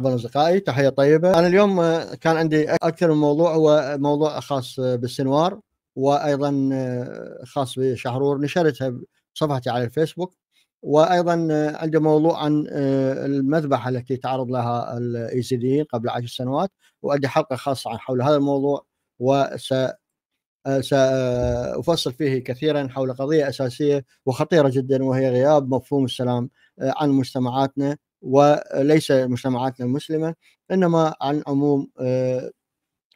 بعض اصدقائي تحيه طيبه انا اليوم آه، كان عندي اكثر من موضوع هو موضوع خاص آه، بالسنوار وايضا آه، خاص بشهرور نشرتها بصفحتي على الفيسبوك وايضا عندي موضوع عن المذبحه التي تعرض لها الإيزيديين قبل عشر سنوات وعندي حلقه خاصه عن حول هذا الموضوع وس سافصل فيه كثيرا حول قضيه اساسيه وخطيره جدا وهي غياب مفهوم السلام عن مجتمعاتنا وليس مجتمعاتنا المسلمة إنما عن عموم آه،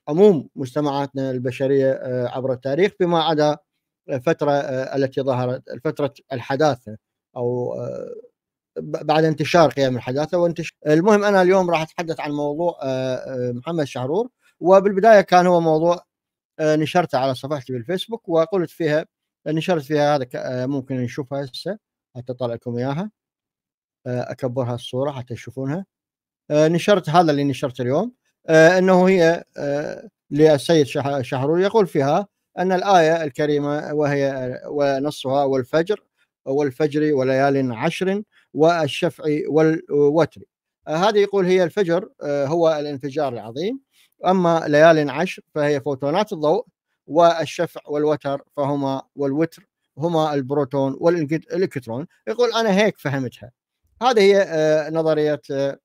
عموم مجتمعاتنا البشرية آه، عبر التاريخ بما عدا الفترة آه، التي ظهرت فترة الحداثة أو بعد انتشار قيم الحداثة وانتشار المهم أنا اليوم راح أتحدث عن موضوع محمد شحرور وبالبداية كان هو موضوع نشرته على صفحتي بالفيسبوك وقلت فيها نشرت فيها هذا ممكن نشوفها هسه حتى اطلع لكم اياها آه، اكبرها الصوره حتى تشوفونها آه، نشرت هذا اللي نشرت اليوم آه، انه هي للسيد شهرور يقول فيها ان الايه الكريمه وهي ونصها والفجر والفجر وليال عشر والشفع والوتر هذه يقول هي الفجر هو الانفجار العظيم اما ليال عشر فهي فوتونات الضوء والشفع والوتر فهما والوتر هما البروتون والالكترون يقول انا هيك فهمتها هذه هي آه، نظريه آه،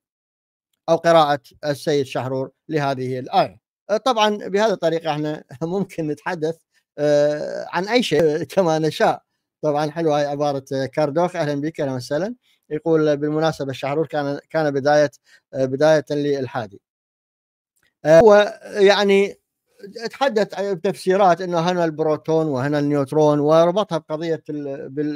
او قراءه السيد شحرور لهذه الايه آه، طبعا بهذه الطريقه احنا ممكن نتحدث عن اي شيء كما نشاء طبعا حلوه هاي عباره كاردوخ اهلا بك اهلا وسهلا يقول بالمناسبه الشحرور كان كان بدايه بدايه للحادي هو يعني تحدث تفسيرات انه هنا البروتون وهنا النيوترون وربطها بقضيه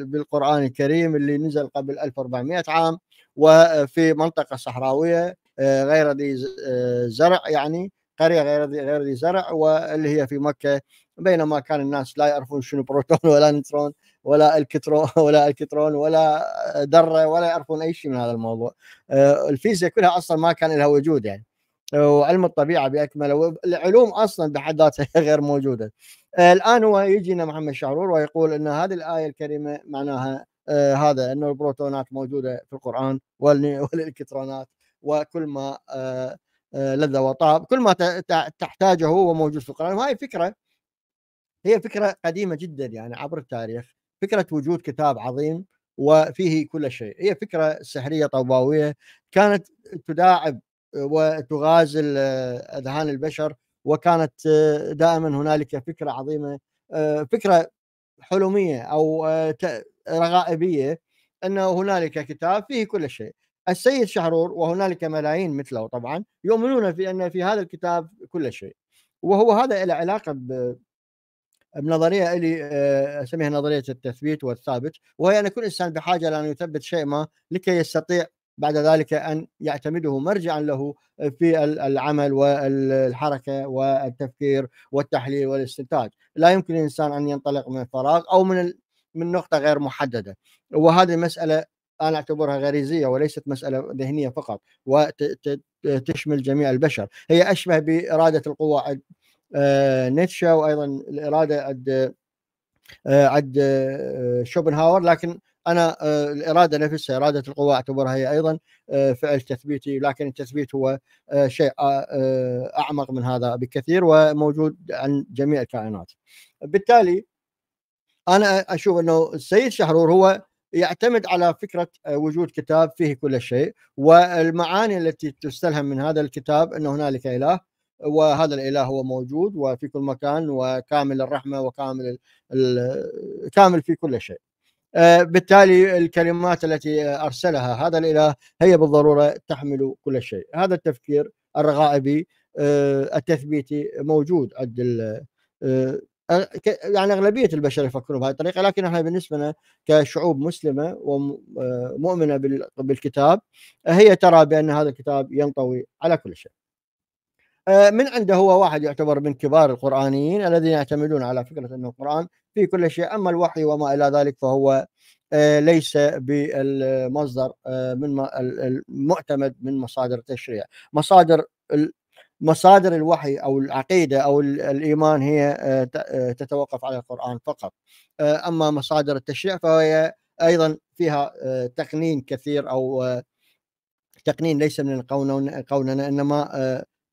بالقران الكريم اللي نزل قبل 1400 عام وفي منطقه صحراويه آه، غير ذي آه، زرع يعني قريه غير ذي غير ذي زرع واللي هي في مكه بينما كان الناس لا يعرفون شنو بروتون ولا نيوترون ولا الكترون ولا الكترون ولا ذره ولا يعرفون اي شيء من هذا الموضوع آه، الفيزياء كلها اصلا ما كان لها وجود يعني وعلم الطبيعه باكمله والعلوم اصلا بحد ذاتها غير موجوده. آه، الان هو يجينا محمد شعرور ويقول ان هذه الايه الكريمه معناها آه، هذا انه البروتونات موجوده في القران والالكترونات وكل ما آه، لذ وطاب كل ما تحتاجه هو موجود في القران وهي فكره هي فكره قديمه جدا يعني عبر التاريخ فكره وجود كتاب عظيم وفيه كل شيء هي فكره سحريه طوباويه كانت تداعب وتغازل آه، اذهان البشر وكانت آه، دائما هنالك فكره عظيمه آه، فكره حلميه او رغائبيه انه هنالك كتاب فيه كل شيء السيد شحرور وهنالك ملايين مثله طبعا يؤمنون في ان في هذا الكتاب كل شيء وهو هذا له علاقه بنظريه اللي اسميها نظريه التثبيت والثابت وهي ان كل انسان بحاجه لان يثبت شيء ما لكي يستطيع بعد ذلك ان يعتمده مرجعا له في العمل والحركه والتفكير والتحليل والاستنتاج، لا يمكن الانسان ان ينطلق من الفراغ او من من نقطه غير محدده، وهذه المساله انا اعتبرها غريزيه وليست مساله ذهنيه فقط وتشمل جميع البشر، هي اشبه باراده القوى عند آه، نيتشه وايضا الاراده عند آه، عند آه، شوبنهاور لكن انا آه، الاراده نفسها اراده القوى اعتبرها هي ايضا آه، فعل تثبيتي لكن التثبيت هو آه، شيء اعمق من هذا بكثير وموجود عن جميع الكائنات بالتالي انا اشوف انه السيد شحرور هو يعتمد على فكرة وجود كتاب فيه كل شيء والمعاني التي تستلهم من هذا الكتاب أن هنالك إله وهذا الإله هو موجود وفي كل مكان وكامل الرحمة وكامل كامل في كل شيء آه، بالتالي الكلمات التي ارسلها هذا الاله هي بالضروره تحمل كل شيء هذا التفكير الرغائبي آه، التثبيتي موجود عند آه، يعني اغلبيه البشر يفكرون بهذه الطريقه لكن احنا بالنسبه لنا كشعوب مسلمه ومؤمنه بالكتاب هي ترى بان هذا الكتاب ينطوي على كل شيء. آه، من عنده هو واحد يعتبر من كبار القرآنيين الذين يعتمدون على فكرة أن القرآن في كل شيء أما الوحي وما إلى ذلك فهو آه، ليس بالمصدر آه، من المعتمد من مصادر التشريع مصادر مصادر الوحي او العقيده او الايمان هي تتوقف على القران فقط اما مصادر التشريع فهي ايضا فيها تقنين كثير او تقنين ليس من القوننه انما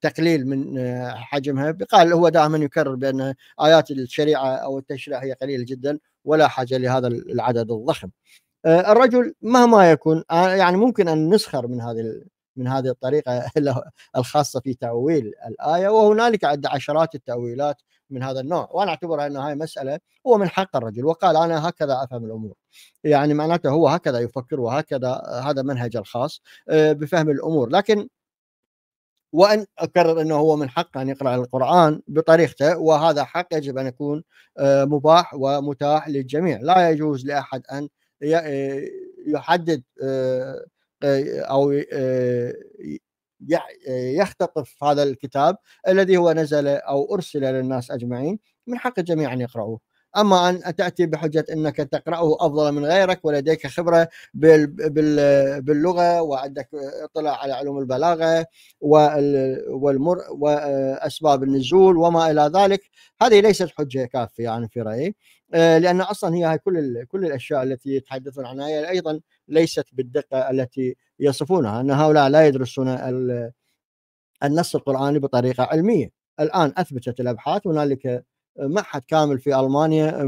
تقليل من آه، حجمها قال هو دائما يكرر بان ايات الشريعه او التشريع هي قليله جدا ولا حاجه لهذا العدد الضخم. آه، الرجل مهما يكون آه، يعني ممكن ان نسخر من هذه من هذه الطريقه الخاصه في تاويل الايه وهنالك عد عشرات التاويلات من هذا النوع وانا اعتبر ان هاي مساله هو من حق الرجل وقال انا هكذا افهم الامور يعني معناته هو هكذا يفكر وهكذا هذا منهج الخاص بفهم الامور لكن وان اكرر انه هو من حقه ان يقرا القران بطريقته وهذا حق يجب ان يكون آه، مباح ومتاح للجميع، لا يجوز لاحد ان آه، يحدد آه، او يختطف هذا الكتاب الذي هو نزل او ارسل للناس اجمعين، من حق الجميع ان يقرأوه. اما ان تاتي بحجه انك تقراه افضل من غيرك ولديك خبره باللغه وعندك اطلاع على علوم البلاغه والمر واسباب النزول وما الى ذلك هذه ليست حجه كافيه يعني في رايي آه، لان اصلا هي كل كل الاشياء التي يتحدثون عنها هي ايضا ليست بالدقه التي يصفونها ان هؤلاء لا يدرسون النص القراني بطريقه علميه الان اثبتت الابحاث هنالك معهد كامل في المانيا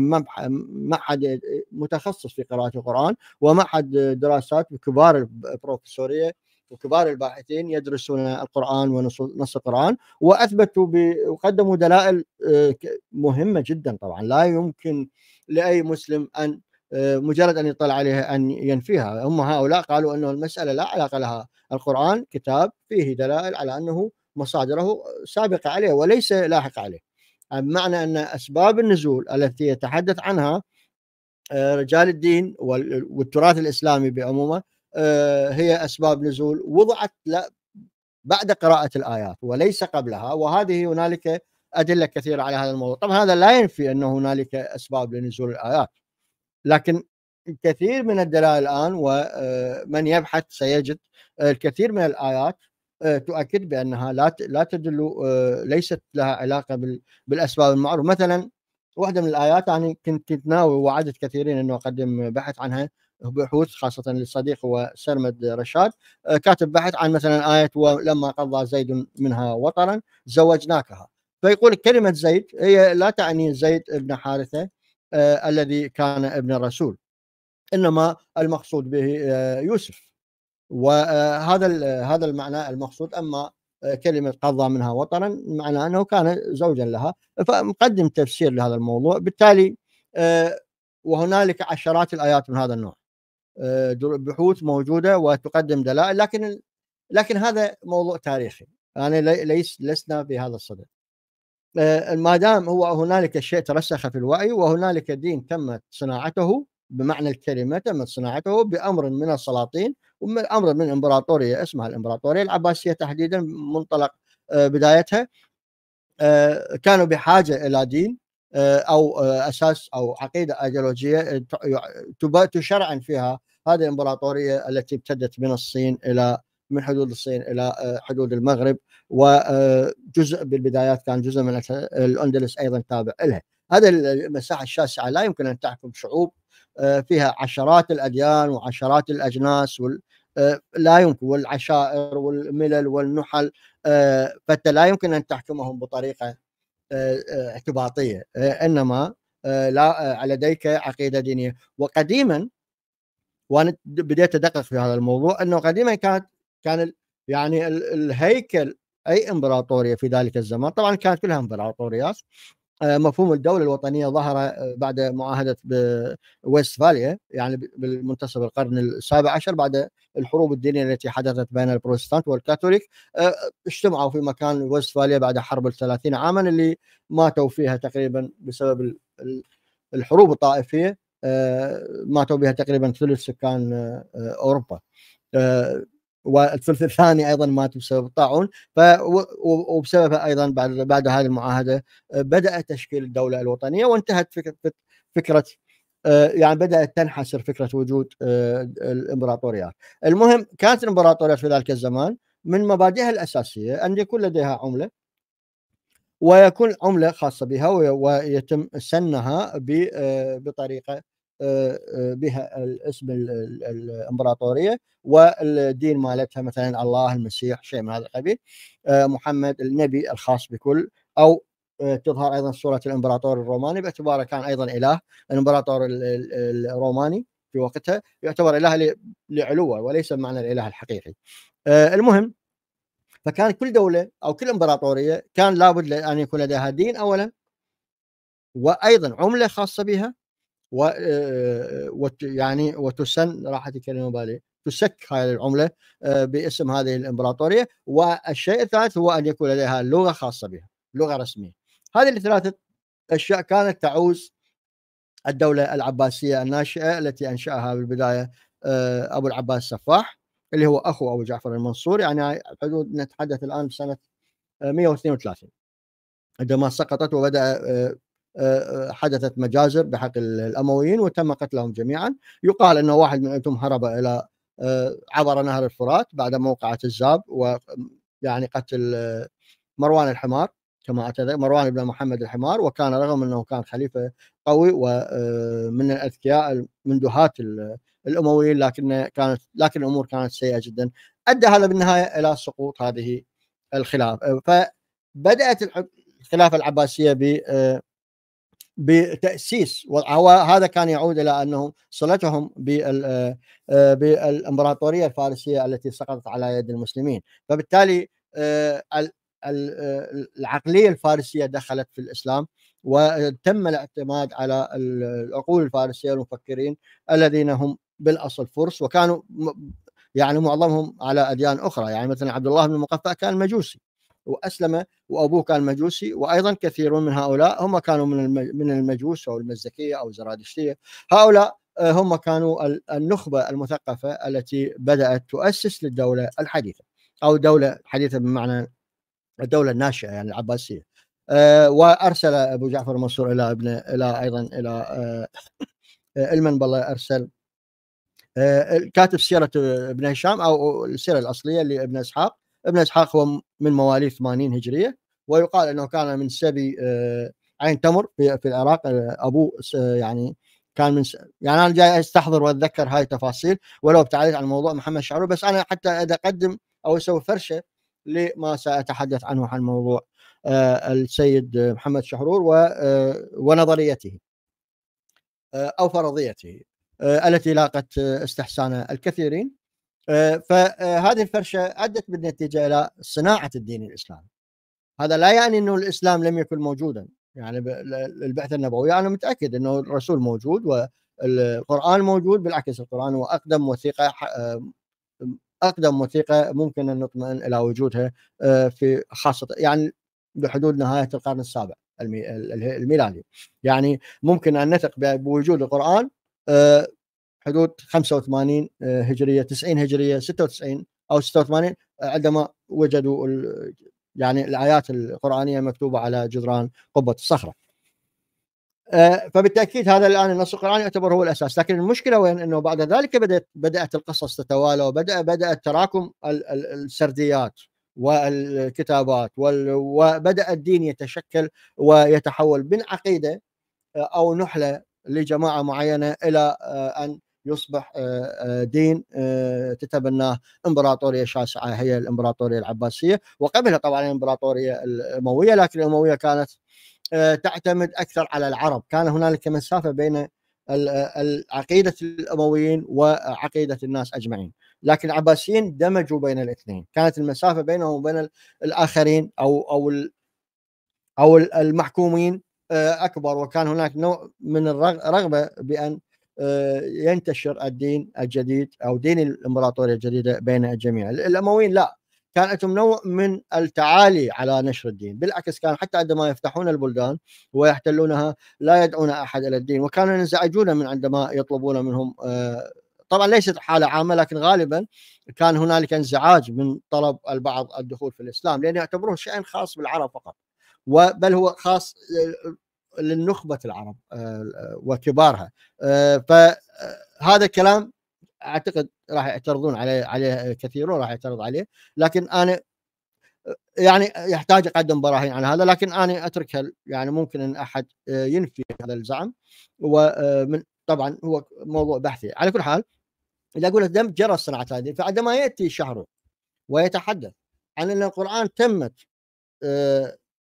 معهد متخصص في قراءه القران ومعهد دراسات كبار البروفيسوريه وكبار الباحثين يدرسون القران ونص القران واثبتوا وقدموا دلائل آه، مهمه جدا طبعا لا يمكن لاي مسلم ان آه، مجرد ان يطلع عليها ان ينفيها هم هؤلاء قالوا انه المساله لا علاقه لها القران كتاب فيه دلائل على انه مصادره سابقه عليه وليس لاحق عليه بمعنى ان اسباب النزول التي يتحدث عنها آه، رجال الدين والتراث الاسلامي بعمومه آه، هي اسباب نزول وضعت بعد قراءه الايات وليس قبلها وهذه هنالك ادله كثيره على هذا الموضوع، طبعا هذا لا ينفي ان هنالك اسباب لنزول الايات لكن كثير من الدلائل الان ومن آه، يبحث سيجد الكثير من الايات آه، تؤكد بانها لا لا تدل آه، ليست لها علاقه بالاسباب المعروفه مثلا واحده من الايات يعني كنت ناوي وعدت كثيرين انه اقدم بحث عنها بحوث خاصه للصديق هو سرمد رشاد آه، كاتب بحث عن مثلا ايه ولما قضى زيد منها وطرا زوجناكها فيقول كلمه زيد هي لا تعني زيد بن حارثه الذي كان ابن الرسول انما المقصود به يوسف وهذا هذا المعنى المقصود اما كلمه قضى منها وطرا معناه انه كان زوجا لها فمقدم تفسير لهذا الموضوع بالتالي آه، وهنالك عشرات الايات من هذا النوع آه، بحوث موجوده وتقدم دلائل لكن لكن هذا موضوع تاريخي انا ليس لسنا في هذا الصدد آه، ما دام هو هنالك شيء ترسخ في الوعي وهنالك دين تمت صناعته بمعنى الكلمة تمت صناعته بأمر من السلاطين وأمر من إمبراطورية اسمها الإمبراطورية العباسية تحديدا منطلق آه، بدايتها آه، كانوا بحاجة إلى دين آه، أو أساس أو عقيدة أيديولوجية تشرعن فيها هذه الإمبراطورية التي ابتدت من الصين إلى من حدود الصين الى حدود المغرب وجزء بالبدايات كان جزء من الاندلس ايضا تابع لها هذه المساحه الشاسعه لا يمكن ان تحكم شعوب آه، فيها عشرات الاديان وعشرات الاجناس وال آه، لا يمكن والعشائر والملل والنحل آه، فانت لا يمكن ان تحكمهم بطريقه اعتباطيه انما لا لديك عقيده دينيه وقديما وانا بديت ادقق في هذا الموضوع انه قديما كانت كان يعني الهيكل اي امبراطوريه في ذلك الزمان طبعا كانت كلها امبراطوريات آه، مفهوم الدوله الوطنيه ظهر آه، بعد معاهده ويستفاليا يعني بالمنتصف القرن السابع عشر بعد الحروب الدينيه التي حدثت بين البروتستانت والكاثوليك آه، اجتمعوا في مكان ويستفاليا بعد حرب الثلاثين عاما اللي ماتوا فيها تقريبا بسبب الحروب الطائفيه ماتوا بها تقريبا ثلث سكان اوروبا والثلث الثاني ايضا مات بسبب الطاعون ف وبسببها ايضا بعد بعد هذه المعاهده آه، بدا تشكيل الدوله الوطنيه وانتهت فكره فكره آه، يعني بدات تنحسر فكره وجود آه، الامبراطوريات. المهم كانت الامبراطوريات في ذلك الزمان من مبادئها الاساسيه ان يكون لديها عمله ويكون عمله خاصه بها ويتم سنها بطريقه بها اسم الامبراطوريه والدين مالتها مثلا الله المسيح شيء من هذا القبيل آه، محمد النبي الخاص بكل او آه، تظهر ايضا صوره الامبراطور الروماني باعتباره كان ايضا اله الامبراطور الروماني في وقتها يعتبر اله لعلوه وليس معنى الاله الحقيقي. آه، المهم فكان كل دوله او كل امبراطوريه كان لابد ان يكون لديها دين اولا وايضا عمله خاصه بها و آه، آه، يعني وتسن راحت الكلمه بالي تسك هذه العمله آه، باسم هذه الامبراطوريه والشيء الثالث هو ان يكون لديها لغه خاصه بها لغه رسميه هذه الثلاثه اشياء كانت تعوز الدوله العباسيه الناشئه التي انشاها بالبدايه ابو العباس السفاح اللي هو اخو ابو جعفر المنصور يعني حدود نتحدث الان بسنه 132 عندما سقطت وبدا حدثت مجازر بحق الامويين وتم قتلهم جميعا يقال انه واحد من انتم هرب الى آه، عبر نهر الفرات بعد موقعة الزاب ويعني قتل آه، مروان الحمار كما اعتذر مروان بن محمد الحمار وكان رغم أنه كان خليفة قوي ومن آه، الأذكياء من دهاة الأمويين لكن كانت لكن الأمور كانت سيئة جدا أدى هذا بالنهاية إلى سقوط هذه الخلافة فبدأت الخلافة العباسية ب بتاسيس وهذا كان يعود الى انهم صلتهم آه، آه، بالامبراطوريه الفارسيه التي سقطت على يد المسلمين، فبالتالي آه، العقليه الفارسيه دخلت في الاسلام وتم الاعتماد على العقول الفارسيه والمفكرين الذين هم بالاصل فرس وكانوا يعني معظمهم على اديان اخرى يعني مثلا عبد الله بن المقفع كان مجوسي واسلم وابوه كان مجوسي وايضا كثيرون من هؤلاء هم كانوا من من المجوس او المزكيه او الزرادشتيه هؤلاء آه، هم كانوا النخبه المثقفه التي بدات تؤسس للدوله الحديثه او دوله حديثه بمعنى الدوله الناشئه يعني العباسيه آه، وارسل ابو جعفر المنصور الى ابنه الى ايضا الى آه، المنبله ارسل كاتب سيره ابن هشام او السيره الاصليه لابن اسحاق ابن اسحاق هو من مواليد 80 هجريه ويقال انه كان من سبي آه، عين تمر في, العراق آه، ابوه يعني كان من س... يعني انا جاي استحضر واتذكر هاي التفاصيل ولو بتعليق عن موضوع محمد شعرو بس انا حتى اقدم او اسوي فرشه لما ساتحدث عنه عن موضوع آه، السيد محمد شحرور و... ونظريته او فرضيته التي لاقت استحسان الكثيرين فهذه آه، الفرشه ادت بالنتيجه الى صناعه الدين الاسلامي. هذا لا يعني انه الاسلام لم يكن موجودا، يعني البعثه النبويه انا متاكد انه الرسول موجود والقران موجود بالعكس القران هو اقدم وثيقه آه، اقدم وثيقه ممكن ان نطمئن الى وجودها آه، في خاصه يعني بحدود نهايه القرن السابع الميلادي يعني ممكن ان نثق بوجود القران حدود 85 آه، هجريه 90 هجريه 96 او 86 آه، عندما وجدوا يعني الايات القرانيه مكتوبه على جدران قبه الصخره. آه، فبالتاكيد هذا الان النص القراني يعتبر هو الاساس، لكن المشكله وين انه بعد ذلك بدات بدات القصص تتوالى وبدا بدا تراكم السرديات والكتابات وبدا الدين يتشكل ويتحول من عقيده او نحله لجماعه معينه الى ان يصبح آه، آه، دين آه، تتبناه امبراطوريه شاسعه هي الامبراطوريه العباسيه وقبلها طبعا الامبراطوريه الامويه لكن الامويه كانت تعتمد اكثر على العرب كان هنالك مسافه بين عقيده الامويين وعقيده الناس اجمعين لكن العباسيين دمجوا بين الاثنين كانت المسافه بينهم وبين الاخرين او او او المحكومين اكبر وكان هناك نوع من الرغبه بان آه، ينتشر الدين الجديد او دين الامبراطوريه الجديده بين الجميع، الامويين لا كان عندهم نوع من التعالي على نشر الدين بالعكس كان حتى عندما يفتحون البلدان ويحتلونها لا يدعون أحد إلى الدين وكانوا ينزعجون من عندما يطلبون منهم آه، طبعا ليست حالة عامة لكن غالبا كان هنالك انزعاج من طلب البعض الدخول في الإسلام لأن يعتبروه شيئا خاص بالعرب فقط وبل هو خاص آه، للنخبه العرب آه، وكبارها آه، فهذا آه، كلام اعتقد راح يعترضون عليه عليه كثيرون راح يعترض عليه لكن انا يعني يحتاج اقدم براهين عن هذا لكن انا اتركها يعني ممكن ان احد ينفي هذا الزعم ومن طبعا هو موضوع بحثي على كل حال اذا اقول لك دم جرى الصناعه هذه فعندما ياتي شهره ويتحدث عن ان القران تمت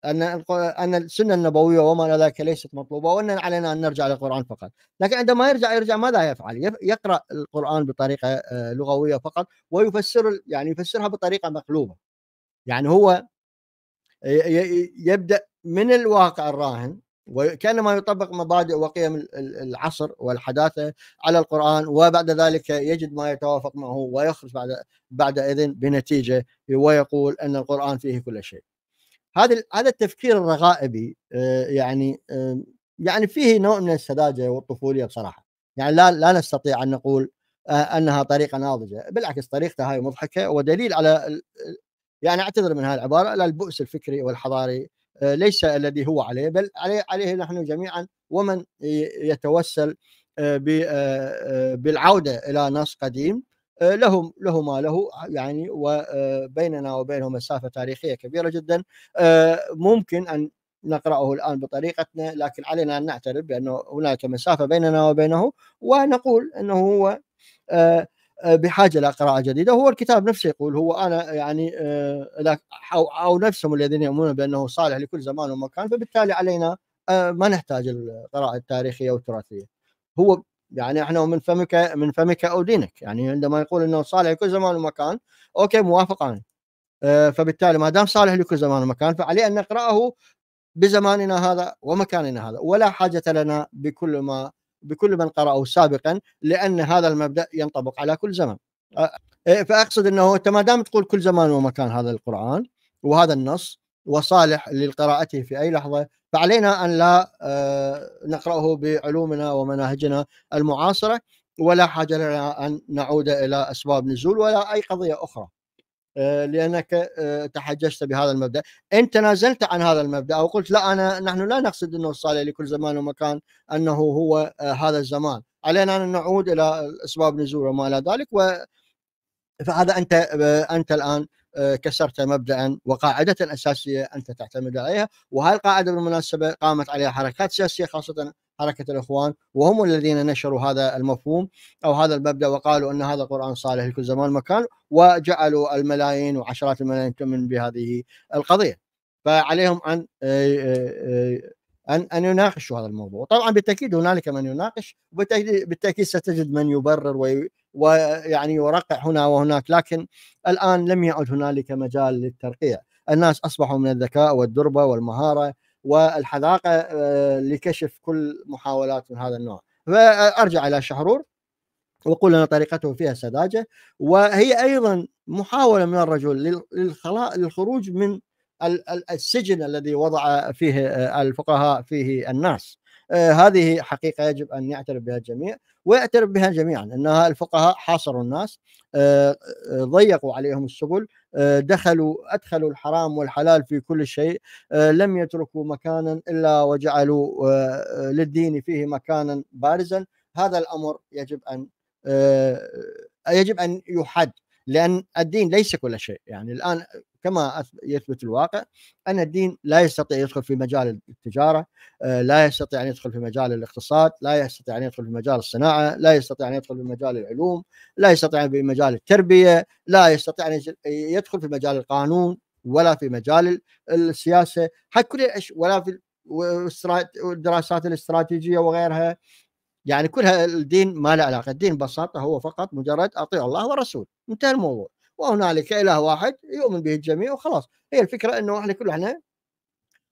ان ان السنه النبويه وما الى ذلك ليست مطلوبه وان علينا ان نرجع للقران فقط، لكن عندما يرجع يرجع ماذا يفعل؟ يقرا القران بطريقه آه، لغويه فقط ويفسر يعني يفسرها بطريقه مقلوبه. يعني هو يبدا من الواقع الراهن وكانما يطبق مبادئ وقيم العصر والحداثه على القران وبعد ذلك يجد ما يتوافق معه ويخرج بعد بعد اذن بنتيجه ويقول ان القران فيه كل شيء. هذا هذا التفكير الرغائبي آه، يعني آه، يعني فيه نوع من السذاجه والطفوليه بصراحه يعني لا لا نستطيع ان نقول آه، انها طريقه ناضجه بالعكس طريقته هاي مضحكه ودليل على يعني اعتذر من هذه العباره على البؤس الفكري والحضاري ليس الذي هو عليه بل عليه عليه نحن جميعا ومن يتوسل بالعوده الى نص قديم آه، لهم له ما له يعني وبيننا آه، وبينه مسافه تاريخيه كبيره جدا آه، ممكن ان نقراه الان بطريقتنا لكن علينا ان نعترف بانه هناك مسافه بيننا وبينه ونقول انه هو بحاجه لقراءه جديده هو الكتاب نفسه يقول هو انا يعني او او نفسهم الذين يؤمنون بانه صالح لكل زمان ومكان فبالتالي علينا ما نحتاج القراءه التاريخيه والتراثيه هو يعني احنا من فمك من فمك او دينك يعني عندما يقول انه صالح لكل زمان ومكان اوكي موافق انا آه فبالتالي ما دام صالح لكل زمان ومكان فعليه ان نقراه بزماننا هذا ومكاننا هذا ولا حاجه لنا بكل ما بكل من قرأه سابقا لأن هذا المبدأ ينطبق على كل زمن آه، آه، فأقصد أنه أنت ما دام تقول كل زمان ومكان هذا القرآن وهذا النص وصالح لقراءته في أي لحظة فعلينا أن لا آه، نقرأه بعلومنا ومناهجنا المعاصرة ولا حاجة لنا أن نعود إلى أسباب نزول ولا أي قضية أخرى آه، لانك آه، تحججت بهذا المبدا ان تنازلت عن هذا المبدا او قلت لا انا نحن لا نقصد انه صالح لكل زمان ومكان انه هو هذا الزمان علينا ان نعود الى اسباب نزول وما الى ذلك و فهذا انت انت الان آه، كسرت مبدأ وقاعدة أساسية أنت تعتمد عليها وهذه القاعدة بالمناسبة قامت عليها حركات سياسية خاصة حركة الإخوان وهم الذين نشروا هذا المفهوم أو هذا المبدأ وقالوا أن هذا القرآن صالح لكل زمان مكان وجعلوا الملايين وعشرات الملايين تؤمن بهذه القضية فعليهم أن آه، آه، أن أن يناقشوا هذا الموضوع طبعا بالتأكيد هنالك من يناقش وبالتأكيد ستجد من يبرر ويعني يرقع هنا وهناك لكن الآن لم يعد هنالك مجال للترقيع الناس أصبحوا من الذكاء والدربة والمهارة والحذاقة آه، لكشف كل محاولات من هذا النوع فأرجع إلى شحرور وقول أن طريقته فيها سذاجة وهي أيضا محاولة من الرجل للخروج من السجن الذي وضع فيه آه، الفقهاء فيه الناس آه، هذه حقيقه يجب ان يعترف بها الجميع ويعترف بها جميعا انها الفقهاء حاصروا الناس آه، آه، ضيقوا عليهم السبل دخلوا ادخلوا الحرام والحلال في كل شيء لم يتركوا مكانا الا وجعلوا للدين فيه مكانا بارزا هذا الامر يجب ان يجب ان يحد لان الدين ليس كل شيء يعني الان كما يثبت الواقع ان الدين لا يستطيع يدخل في مجال التجاره آه، لا يستطيع ان يدخل في مجال الاقتصاد لا يستطيع ان يدخل في مجال الصناعه لا يستطيع ان يدخل في مجال العلوم لا يستطيع في مجال التربيه لا يستطيع ان يدخل في مجال القانون ولا في مجال السياسه حتى كل ولا في الدراسات الاستراتيجيه وغيرها يعني كل الدين ما له علاقه الدين ببساطه هو فقط مجرد اطيع الله والرسول انتهى الموضوع وهنالك اله واحد يؤمن به الجميع وخلاص هي الفكره انه احنا كلنا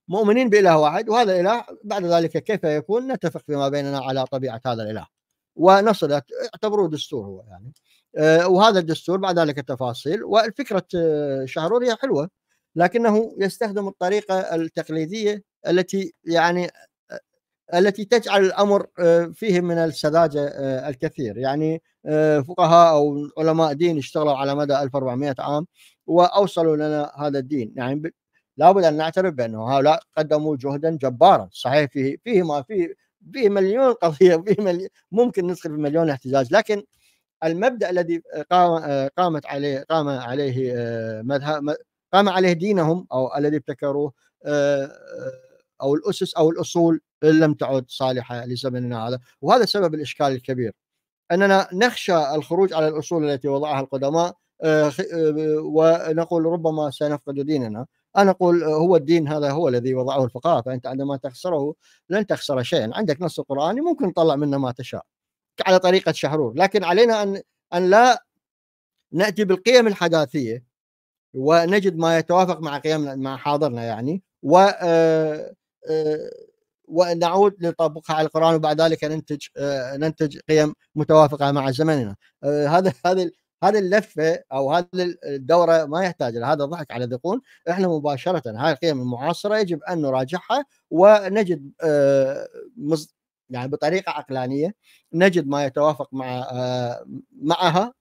مؤمنين باله واحد وهذا الاله بعد ذلك كيف يكون نتفق فيما بيننا على طبيعه هذا الاله ونصل اعتبروه دستور هو يعني آه، وهذا الدستور بعد ذلك التفاصيل والفكره آه، شهرور هي حلوه لكنه يستخدم الطريقه التقليديه التي يعني التي تجعل الامر آه، فيه من السذاجه آه، الكثير يعني آه، فقهاء او علماء دين اشتغلوا على مدى 1400 عام واوصلوا لنا هذا الدين يعني لابد ان نعترف بانه هؤلاء قدموا جهدا جبارا صحيح فيه فيه ما فيه فيه مليون قضيه فيه مليون ممكن ندخل في مليون احتجاج لكن المبدا الذي قام قامت عليه قام عليه مذهب قام عليه دينهم او الذي ابتكروه او الاسس او الاصول إن لم تعد صالحة لزمننا هذا وهذا سبب الإشكال الكبير أننا نخشى الخروج على الأصول التي وضعها القدماء آه، آه، ونقول ربما سنفقد ديننا أنا أقول آه، هو الدين هذا هو الذي وضعه الفقهاء فأنت عندما تخسره لن تخسر شيئا عندك نص قرآني ممكن تطلع منه ما تشاء على طريقة شهرور لكن علينا أن أن لا نأتي بالقيم الحداثية ونجد ما يتوافق مع قيم مع حاضرنا يعني و ونعود لنطبقها على القرآن وبعد ذلك ننتج آه، ننتج قيم متوافقة مع زمننا آه، هذا هذا هذه اللفة أو هذه الدورة ما يحتاج هذا ضحك على ذقون احنا مباشرة هاي القيم المعاصرة يجب أن نراجعها ونجد آه، يعني بطريقة عقلانية نجد ما يتوافق مع معها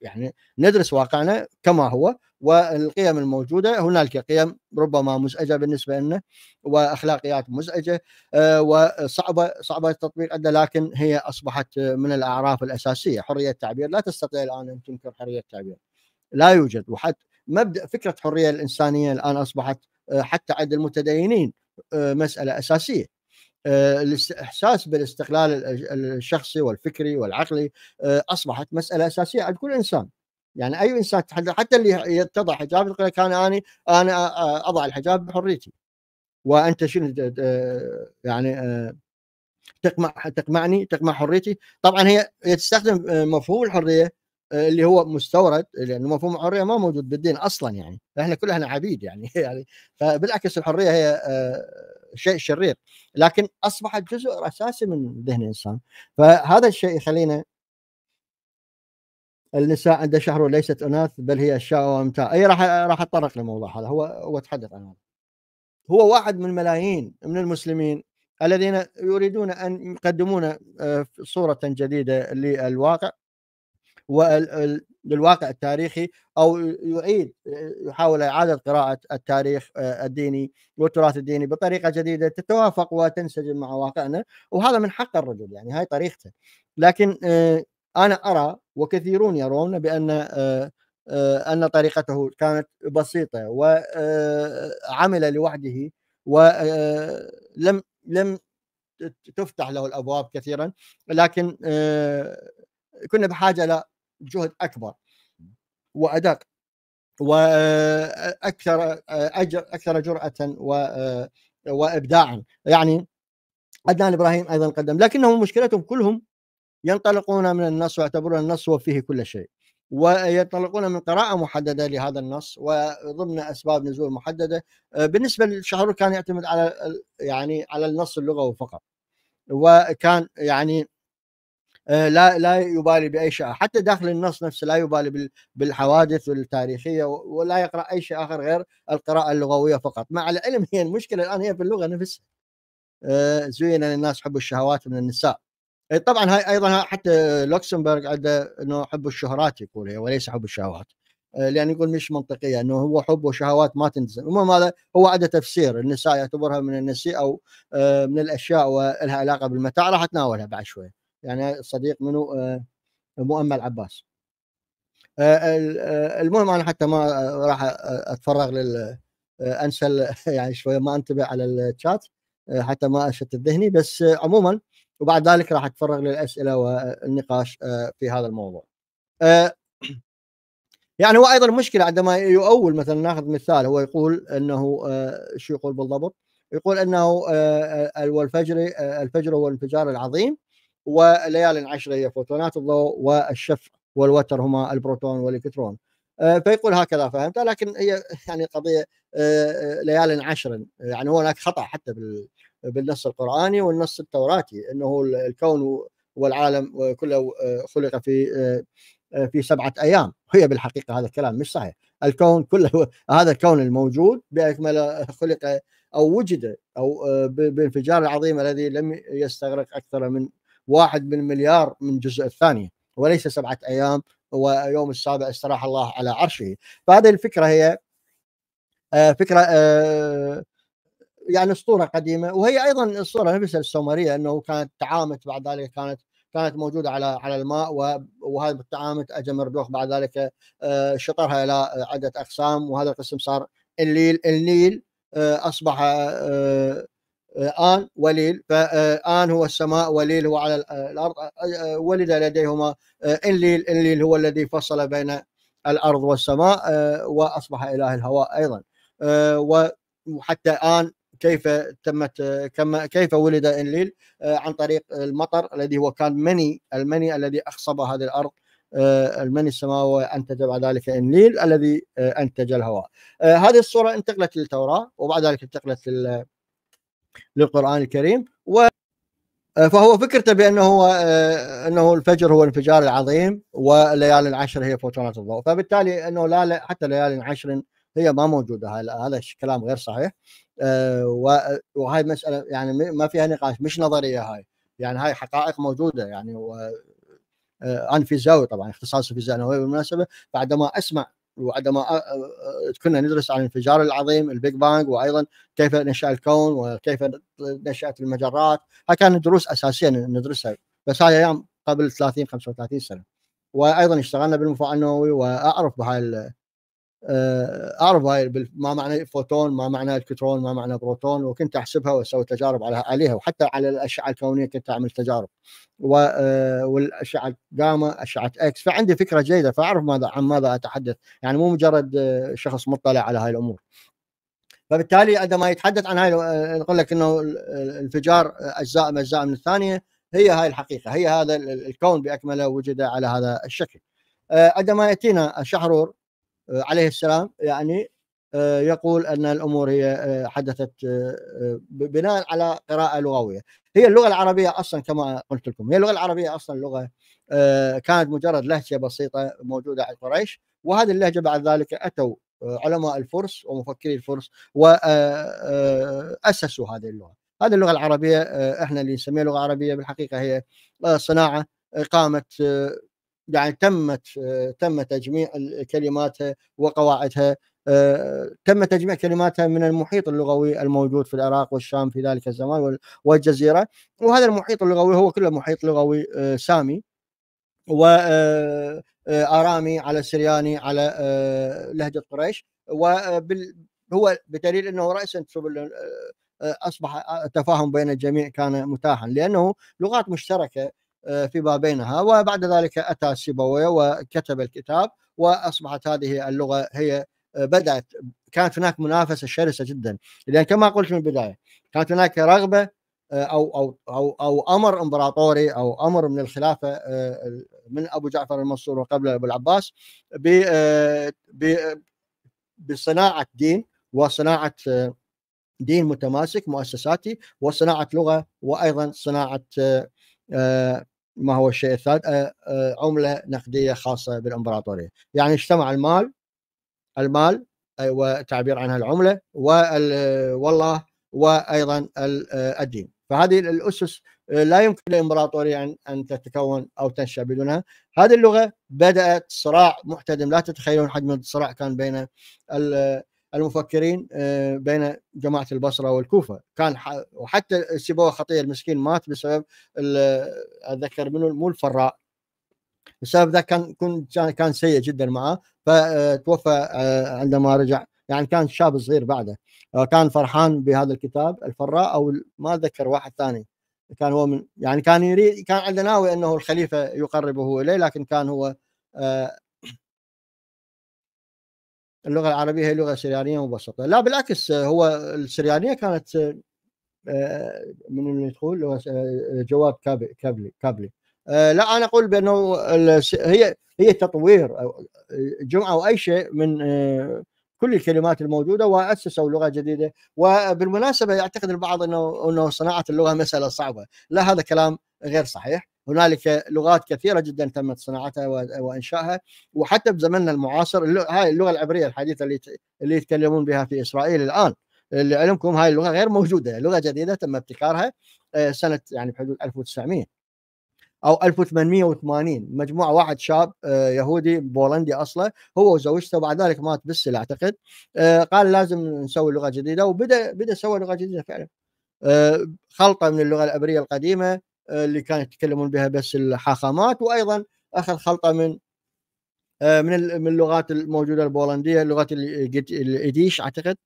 يعني ندرس واقعنا كما هو والقيم الموجوده هنالك قيم ربما مزعجه بالنسبه لنا واخلاقيات مزعجه آه، وصعبه صعبه التطبيق عندنا لكن هي اصبحت من الاعراف الاساسيه حريه التعبير لا تستطيع الان ان تنكر حريه التعبير لا يوجد وحتى مبدا فكره حريه الانسانيه الان اصبحت آه، حتى عند المتدينين آه، مساله اساسيه آه، الاحساس بالاستقلال الشخصي والفكري والعقلي آه، اصبحت مساله اساسيه عند كل انسان يعني اي انسان حتى اللي يتضع حجاب يقول لك انا اني انا اضع الحجاب بحريتي وانت شنو يعني آه، تقمع تقمعني تقمع حريتي طبعا هي تستخدم مفهوم الحريه اللي هو مستورد لانه مفهوم الحريه ما موجود بالدين اصلا يعني احنا كلنا عبيد يعني يعني فبالعكس الحريه هي شيء شرير لكن اصبحت جزء اساسي من ذهن الانسان فهذا الشيء يخلينا النساء عند شهر ليست اناث بل هي اشياء وامتاع اي راح راح اتطرق للموضوع هذا هو هو تحدث عن هذا هو واحد من ملايين من المسلمين الذين يريدون ان يقدمون آه، صوره جديده للواقع للواقع التاريخي او يعيد يحاول اعاده قراءه التاريخ آه، الديني والتراث الديني بطريقه جديده تتوافق وتنسجم مع واقعنا وهذا من حق الرجل يعني هاي طريقته لكن آه، انا ارى وكثيرون يرون بان آه، ان طريقته كانت بسيطه وعمل لوحده ولم لم تفتح له الابواب كثيرا لكن كنا بحاجه الى جهد اكبر وادق واكثر آه، آه، اجر اكثر جراه آه، وابداعا يعني عدنان ابراهيم ايضا قدم لكنهم مشكلتهم كلهم ينطلقون من النص ويعتبرون النص هو فيه كل شيء وينطلقون من قراءة محددة لهذا النص وضمن أسباب نزول محددة بالنسبة للشهر كان يعتمد على يعني على النص اللغوي فقط وكان يعني آه، لا لا يبالي باي شيء حتى داخل النص نفسه لا يبالي بالحوادث التاريخيه ولا يقرا اي شيء اخر غير القراءه اللغويه فقط مع العلم هي المشكله الان هي في اللغه نفسها آه، زين للناس حب الشهوات من النساء طبعا هاي ايضا حتى لوكسمبورغ عنده انه حب الشهرات يقول هي وليس حب الشهوات آه، لان يقول مش منطقيه انه هو حب وشهوات ما تنزل المهم هذا هو عنده تفسير النساء يعتبرها من النسيء او من الاشياء ولها علاقه بالمتاع راح اتناولها بعد شويه يعني صديق منه آه، مؤمل عباس آه، آه، المهم انا حتى ما راح اتفرغ لل انسى يعني شويه ما انتبه على الشات حتى ما اشتت ذهني بس عموما وبعد ذلك راح اتفرغ للاسئله والنقاش في هذا الموضوع. يعني هو ايضا مشكله عندما يؤول مثلا ناخذ مثال هو يقول انه شو يقول بالضبط؟ يقول انه والفجر الفجر هو الانفجار العظيم والليالي العشره هي فوتونات الضوء والشف والوتر هما البروتون والالكترون آه، فيقول هكذا فهمت لكن هي يعني قضيه آه، آه، ليال عشرا يعني هو هناك خطا حتى بالنص القراني والنص التوراتي انه الكون والعالم كله خلق في في سبعه ايام هي بالحقيقه هذا الكلام مش صحيح الكون كله هذا الكون الموجود باكمله خلق او وجد او بانفجار العظيم الذي لم يستغرق اكثر من واحد من مليار من الجزء الثاني وليس سبعه ايام ويوم السابع استراح الله على عرشه فهذه الفكره هي آه، فكره آه، يعني اسطوره قديمه وهي ايضا الصوره نفسها السومريه انه كانت تعامت بعد ذلك كانت كانت موجوده على على الماء وهذا التعامت اجى مردوخ بعد ذلك آه، شطرها الى عده اقسام وهذا القسم صار الليل النيل اصبح آه، آن وليل فآن آه، هو السماء وليل هو على آه، الأرض ولد لديهما إنليل إنليل هو الذي فصل بين الأرض والسماء وأصبح إله الهواء أيضا وحتى آن كيف تمت كما كيف ولد انليل عن طريق المطر الذي هو كان مني المني الذي اخصب هذه الارض المني السماوي وانتج بعد ذلك انليل الذي انتج الهواء هذه الصوره انتقلت للتوراه وبعد ذلك انتقلت للقرآن الكريم و آه، فهو فكرته بانه هو آه، انه الفجر هو الانفجار العظيم والليالي العشر هي فوتونات الضوء، فبالتالي انه لا حتى ليالي العشر هي ما موجوده هذا كلام غير صحيح آه، وهاي مساله يعني ما فيها نقاش مش نظريه هاي يعني هاي حقائق موجوده يعني انا فيزياوي طبعا اختصاصي فيزياء نووي بالمناسبه بعدما اسمع وعندما كنا ندرس عن الانفجار العظيم البيج بانج وايضا كيف نشا الكون وكيف نشات المجرات هاي كانت دروس اساسيه ندرسها بس هاي ايام قبل 30 35 سنه وايضا اشتغلنا بالمفاعل النووي واعرف بهاي آه، اعرف هاي ما معنى فوتون ما معنى الكترون ما معنى بروتون وكنت احسبها واسوي تجارب عليها وحتى على الاشعه الكونيه كنت اعمل تجارب آه، والاشعه جاما اشعه اكس فعندي فكره جيده فاعرف ماذا عن ماذا اتحدث يعني مو مجرد آه، شخص مطلع على هاي الامور فبالتالي عندما يتحدث عن هاي يقول لك انه الانفجار اجزاء من اجزاء من الثانيه هي هاي الحقيقه هي هذا الكون باكمله وجد على هذا الشكل عندما ياتينا شحرور آه، عليه السلام يعني آه، يقول ان الامور هي آه، حدثت بناء على قراءه لغويه هي اللغه العربيه اصلا كما قلت لكم هي اللغه العربيه اصلا لغه كانت مجرد لهجه بسيطه موجوده عند قريش وهذه اللهجه بعد ذلك اتوا علماء الفرس ومفكري الفرس واسسوا هذه اللغه هذه اللغه العربيه احنا اللي نسميها لغه عربيه بالحقيقه هي صناعه قامت يعني تمت تم تجميع كلماتها وقواعدها آه، تم تجميع كلماتها من المحيط اللغوي الموجود في العراق والشام في ذلك الزمان والجزيره وهذا المحيط اللغوي هو كله محيط لغوي آه، سامي وارامي آه، على سرياني على لهجه قريش وهو بدليل انه راسا اصبح التفاهم بين الجميع كان متاحا لانه لغات مشتركه آه، فيما بينها وبعد ذلك أتى سيبويه وكتب الكتاب وأصبحت هذه اللغة هي آه، بدأت كانت هناك منافسة شرسة جدا لأن كما قلت من البداية كانت هناك رغبة آه، أو أو أو أو أمر إمبراطوري أو أمر من الخلافة من أبو جعفر المنصور وقبل أبو العباس بصناعة دين وصناعة دين متماسك مؤسساتي وصناعة لغة وأيضا صناعة ما هو الشيء الثالث آه، آه، عمله نقديه خاصه بالامبراطوريه يعني اجتمع المال المال وتعبير عنها العمله والله وايضا آه، الدين فهذه الاسس لا يمكن للامبراطوريه ان تتكون او تنشا بدونها هذه اللغه بدات صراع محتدم لا تتخيلون حجم الصراع كان بين المفكرين آه، بين جماعه البصره والكوفه كان وحتى سيبوه خطير المسكين مات بسبب اتذكر منه مو الفراء السبب ذا كان كان سيء جدا معه فتوفى آه، آه، عندما رجع يعني كان شاب صغير بعده كان فرحان بهذا الكتاب الفراء او ما اتذكر واحد ثاني كان هو من يعني كان يريد كان عنده ناوي انه الخليفه يقربه اليه لكن كان هو اللغه العربيه هي لغه سريانيه مبسطه لا بالعكس هو السريانيه كانت آه، من اللي تقول آه، جواد كابلي كابلي, آه، لا انا اقول بانه هي هي تطوير جمعه اي شيء من كل الكلمات الموجوده واسسوا لغه جديده وبالمناسبه يعتقد البعض انه انه صناعه اللغه مساله صعبه لا هذا كلام غير صحيح هنالك لغات كثيره جدا تمت صناعتها وانشائها وحتى بزمننا المعاصر هاي اللغه العبريه الحديثه اللي اللي يتكلمون بها في اسرائيل الان لعلمكم هاي اللغه غير موجوده لغه جديده تم ابتكارها آه، سنه يعني بحدود 1900 او 1880 مجموعه واحد شاب آه، يهودي بولندي اصله هو وزوجته بعد ذلك مات بالسل اعتقد آه، قال لازم نسوي لغه جديده وبدا بدا سوى لغه جديده فعلا خلطه من اللغه العبريه القديمه آه، اللي كانوا يتكلمون بها بس الحاخامات وايضا اخذ خلطه من آه، من من اللغات الموجوده البولنديه لغه الايديش اعتقد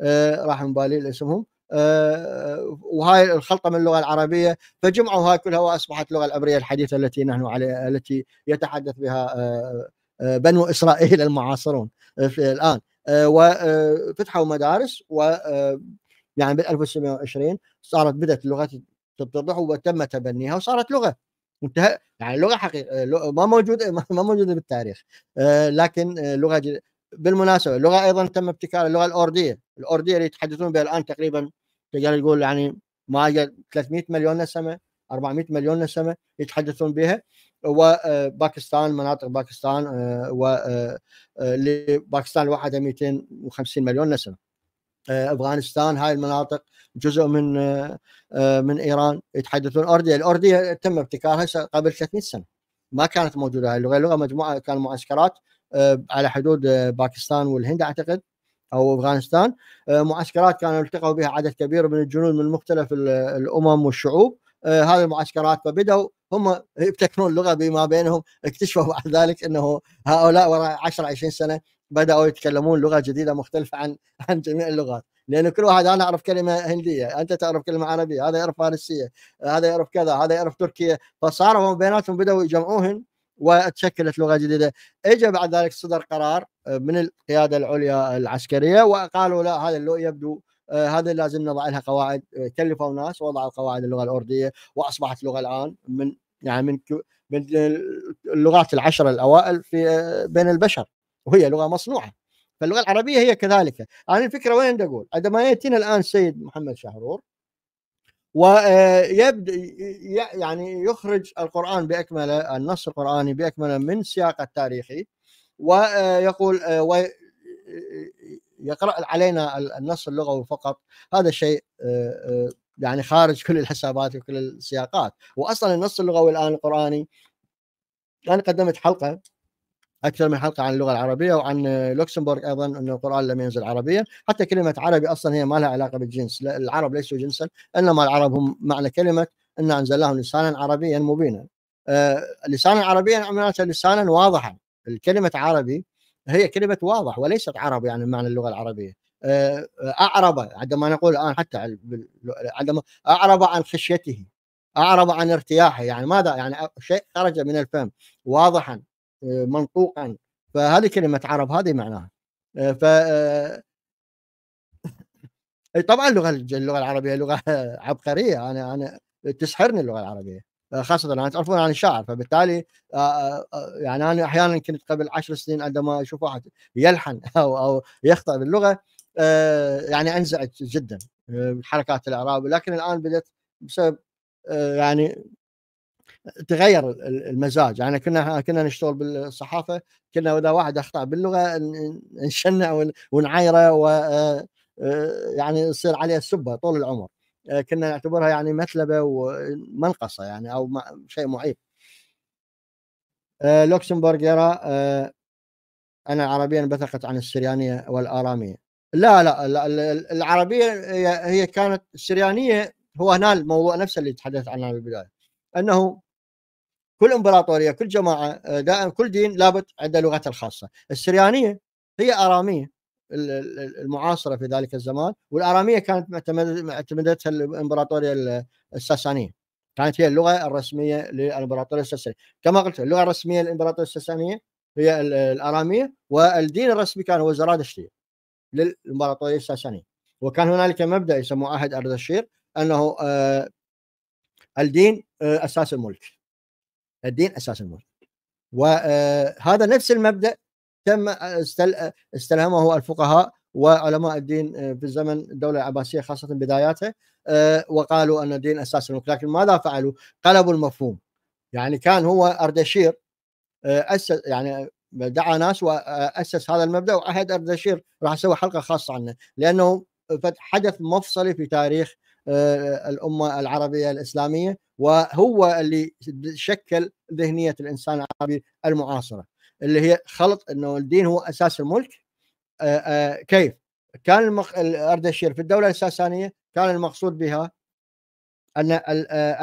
آه، راح من بالي اسمهم وهاي الخلطه من اللغه العربيه فجمعوا هاي كلها واصبحت اللغه العبريه الحديثه التي نحن عليها التي يتحدث بها بنو اسرائيل المعاصرون في الان وفتحوا مدارس و يعني بال 1920 صارت بدات اللغات تتضح وتم تبنيها وصارت لغه انتهى يعني لغه حقيقيه آه، ما موجوده ما موجوده بالتاريخ آه، لكن آه، لغه جد... بالمناسبه اللغه ايضا تم ابتكار اللغه الارديه الارديه اللي يتحدثون بها الان تقريبا تقدر تقول يعني ما 300 مليون نسمه 400 مليون نسمه يتحدثون بها وباكستان مناطق باكستان و باكستان لوحدها 250 مليون نسمه افغانستان هاي المناطق جزء من آه، آه، من ايران يتحدثون ارديه، الارديه تم ابتكارها قبل 300 سنه ما كانت موجوده هاي اللغه، اللغه مجموعه كان معسكرات آه، على حدود باكستان والهند اعتقد او افغانستان معسكرات كانوا التقوا بها عدد كبير من الجنود من مختلف الامم والشعوب هذه المعسكرات فبدأوا هم يبتكرون اللغه بما بينهم اكتشفوا بعد ذلك انه هؤلاء وراء 10 20 سنه بداوا يتكلمون لغه جديده مختلفه عن عن جميع اللغات لانه كل واحد انا اعرف كلمه هنديه انت تعرف كلمه عربيه هذا يعرف فارسيه هذا يعرف كذا هذا يعرف تركيه فصاروا بيناتهم بداوا يجمعوهن وتشكلت لغه جديده اجى بعد ذلك صدر قرار آه، من القياده العليا العسكريه وقالوا لا هذا اللي يبدو آه، هذا لازم نضع لها قواعد كلفوا ناس وضعوا قواعد اللغه الارديه واصبحت لغه الان من يعني من من اللغات العشر الاوائل في آه، بين البشر وهي لغه مصنوعه فاللغه العربيه هي كذلك انا الفكره وين اقول عندما ياتينا الان السيد محمد شهرور ويبدأ آه، يعني يخرج القرآن بأكمله النص القرآني بأكمله من سياق التاريخي ويقول آه، آه، يقرأ علينا النص اللغوي فقط هذا شيء يعني خارج كل الحسابات وكل السياقات وأصلا النص اللغوي الآن القرآني أنا قدمت حلقة اكثر من حلقه عن اللغه العربيه وعن لوكسمبورغ ايضا انه القران لم ينزل عربيا، حتى كلمه عربي اصلا هي ما لها علاقه بالجنس، العرب ليسوا جنسا انما العرب هم معنى كلمه انا انزلناه لسانا عربيا مبينا. آه، لسانا عربيا معناته لسانا واضحا، الكلمه عربي هي كلمه واضح وليست عرب يعني معنى اللغه العربيه. آه، اعرب عندما نقول الان حتى عندما اعرب عن خشيته اعرب عن ارتياحه يعني ماذا يعني شيء خرج من الفم واضحا آه، منطوقا فهذه كلمه عرب هذه معناها آه، ف آه، طبعا اللغه اللغه العربيه لغه عبقريه انا انا تسحرني اللغه العربيه خاصه انا تعرفون انا شاعر فبالتالي يعني انا احيانا كنت قبل عشر سنين عندما اشوف واحد يلحن او او يخطا باللغه يعني انزعج جدا بحركات الاعراب لكن الان بدات بسبب يعني تغير المزاج يعني كنا كنا نشتغل بالصحافه كنا اذا واحد اخطا باللغه نشنع ونعايره و آه، آه، يعني يصير عليه سبه طول العمر آه، كنا نعتبرها يعني مثلبه ومنقصه يعني او شيء معيب لوكسمبورغ يرى ان العربيه انبثقت عن السريانيه والاراميه لا, لا العربيه هي كانت السريانيه هو هنا الموضوع نفسه اللي تحدثت عنه بالبدايه انه كل امبراطوريه كل جماعه آه، دائما كل دين لابد عنده لغته الخاصه السريانيه هي اراميه المعاصره في ذلك الزمان والاراميه كانت اعتمدتها الامبراطوريه الساسانيه كانت هي اللغه الرسميه للامبراطوريه الساسانيه كما قلت اللغه الرسميه للامبراطوريه الساسانيه هي الاراميه والدين الرسمي كان هو الزرادشتيه للامبراطوريه الساسانيه وكان هنالك مبدا يسموه عهد اردشير انه آه، الدين آه، اساس الملك إيه الدين اساس الملك وهذا آه، نفس المبدا تم آه، آه، استلهمه الفقهاء وعلماء الدين في الزمن الدولة العباسية خاصة بداياتها وقالوا أن الدين أساس الملك لكن ماذا فعلوا قلبوا المفهوم يعني كان هو أردشير أسس يعني دعا ناس وأسس هذا المبدأ وعهد أردشير راح أسوي حلقة خاصة عنه لأنه حدث مفصلي في تاريخ آه، الامه العربيه الاسلاميه وهو اللي شكل ذهنيه الانسان العربي المعاصره اللي هي خلط انه الدين هو اساس الملك آه، آه، كيف؟ كان المق... الاردشير في الدوله الساسانيه كان المقصود بها ان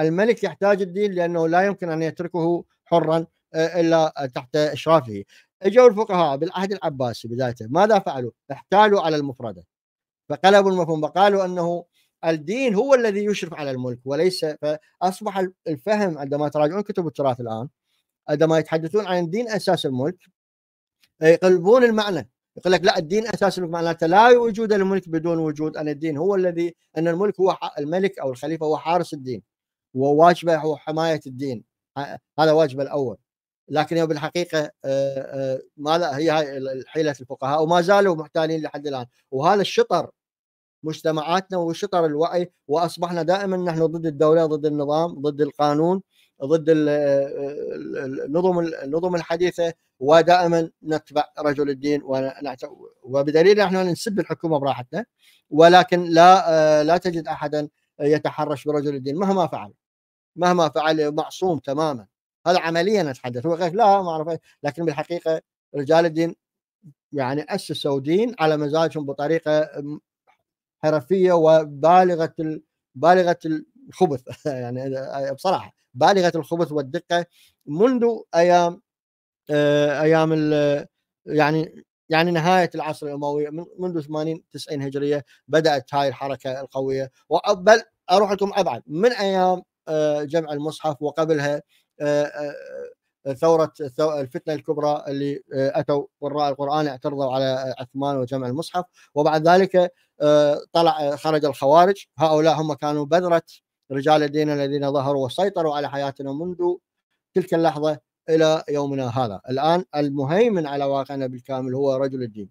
الملك يحتاج الدين لانه لا يمكن ان يتركه حرا الا تحت اشرافه. اجوا الفقهاء بالعهد العباسي بدايته ماذا فعلوا؟ احتالوا على المفرده فقلبوا المفهوم فقالوا انه الدين هو الذي يشرف على الملك وليس فاصبح الفهم عندما تراجعون كتب التراث الان عندما يتحدثون عن الدين اساس الملك آه، يقلبون المعنى يقول لك لا الدين اساس الملك معناته لا وجود الملك بدون وجود ان الدين هو الذي ان الملك هو الملك او الخليفه هو حارس الدين وواجبه هو حمايه الدين هذا واجبه الاول لكن بالحقيقه آه، آه، ماذا هي هاي حيله الفقهاء وما زالوا محتالين لحد الان وهذا الشطر مجتمعاتنا وشطر الوعي واصبحنا دائما نحن ضد الدوله ضد النظام ضد القانون ضد النظم النظم الحديثه ودائما نتبع رجل الدين وبدليل نحن نسب الحكومه براحتنا ولكن لا لا تجد احدا يتحرش برجل الدين مهما فعل مهما فعل معصوم تماما هذا عمليا نتحدث هو لا ما اعرف لكن بالحقيقه رجال الدين يعني اسسوا دين على مزاجهم بطريقه حرفيه وبالغه بالغه الخبث يعني بصراحه بالغه الخبث والدقه منذ ايام آه، ايام يعني يعني نهايه العصر الاموي منذ 80 90 هجريه بدات هاي الحركه القويه بل اروح لكم ابعد من ايام آه، جمع المصحف وقبلها آه، ثوره الفتنه الكبرى اللي آه، اتوا قراء القران اعترضوا على عثمان وجمع المصحف وبعد ذلك آه، طلع آه، خرج الخوارج هؤلاء هم كانوا بذره رجال الدين الذين ظهروا وسيطروا على حياتنا منذ تلك اللحظه الى يومنا هذا الان المهيمن على واقعنا بالكامل هو رجل الدين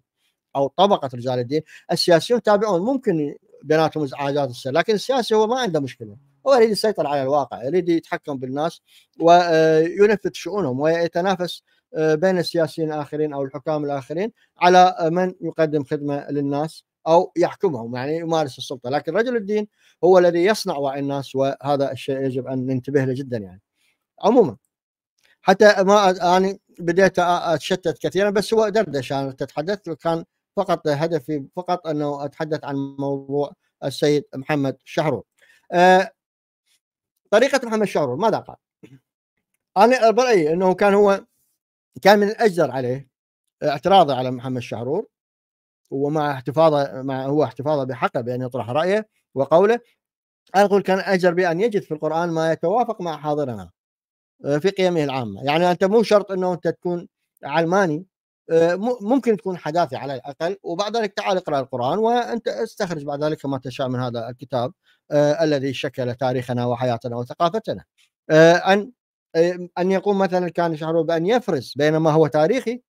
او طبقه رجال الدين السياسيون تابعون ممكن بيناتهم ازعاجات لكن السياسي هو ما عنده مشكله هو يريد يسيطر على الواقع يريد يتحكم بالناس وينفذ آه، شؤونهم ويتنافس آه، بين السياسيين الاخرين او الحكام الاخرين على من يقدم خدمه للناس او يحكمهم يعني يمارس السلطه لكن رجل الدين هو الذي يصنع وعي الناس وهذا الشيء يجب ان ننتبه له جدا يعني عموما حتى ما يعني بديت اتشتت كثيرا بس هو دردشه يعني تتحدث كان فقط هدفي فقط انه اتحدث عن موضوع السيد محمد شحرور. آه، طريقه محمد شعرور ماذا قال؟ انا برايي انه كان هو كان من الاجدر عليه اعتراضه على محمد شعرور ومع احتفاظه مع هو احتفاظه بحقه بان يطرح رايه وقوله انا اقول كان اجدر بان يجد في القران ما يتوافق مع حاضرنا آه، في قيمه العامه، يعني انت مو شرط انه انت تكون علماني آه، ممكن تكون حداثي على الاقل وبعد ذلك تعال اقرا القران وانت استخرج بعد ذلك ما تشاء من هذا الكتاب آه، الذي شكل تاريخنا وحياتنا وثقافتنا آه، ان آه، ان يقوم مثلا كان شعره بان يفرز بين ما هو تاريخي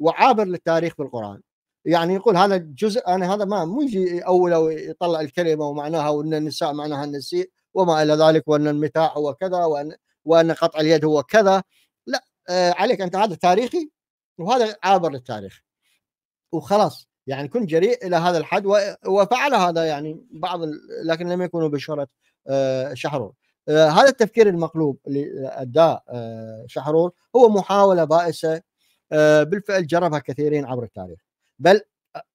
وعابر للتاريخ بالقران يعني يقول هذا الجزء انا هذا ما مو يجي اول او يطلع الكلمه ومعناها وان النساء معناها النسيء وما الى ذلك وان المتاع هو كذا وان وان قطع اليد هو كذا لا عليك انت هذا تاريخي وهذا عابر للتاريخ وخلاص يعني كنت جريء الى هذا الحد وفعل هذا يعني بعض لكن لم يكونوا بشهره آه، شحرور آه، هذا التفكير المقلوب اللي اداه شحرور هو محاوله بائسه آه، بالفعل جربها كثيرين عبر التاريخ بل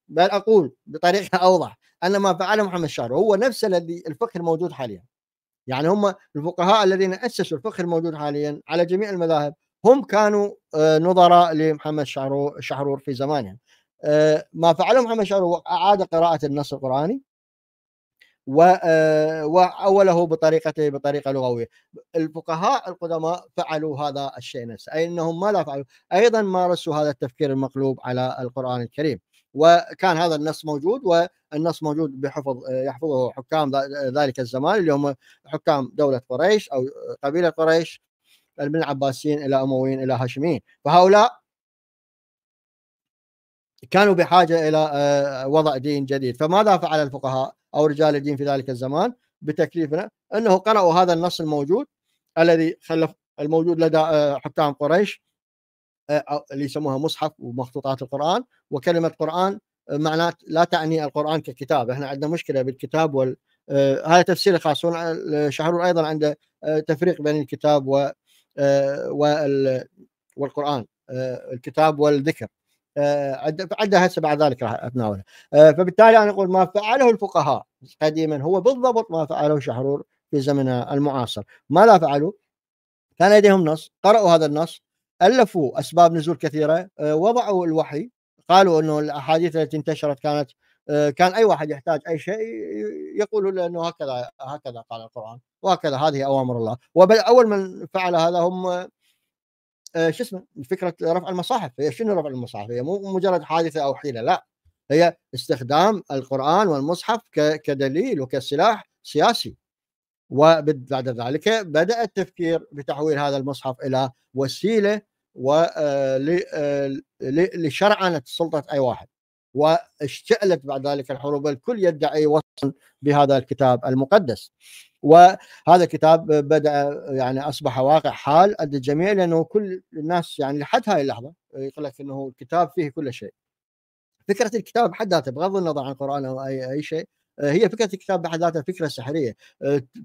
بل اقول بطريقه اوضح ان ما فعله محمد شحرور هو نفس الذي الفقه الموجود حاليا يعني هم الفقهاء الذين اسسوا الفقه الموجود حاليا على جميع المذاهب هم كانوا نظراء لمحمد شحرور في زمانه آه، ما فعله محمد هو أعاد قراءة النص القرآني آه، وأوله بطريقة بطريقة لغوية الفقهاء القدماء فعلوا هذا الشيء نفسه أي أنهم ما لا فعلوا أيضا مارسوا هذا التفكير المقلوب على القرآن الكريم وكان هذا النص موجود والنص موجود بحفظ آه، يحفظه حكام ذلك الزمان اللي هم حكام دولة قريش أو قبيلة قريش من العباسيين إلى أمويين إلى هاشميين فهؤلاء كانوا بحاجه الى آه، آه، وضع دين جديد فماذا فعل الفقهاء او رجال الدين في ذلك الزمان بتكليفنا انه قرأوا هذا النص الموجود الذي خلف الموجود لدى آه، حكام قريش اللي يسموها مصحف ومخطوطات القرآن وكلمة قرآن معنات لا تعني القرآن ككتاب احنا عندنا مشكلة بالكتاب وال هذا تفسير خاص شهرون أيضا عنده تفريق بين الكتاب و والقرآن الكتاب والذكر آه، عندها هسه بعد ذلك راح اتناوله آه، فبالتالي انا اقول ما فعله الفقهاء قديما هو بالضبط ما فعله شحرور في زمننا المعاصر ماذا فعلوا؟ كان لديهم نص قرأوا هذا النص ألفوا أسباب نزول كثيرة آه، وضعوا الوحي قالوا أنه الأحاديث التي انتشرت كانت كان أي واحد يحتاج أي شيء يقول له أنه هكذا هكذا قال القرآن وهكذا هذه أوامر الله وبل أول من فعل هذا هم آه، شو اسمه فكره رفع المصاحف هي شنو رفع المصاحف هي مو مجرد حادثه او حيله لا هي استخدام القران والمصحف كدليل وكسلاح سياسي وبعد ذلك بدا التفكير بتحويل هذا المصحف الى وسيله آه، آه، لشرعنه سلطه اي واحد واشتعلت بعد ذلك الحروب الكل يدعي وصل بهذا الكتاب المقدس وهذا الكتاب بدا يعني اصبح واقع حال عند الجميع لانه كل الناس يعني لحد هاي اللحظه يقول لك انه الكتاب فيه كل شيء. فكره الكتاب بحد ذاته بغض النظر عن القران او اي اي شيء هي فكره الكتاب بحد ذاتها فكره سحريه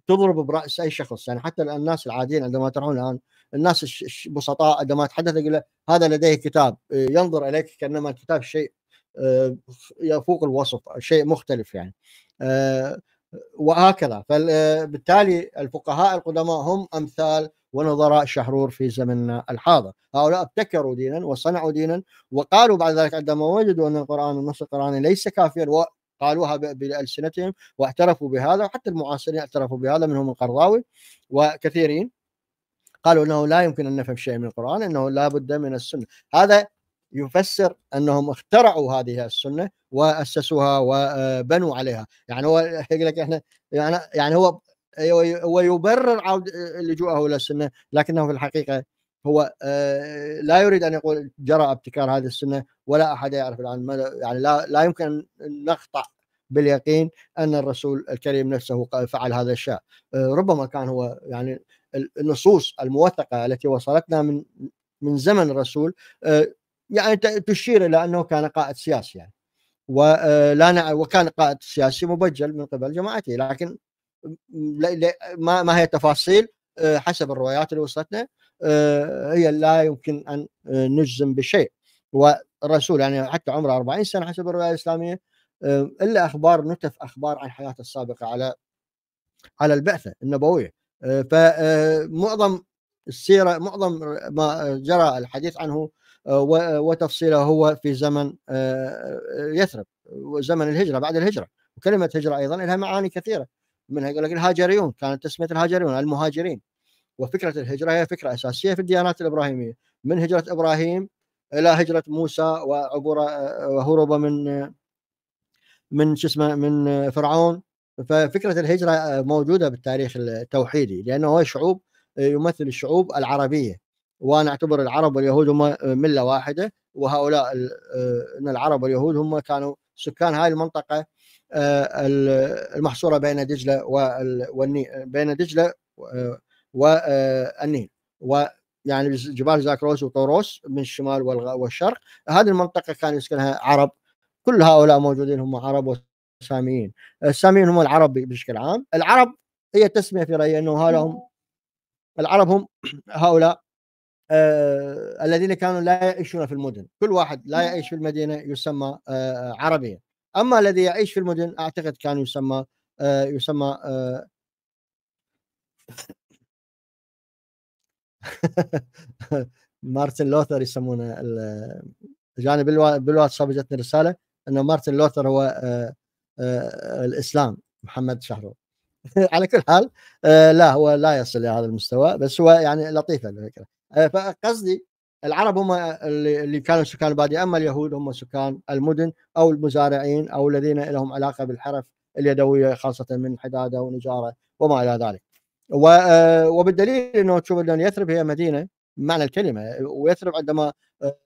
تضرب براس اي شخص يعني حتى الناس العاديين عندما ترون الان الناس البسطاء عندما تحدث يقول هذا لديه كتاب ينظر اليك كانما الكتاب شيء آه، يفوق الوصف شيء مختلف يعني آه، وهكذا فبالتالي آه، الفقهاء القدماء هم امثال ونظراء شحرور في زمننا الحاضر هؤلاء ابتكروا دينا وصنعوا دينا وقالوا بعد ذلك عندما وجدوا أن القرآن النص القرآني ليس كافيا وقالوها بألسنتهم واعترفوا بهذا وحتى المعاصرين اعترفوا بهذا منهم القرضاوي وكثيرين قالوا انه لا يمكن ان نفهم شيء من القران انه لا بد من السنه هذا يفسر انهم اخترعوا هذه السنه واسسوها وبنوا آه، عليها يعني هو يقول لك احنا يعني يعني هو أيوة، هو يبرر عود لجوءه الى السنه لكنه في الحقيقه هو آه، لا يريد ان يقول جرى ابتكار هذه السنه ولا احد يعرف الان يعني لا لا يمكن ان نقطع باليقين ان الرسول الكريم نفسه فعل هذا الشيء آه، ربما كان هو يعني النصوص الموثقه التي وصلتنا من من زمن الرسول يعني تشير الى انه كان قائد سياسي يعني ولا آه، وكان قائد سياسي مبجل من قبل جماعته لكن ما ما هي تفاصيل آه، حسب الروايات اللي وصلتنا آه، هي لا يمكن ان نجزم بشيء والرسول يعني حتى عمره 40 سنه حسب الروايه الاسلاميه الا اخبار نتف اخبار عن حياته السابقه على على البعثه النبويه فمعظم السيره معظم ما جرى الحديث عنه آه، وتفصيله هو في زمن آه، آه، يثرب وزمن الهجره بعد الهجره وكلمه هجره ايضا لها معاني كثيره منها يقول لك الهاجريون كانت تسميه الهاجريون المهاجرين وفكره الهجره هي فكره اساسيه في الديانات الابراهيميه من هجره ابراهيم الى هجره موسى وعبور وهروبه من من شو اسمه من فرعون ففكره الهجره موجوده بالتاريخ التوحيدي لانه هو شعوب يمثل الشعوب العربيه وانا اعتبر العرب واليهود هم مله واحده وهؤلاء آه، ان العرب واليهود هم كانوا سكان هذه المنطقه آه، المحصوره بين دجله والنيل بين دجله آه، والنيل ويعني جبال زاكروس وطوروس من الشمال والشرق هذه المنطقه كان يسكنها عرب كل هؤلاء موجودين هم عرب وساميين الساميين هم العرب بشكل عام العرب هي تسميه في رايي انه هؤلاء هم العرب هم هؤلاء آه، الذين كانوا لا يعيشون في المدن كل واحد لا نعم. يعيش في المدينة يسمى آه، عربيا أما الذي يعيش في المدن أعتقد كان يسمى آه، يسمى مارتن لوثر يسمونه جاني بالواتساب جتني رساله انه مارتن لوثر هو الاسلام محمد شهرو على كل حال لا هو لا يصل لهذا المستوى بس هو يعني لطيفه الفكره آه، فقصدي العرب هم اللي كانوا سكان البادية أما اليهود هم سكان المدن أو المزارعين أو الذين لهم علاقة بالحرف اليدوية خاصة من حدادة ونجارة وما إلى ذلك آه، وبالدليل أنه تشوف أن يثرب هي مدينة معنى الكلمة ويثرب عندما آه،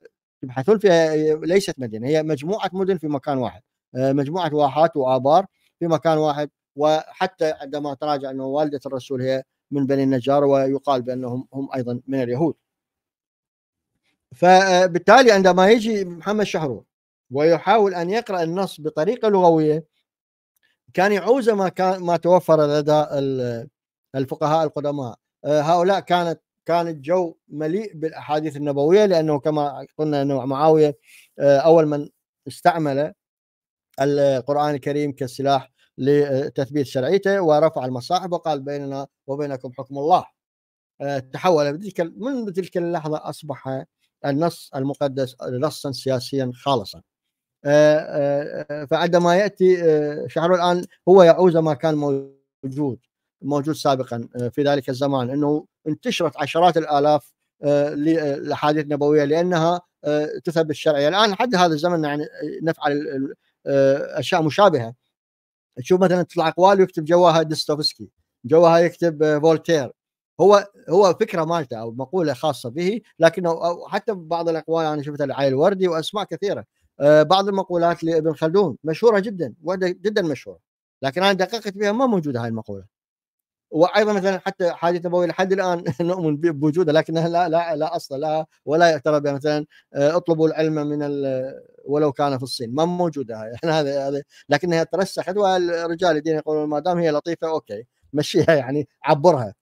يبحثون فيها ليست مدينة هي مجموعة مدن في مكان واحد مجموعة واحات وآبار في مكان واحد وحتى عندما تراجع أنه والدة الرسول هي من بني النجار ويقال بانهم هم ايضا من اليهود فبالتالي آه، عندما يجي محمد شحرور ويحاول ان يقرا النص بطريقه لغويه كان يعوز ما كان ما توفر لدى الفقهاء القدماء آه، هؤلاء كانت كان الجو مليء بالاحاديث النبويه لانه كما قلنا انه معاويه آه، اول من استعمل القران الكريم كسلاح لتثبيت شرعيته ورفع المصاحب وقال بيننا وبينكم حكم الله آه، تحول من تلك اللحظة أصبح النص المقدس نصا سياسيا خالصا آه، آه، فعندما يأتي شعر الآن هو يعوز ما كان موجود موجود سابقا في ذلك الزمان أنه انتشرت عشرات الآلاف للأحاديث النبوية لأنها تثبت الشرعية الآن حد هذا الزمن يعني نفعل أشياء مشابهة تشوف مثلا تطلع اقوال ويكتب جواها دستوفسكي جواها يكتب آه، فولتير هو هو فكره مالته او مقوله خاصه به لكنه أو حتى بعض الاقوال انا شفتها لعلي الوردي واسماء كثيره آه، بعض المقولات لابن خلدون مشهوره جدا جدا مشهوره لكن انا دققت بها ما موجوده هاي المقوله وايضا مثلا حتى حاجه نبويه لحد الان نؤمن بوجودها لكنها لا لا لا اصل لها ولا يعتبر بها مثلا آه، اطلبوا العلم من ولو كان في الصين ما موجوده هاي يعني هذا هذا لكنها ترسخت والرجال الدين يقولون ما دام هي لطيفه اوكي مشيها يعني عبرها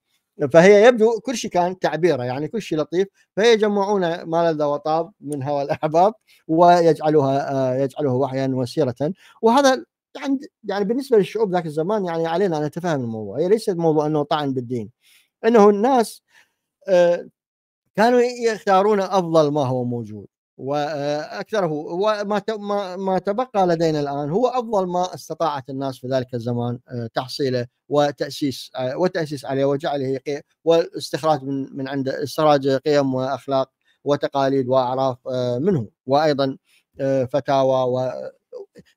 فهي يبدو كل شيء كان تعبيره يعني كل شيء لطيف فيجمعون ما لذ وطاب من هوى الاحباب ويجعلوها آه، يجعله وحيا وسيره وهذا يعني يعني بالنسبه للشعوب ذاك الزمان يعني علينا ان نتفهم الموضوع، هي ليست موضوع انه طعن بالدين، انه الناس آه، كانوا يختارون افضل ما هو موجود واكثره آه، وما ما تبقى لدينا الان هو افضل ما استطاعت الناس في ذلك الزمان آه، تحصيله وتاسيس وتاسيس عليه وجعله والاستخراج من من عند استخراج قيم واخلاق وتقاليد واعراف منه وايضا فتاوى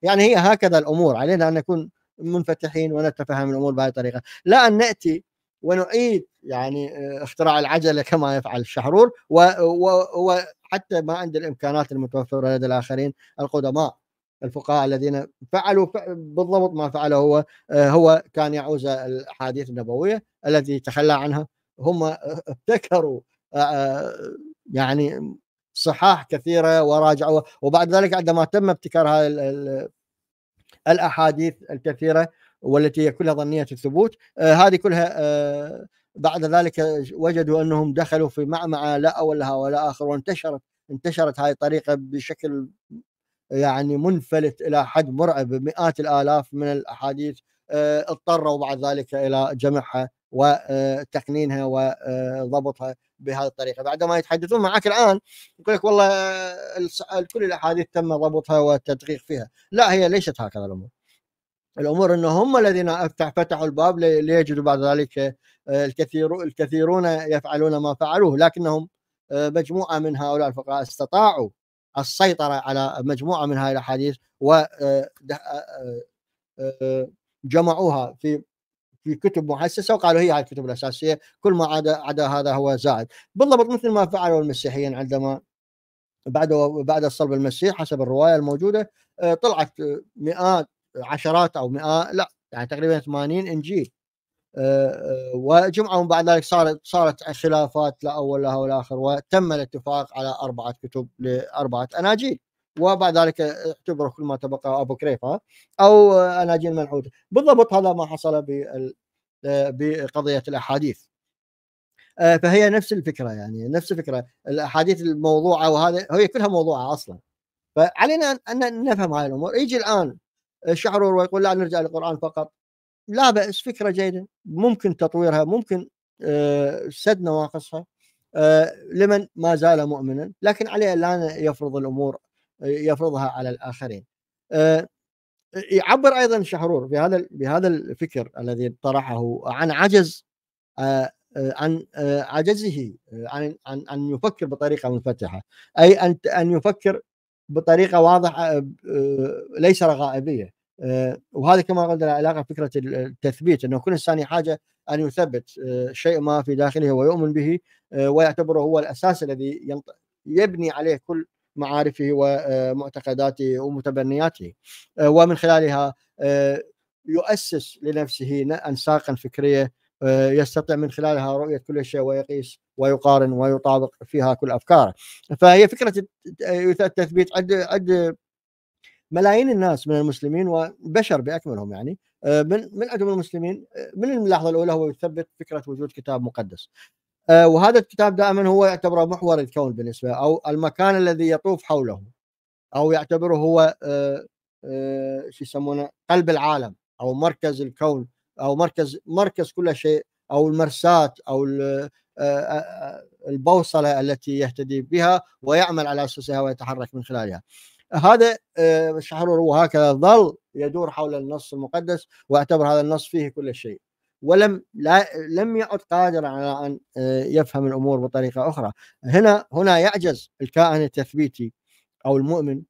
يعني هي هكذا الامور علينا ان نكون منفتحين ونتفهم الامور بهذه الطريقه لا ان ناتي ونعيد يعني آه، اختراع العجله كما يفعل الشحرور وحتى ما عند الامكانات المتوفره لدى الاخرين القدماء الفقهاء الذين فعلوا بالضبط ما فعله هو آه، هو كان يعوز الاحاديث النبويه التي تخلى عنها هم آه، ابتكروا يعني صحاح كثيره وراجعوا وبعد ذلك عندما تم ابتكار هذه الاحاديث الكثيره والتي هي كلها ظنيه الثبوت آه، هذه كلها آه، بعد ذلك وجدوا انهم دخلوا في معمعه لا اول لها ولا اخر وانتشرت انتشرت هذه الطريقه بشكل يعني منفلت الى حد مرعب مئات الالاف من الاحاديث آه، اضطروا بعد ذلك الى جمعها وتقنينها وضبطها بهذه الطريقه بعد ما يتحدثون معك الان يقول لك والله آه، كل الاحاديث تم ضبطها والتدقيق فيها لا هي ليست هكذا الامور الامور انه هم الذين فتحوا الباب ليجدوا بعد ذلك آه، الكثير الكثيرون يفعلون ما فعلوه لكنهم آه، مجموعه من هؤلاء الفقهاء استطاعوا السيطره على مجموعه من هذه الاحاديث و جمعوها في في كتب مؤسسه وقالوا هي هاي الكتب الاساسيه كل ما عدا عدا هذا هو زائد بالضبط مثل ما فعلوا المسيحيين عندما بعد بعد صلب المسيح حسب الروايه الموجوده آه، طلعت مئات عشرات او مئات لا يعني تقريبا 80 انجيل آه، آه، وجمعهم بعد ذلك صارت صارت خلافات لا اول لها ولا اخر وتم الاتفاق على اربعه كتب لاربعه اناجيل وبعد ذلك اعتبروا كل ما تبقى ابو كريفه او اناجيل منحوته بالضبط هذا ما حصل آه، بقضيه الاحاديث آه، فهي نفس الفكره يعني نفس الفكره الاحاديث الموضوعه وهذا هي كلها موضوعه اصلا فعلينا ان نفهم هاي الامور يجي الان شعرور ويقول لا نرجع للقران فقط لا باس فكره جيده ممكن تطويرها ممكن آه، سد نواقصها لمن ما زال مؤمنا لكن عليه لا يفرض الامور يفرضها على الاخرين. آه، يعبر ايضا شحرور بهذا بهذا الفكر الذي طرحه عن عجز آه، آه، عن عجزه عن عن ان يفكر بطريقه منفتحه، اي ان ان يفكر بطريقه واضحه ليس رغائبيه وهذا كما قلت له علاقه بفكره التثبيت انه كل انسان حاجه ان يثبت شيء ما في داخله ويؤمن به ويعتبره هو الاساس الذي يبني عليه كل معارفه آه، ومعتقداته ومتبنياته آه، ومن خلالها آه، يؤسس لنفسه انساقا فكريه يستطيع من خلالها رؤيه كل شيء ويقيس ويقارن ويطابق فيها كل افكاره فهي فكره التثبيت عد عد ملايين الناس من المسلمين وبشر باكملهم يعني من من عندهم المسلمين من الملاحظه الاولى هو يثبت فكره وجود كتاب مقدس آه، وهذا الكتاب دائما هو يعتبره محور الكون بالنسبه او المكان الذي يطوف حوله او يعتبره هو آه، آه، شو يسمونه قلب العالم او مركز الكون او مركز مركز كل شيء او المرساة او البوصله التي يهتدي بها ويعمل على اساسها ويتحرك من خلالها. هذا الشحرور وهكذا ظل يدور حول النص المقدس واعتبر هذا النص فيه كل شيء. ولم لا لم يعد قادرا على ان آه، يفهم الامور بطريقه اخرى هنا هنا يعجز الكائن التثبيتي او المؤمن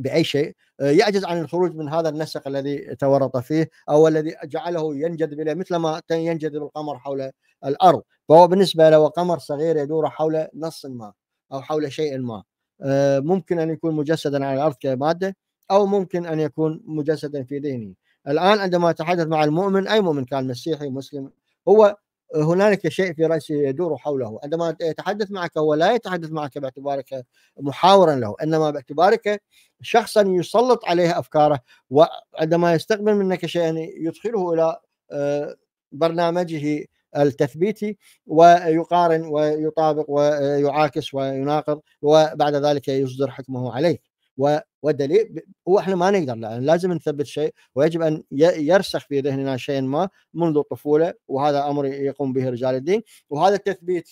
باي شيء آه، يعجز عن الخروج من هذا النسق الذي تورط فيه او الذي جعله ينجذب اليه مثل ما ينجذب القمر حول الارض فهو بالنسبه له قمر صغير يدور حول نص ما او حول شيء ما آه، ممكن ان يكون مجسدا على الارض كماده او ممكن ان يكون مجسدا في ذهنه الآن عندما أتحدث مع المؤمن أي مؤمن كان مسيحي مسلم هو هنالك شيء في رأسه يدور حوله عندما يتحدث معك هو لا يتحدث معك باعتبارك محاورا له إنما باعتبارك شخصا يسلط عليه أفكاره وعندما يستقبل منك شيئا يدخله إلى آه، برنامجه التثبيتي ويقارن ويطابق ويعاكس ويناقض وبعد ذلك يصدر حكمه عليك و والدليل هو احنا ما نقدر يعني لازم نثبت شيء ويجب ان يرسخ في ذهننا شيء ما منذ الطفوله وهذا امر يقوم به رجال الدين وهذا التثبيت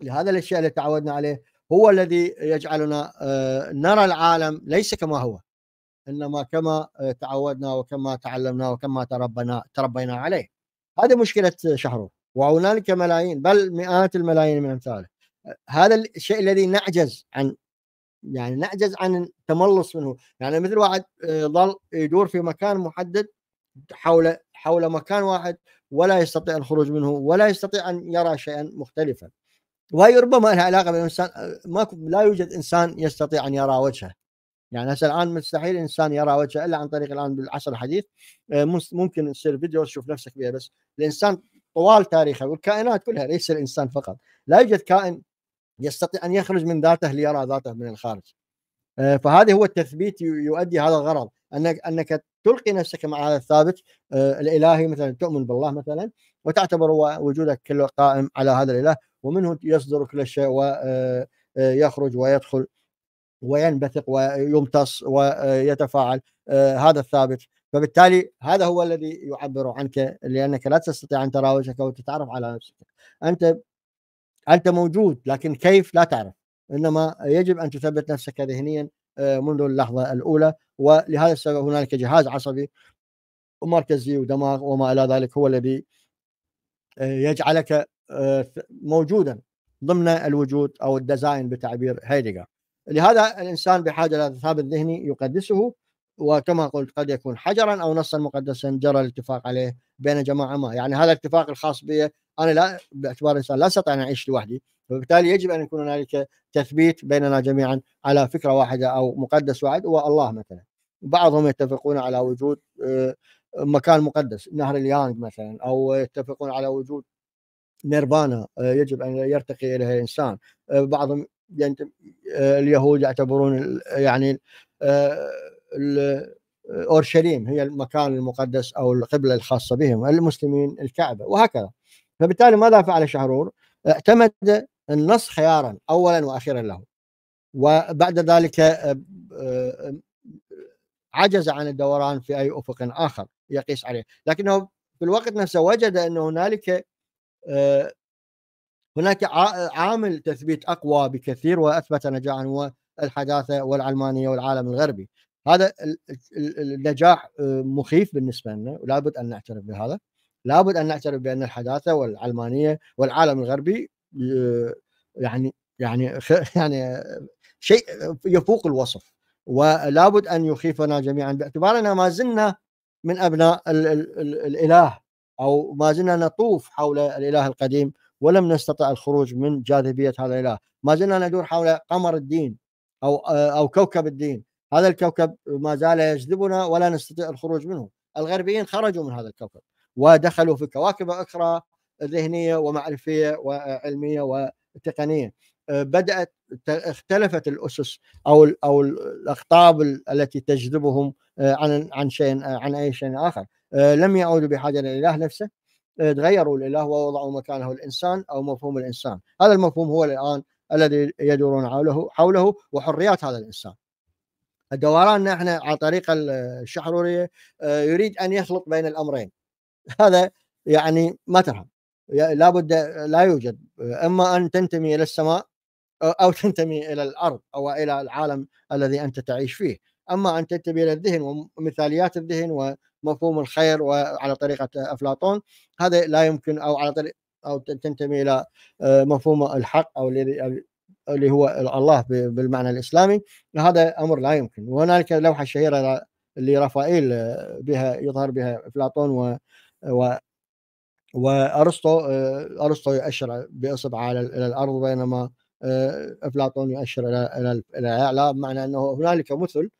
لهذا الاشياء اللي تعودنا عليه هو الذي يجعلنا آه، نرى العالم ليس كما هو انما كما آه، تعودنا وكما تعلمنا وكما تربنا تربينا عليه هذه مشكله شهره وهنالك ملايين بل مئات الملايين من امثاله آه، هذا الشيء الذي نعجز عن يعني نعجز عن التملص منه يعني مثل واحد آه، ظل يدور في مكان محدد حول حول مكان واحد ولا يستطيع الخروج منه ولا يستطيع ان يرى شيئا مختلفا وهي ربما لها علاقه بالانسان آه، ما لا يوجد انسان يستطيع ان يرى وجهه يعني هسه الان مستحيل انسان يرى وجهه الا عن طريق الان بالعصر الحديث آه، ممكن تصير فيديو تشوف نفسك بها بس الانسان طوال تاريخه والكائنات كلها ليس الانسان فقط لا يوجد كائن يستطيع ان يخرج من ذاته ليرى ذاته من الخارج آه، فهذا هو التثبيت يؤدي هذا الغرض انك انك تلقي نفسك مع هذا الثابت آه، الالهي مثلا تؤمن بالله مثلا وتعتبر وجودك كله قائم على هذا الاله ومنه يصدر كل شيء ويخرج آه، ويدخل وينبثق ويمتص ويتفاعل هذا الثابت فبالتالي هذا هو الذي يعبر عنك لانك لا تستطيع ان تراوجك او تتعرف على نفسك انت انت موجود لكن كيف لا تعرف انما يجب ان تثبت نفسك ذهنيا آه، منذ اللحظه الاولى ولهذا السبب هنالك جهاز عصبي مركزي ودماغ وما الى ذلك هو الذي آه، يجعلك آه، موجودا ضمن الوجود او الديزاين بتعبير هيدغر لهذا الانسان بحاجه الى ثابت ذهني يقدسه وكما قلت قد يكون حجرا او نصا مقدسا جرى الاتفاق عليه بين جماعه ما، يعني هذا الاتفاق الخاص بي انا لا باعتبار انسان لا استطيع ان اعيش لوحدي، فبالتالي يجب ان يكون هنالك تثبيت بيننا جميعا على فكره واحده او مقدس واحد هو الله مثلا. بعضهم يتفقون على وجود آه، مكان مقدس نهر اليانغ مثلا او يتفقون على وجود نيرفانا آه، يجب ان يرتقي اليها الانسان، آه، بعضهم اليهود يعتبرون يعني آه، اورشليم هي المكان المقدس او القبله الخاصه بهم المسلمين الكعبه وهكذا فبالتالي ماذا فعل شهرور؟ اعتمد النص خيارا اولا واخيرا له وبعد ذلك آه، آه، عجز عن الدوران في اي افق اخر يقيس عليه لكنه في الوقت نفسه وجد ان هنالك هناك عامل تثبيت اقوى بكثير واثبت نجاحا هو الحداثه والعلمانيه والعالم الغربي هذا النجاح آه، مخيف بالنسبه لنا ولابد ان نعترف بهذا لابد ان نعترف بان الحداثه والعلمانيه والعالم الغربي آه، يعني يعني يعني آه، شيء يفوق الوصف ولابد ان يخيفنا جميعا باعتبارنا ما زلنا من ابناء الـ الـ الـ الاله او ما زلنا نطوف حول الاله القديم ولم نستطع الخروج من جاذبيه هذا الاله، ما زلنا ندور حول قمر الدين او او كوكب الدين هذا الكوكب ما زال يجذبنا ولا نستطيع الخروج منه الغربيين خرجوا من هذا الكوكب ودخلوا في كواكب أخرى ذهنية ومعرفية وعلمية وتقنية آه، بدأت اختلفت الأسس أو أو الأخطاب التي تجذبهم آه، عن عن شيء آه، عن أي شيء آخر لم يعودوا بحاجة للإله نفسه تغيروا الإله ووضعوا مكانه الإنسان أو مفهوم الإنسان هذا المفهوم هو الآن الذي يدورون حوله حوله وحريات هذا الإنسان دوراننا احنا على طريقه الشحروريه آه، يريد ان يخلط بين الامرين هذا يعني ما ترهم لابد لا يوجد اما ان تنتمي الى السماء او تنتمي الى الارض او الى العالم الذي انت تعيش فيه اما ان تنتمي الى الذهن ومثاليات الذهن ومفهوم الخير وعلى طريقه افلاطون هذا لا يمكن او على طريق او تنتمي الى آه، مفهوم الحق او اللي هو الله بالمعنى الاسلامي هذا امر لا يمكن وهنالك لوحه شهيره اللي رافائيل آه، بها يظهر بها افلاطون و, و وارسطو آه، ارسطو يؤشر باصبعه على الى الارض بينما آه، افلاطون يؤشر الى الى الاعلى بمعنى انه هنالك مثل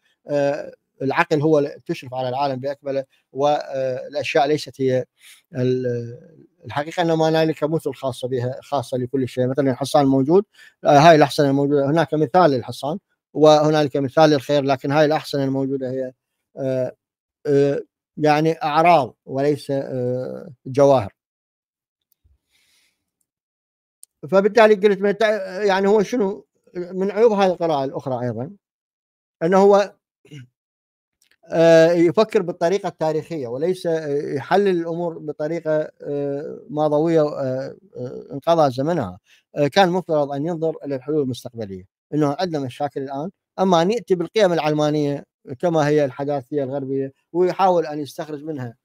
العقل هو تشرف على العالم باكمله والاشياء ليست هي الحقيقه انه ما نالك مثل خاصه بها خاصه لكل شيء مثلا الحصان موجود آه، هاي الاحصنه الموجوده هناك مثال للحصان وهنالك مثال للخير لكن هاي الاحصنه الموجوده هي آه، آه، يعني اعراض وليس جواهر فبالتالي قلت يعني هو شنو من عيوب هذه القراءه الاخرى ايضا انه هو آه، يفكر بالطريقه التاريخيه وليس آه، يحلل الامور بطريقه آه، ماضويه انقضى زمنها كان المفترض ان ينظر إلى الحلول المستقبليه انه عندنا مشاكل الان اما ان ياتي بالقيم العلمانيه كما هي الحداثيه الغربيه ويحاول ان يستخرج منها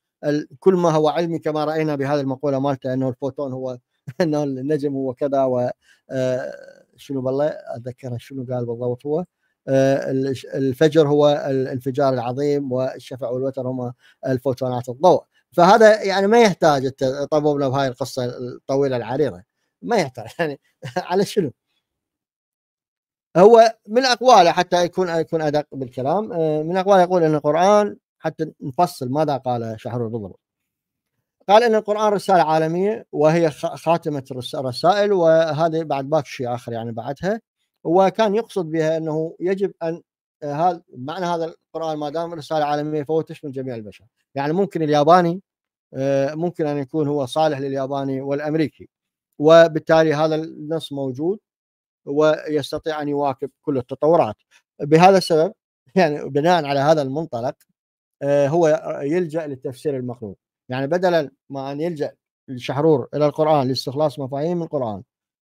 كل ما هو علمي كما راينا بهذه المقوله مالته انه الفوتون هو انه النجم هو كذا و شنو بالله اتذكر شنو قال بالضبط هو آه، الفجر هو الانفجار العظيم والشفع والوتر هما الفوتونات الضوء فهذا يعني ما يحتاج طببنا بهاي القصه الطويله العريضه ما يحتاج يعني على شنو؟ هو من اقواله حتى يكون يكون ادق بالكلام آه، من اقواله يقول ان القران حتى نفصل ماذا قال شهر الرضب قال ان القران رساله عالميه وهي خاتمه الرسائل وهذه بعد باكر شيء اخر يعني بعدها وكان يقصد بها انه يجب ان آه، هذا معنى هذا القران ما دام رساله عالميه فهو تشمل جميع البشر، يعني ممكن الياباني آه، ممكن ان يكون هو صالح للياباني والامريكي وبالتالي هذا النص موجود ويستطيع ان يواكب كل التطورات بهذا السبب يعني بناء على هذا المنطلق آه، هو يلجا للتفسير المقروء يعني بدلا ما ان يلجا الشحرور الى القران لاستخلاص مفاهيم القران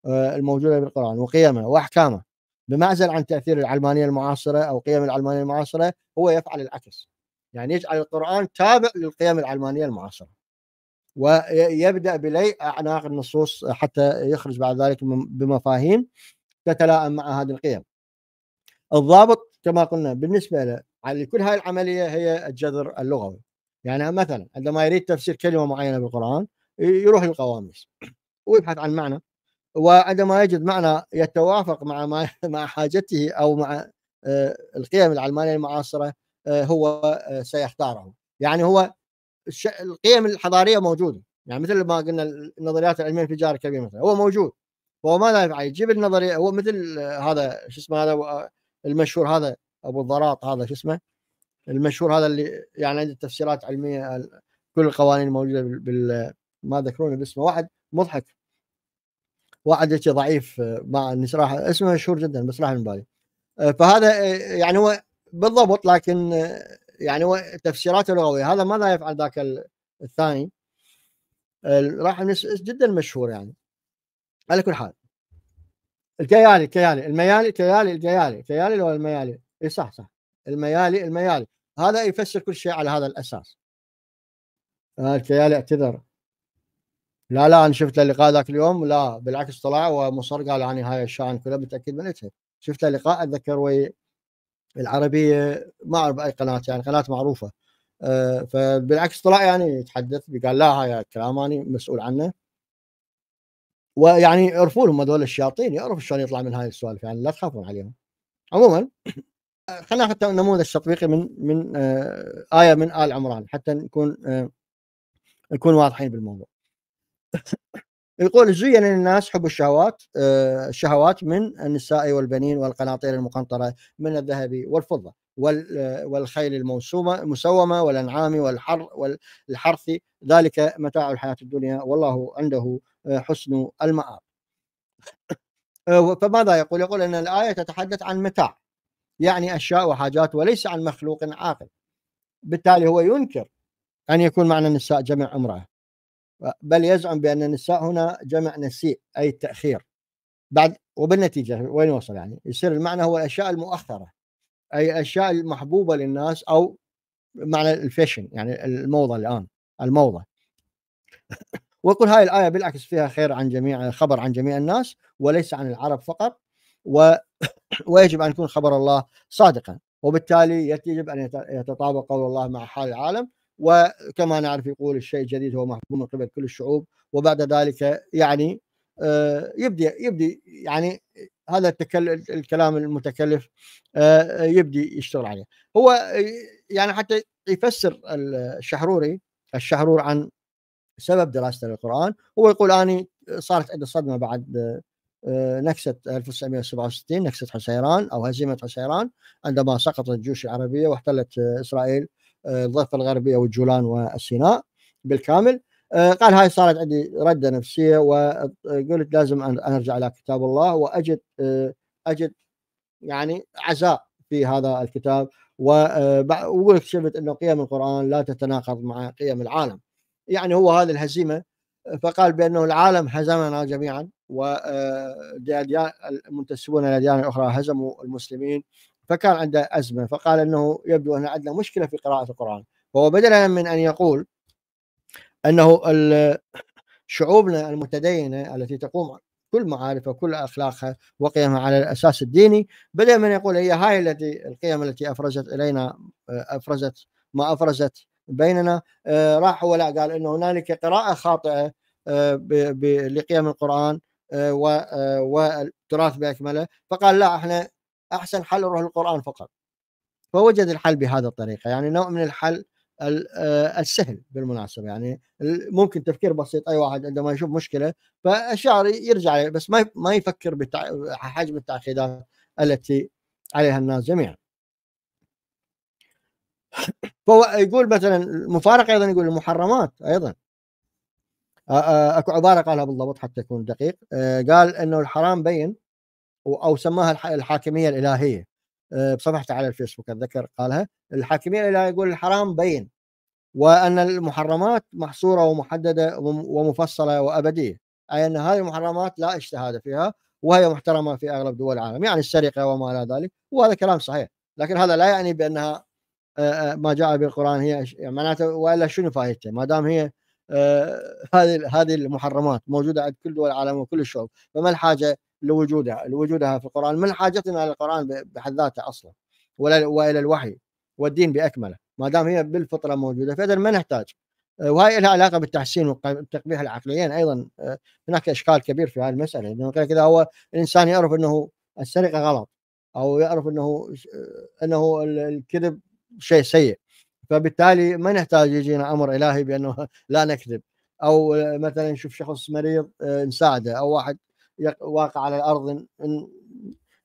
آه، الموجوده بالقران وقيمه واحكامه بمعزل عن تاثير العلمانيه المعاصره او قيم العلمانيه المعاصره هو يفعل العكس يعني يجعل القران تابع للقيم العلمانيه المعاصره ويبدا بلي اعناق النصوص حتى يخرج بعد ذلك بمفاهيم تتلائم مع هذه القيم الضابط كما قلنا بالنسبه له لكل هذه العمليه هي الجذر اللغوي يعني مثلا عندما يريد تفسير كلمه معينه بالقران يروح للقواميس ويبحث عن معنى وعندما يجد معنى يتوافق مع ما مع حاجته او مع آه، القيم العلمانيه المعاصره آه، هو آه، سيختاره يعني هو القيم الحضاريه موجوده يعني مثل ما قلنا النظريات العلميه الانفجار الكبير مثلا هو موجود هو ماذا يفعل؟ يجيب النظريه هو مثل هذا شو اسمه هذا المشهور هذا ابو الضراط هذا شو اسمه المشهور هذا اللي يعني عنده تفسيرات علميه كل القوانين الموجوده بال ما ذكروني باسمه واحد مضحك واحد هيك ضعيف آه، ما اني صراحه اسمه مشهور جدا بس راح من بالي آه، فهذا آه، يعني هو بالضبط لكن يعني هو تفسيراته لغويه هذا ماذا يفعل ذاك الثاني راح جدا مشهور يعني على كل حال الكيالي الكيالي الميالي الكيالي الكيالي الكيالي ولا الميالي اي صح صح الميالي الميالي هذا يفسر كل شيء على هذا الاساس الكيالي اعتذر لا لا انا شفت اللقاء ذاك اليوم لا بالعكس طلع ومصر قال انا هاي الشان كله متاكد من اسمه شفت اللقاء اتذكر وي العربيه ما اعرف اي قناه يعني قناه معروفه أه فبالعكس طلع يعني يتحدث قال لا هاي الكلام انا مسؤول عنه ويعني يعرفون هم هذول الشياطين يعرف شلون يطلع من هاي السوالف يعني لا تخافون عليهم عموما خلينا ناخذ نموذج تطبيقي من من آه، آية من آل عمران حتى نكون آه، نكون واضحين بالموضوع يقول زين للناس حب الشهوات آه، الشهوات من النساء والبنين والقناطير المقنطرة من الذهب والفضة آه، والخيل الموسومة المسومة والأنعام والحر والحرث ذلك متاع الحياة الدنيا والله عنده آه، حسن المآب فماذا يقول يقول أن الآية تتحدث عن متاع يعني أشياء وحاجات وليس عن مخلوق عاقل بالتالي هو ينكر أن يكون معنى النساء جمع امرأة بل يزعم بأن النساء هنا جمع نسيء أي التأخير بعد وبالنتيجة وين وصل يعني يصير المعنى هو الأشياء المؤخرة أي الأشياء المحبوبة للناس أو معنى الفاشن يعني الموضة الآن الموضة ويقول هاي الآية بالعكس فيها خير عن جميع خبر عن جميع الناس وليس عن العرب فقط و ويجب أن يكون خبر الله صادقا وبالتالي يجب أن يتطابق قول الله مع حال العالم وكما نعرف يقول الشيء الجديد هو محبوب من قبل كل الشعوب وبعد ذلك يعني آه، يبدي يبدي يعني هذا الكلام المتكلف آه، يبدي يشتغل عليه هو يعني حتى يفسر الشحروري الشحرور عن سبب دراسته للقرآن هو يقول أني صارت عندي صدمة بعد آه، نكسة 1967 نكسة حسيران أو هزيمة حسيران عندما سقطت الجيوش العربية واحتلت إسرائيل الضفه الغربيه والجولان والسيناء بالكامل آه، قال هاي صارت عندي رده نفسيه وقلت آه، لازم ارجع الى كتاب الله واجد آه، اجد يعني عزاء في هذا الكتاب واكتشفت انه قيم القران لا تتناقض مع قيم العالم يعني هو هذه الهزيمه فقال بانه العالم هزمنا جميعا والمنتسبون الى الاديان الاخرى هزموا المسلمين فكان عنده ازمه فقال انه يبدو ان عندنا مشكله في قراءه القران فهو بدلا من ان يقول انه شعوبنا المتدينه التي تقوم كل معارفها كل اخلاقها وقيمها على الاساس الديني بدل من يقول هي هاي التي القيم التي افرزت الينا افرزت ما افرزت بيننا آه، راح ولا قال انه هنالك قراءه خاطئه آه، لقيم القران آه، والتراث باكمله فقال لا احنا احسن حل روح القران فقط فوجد الحل بهذه الطريقه يعني نوع من الحل آه، السهل بالمناسبه يعني ممكن تفكير بسيط اي واحد عندما يشوف مشكله فالشعر يرجع عليه بس ما ما يفكر بحجم التعقيدات التي عليها الناس جميعا. فهو يقول مثلا المفارقه ايضا يقول المحرمات ايضا آه، آه، اكو عباره قالها بالضبط حتى يكون دقيق قال انه الحرام بين او سماها الحاكميه الالهيه آه، بصفحته على الفيسبوك اتذكر قالها الحاكميه الالهيه يقول الحرام بين وان المحرمات محصوره ومحدده ومفصله وابديه اي ان هذه المحرمات لا اجتهاد فيها وهي محترمه في اغلب دول العالم يعني السرقه وما الى ذلك وهذا كلام صحيح لكن هذا لا يعني بانها آه، آه، ما جاء بالقران هي يعني معناته والا شنو فائدته ما دام هي هذه هذه المحرمات موجوده عند كل دول العالم وكل الشعوب فما الحاجه لوجودها لوجودها في القرآن من حاجتنا إلى القرآن بحد ذاته أصلا ولا وإلى الوحي والدين بأكمله ما دام هي بالفطرة موجودة فإذا ما نحتاج آه، وهي لها علاقة بالتحسين والتقبيح العقليين أيضا آه، هناك إشكال كبير في هذه المسألة لأنه كذا هو الإنسان يعرف أنه السرقة غلط أو يعرف أنه أنه الكذب شيء سيء فبالتالي ما نحتاج يجينا أمر إلهي بأنه لا نكذب أو مثلا نشوف شخص مريض آه، نساعده أو واحد واقع على الارض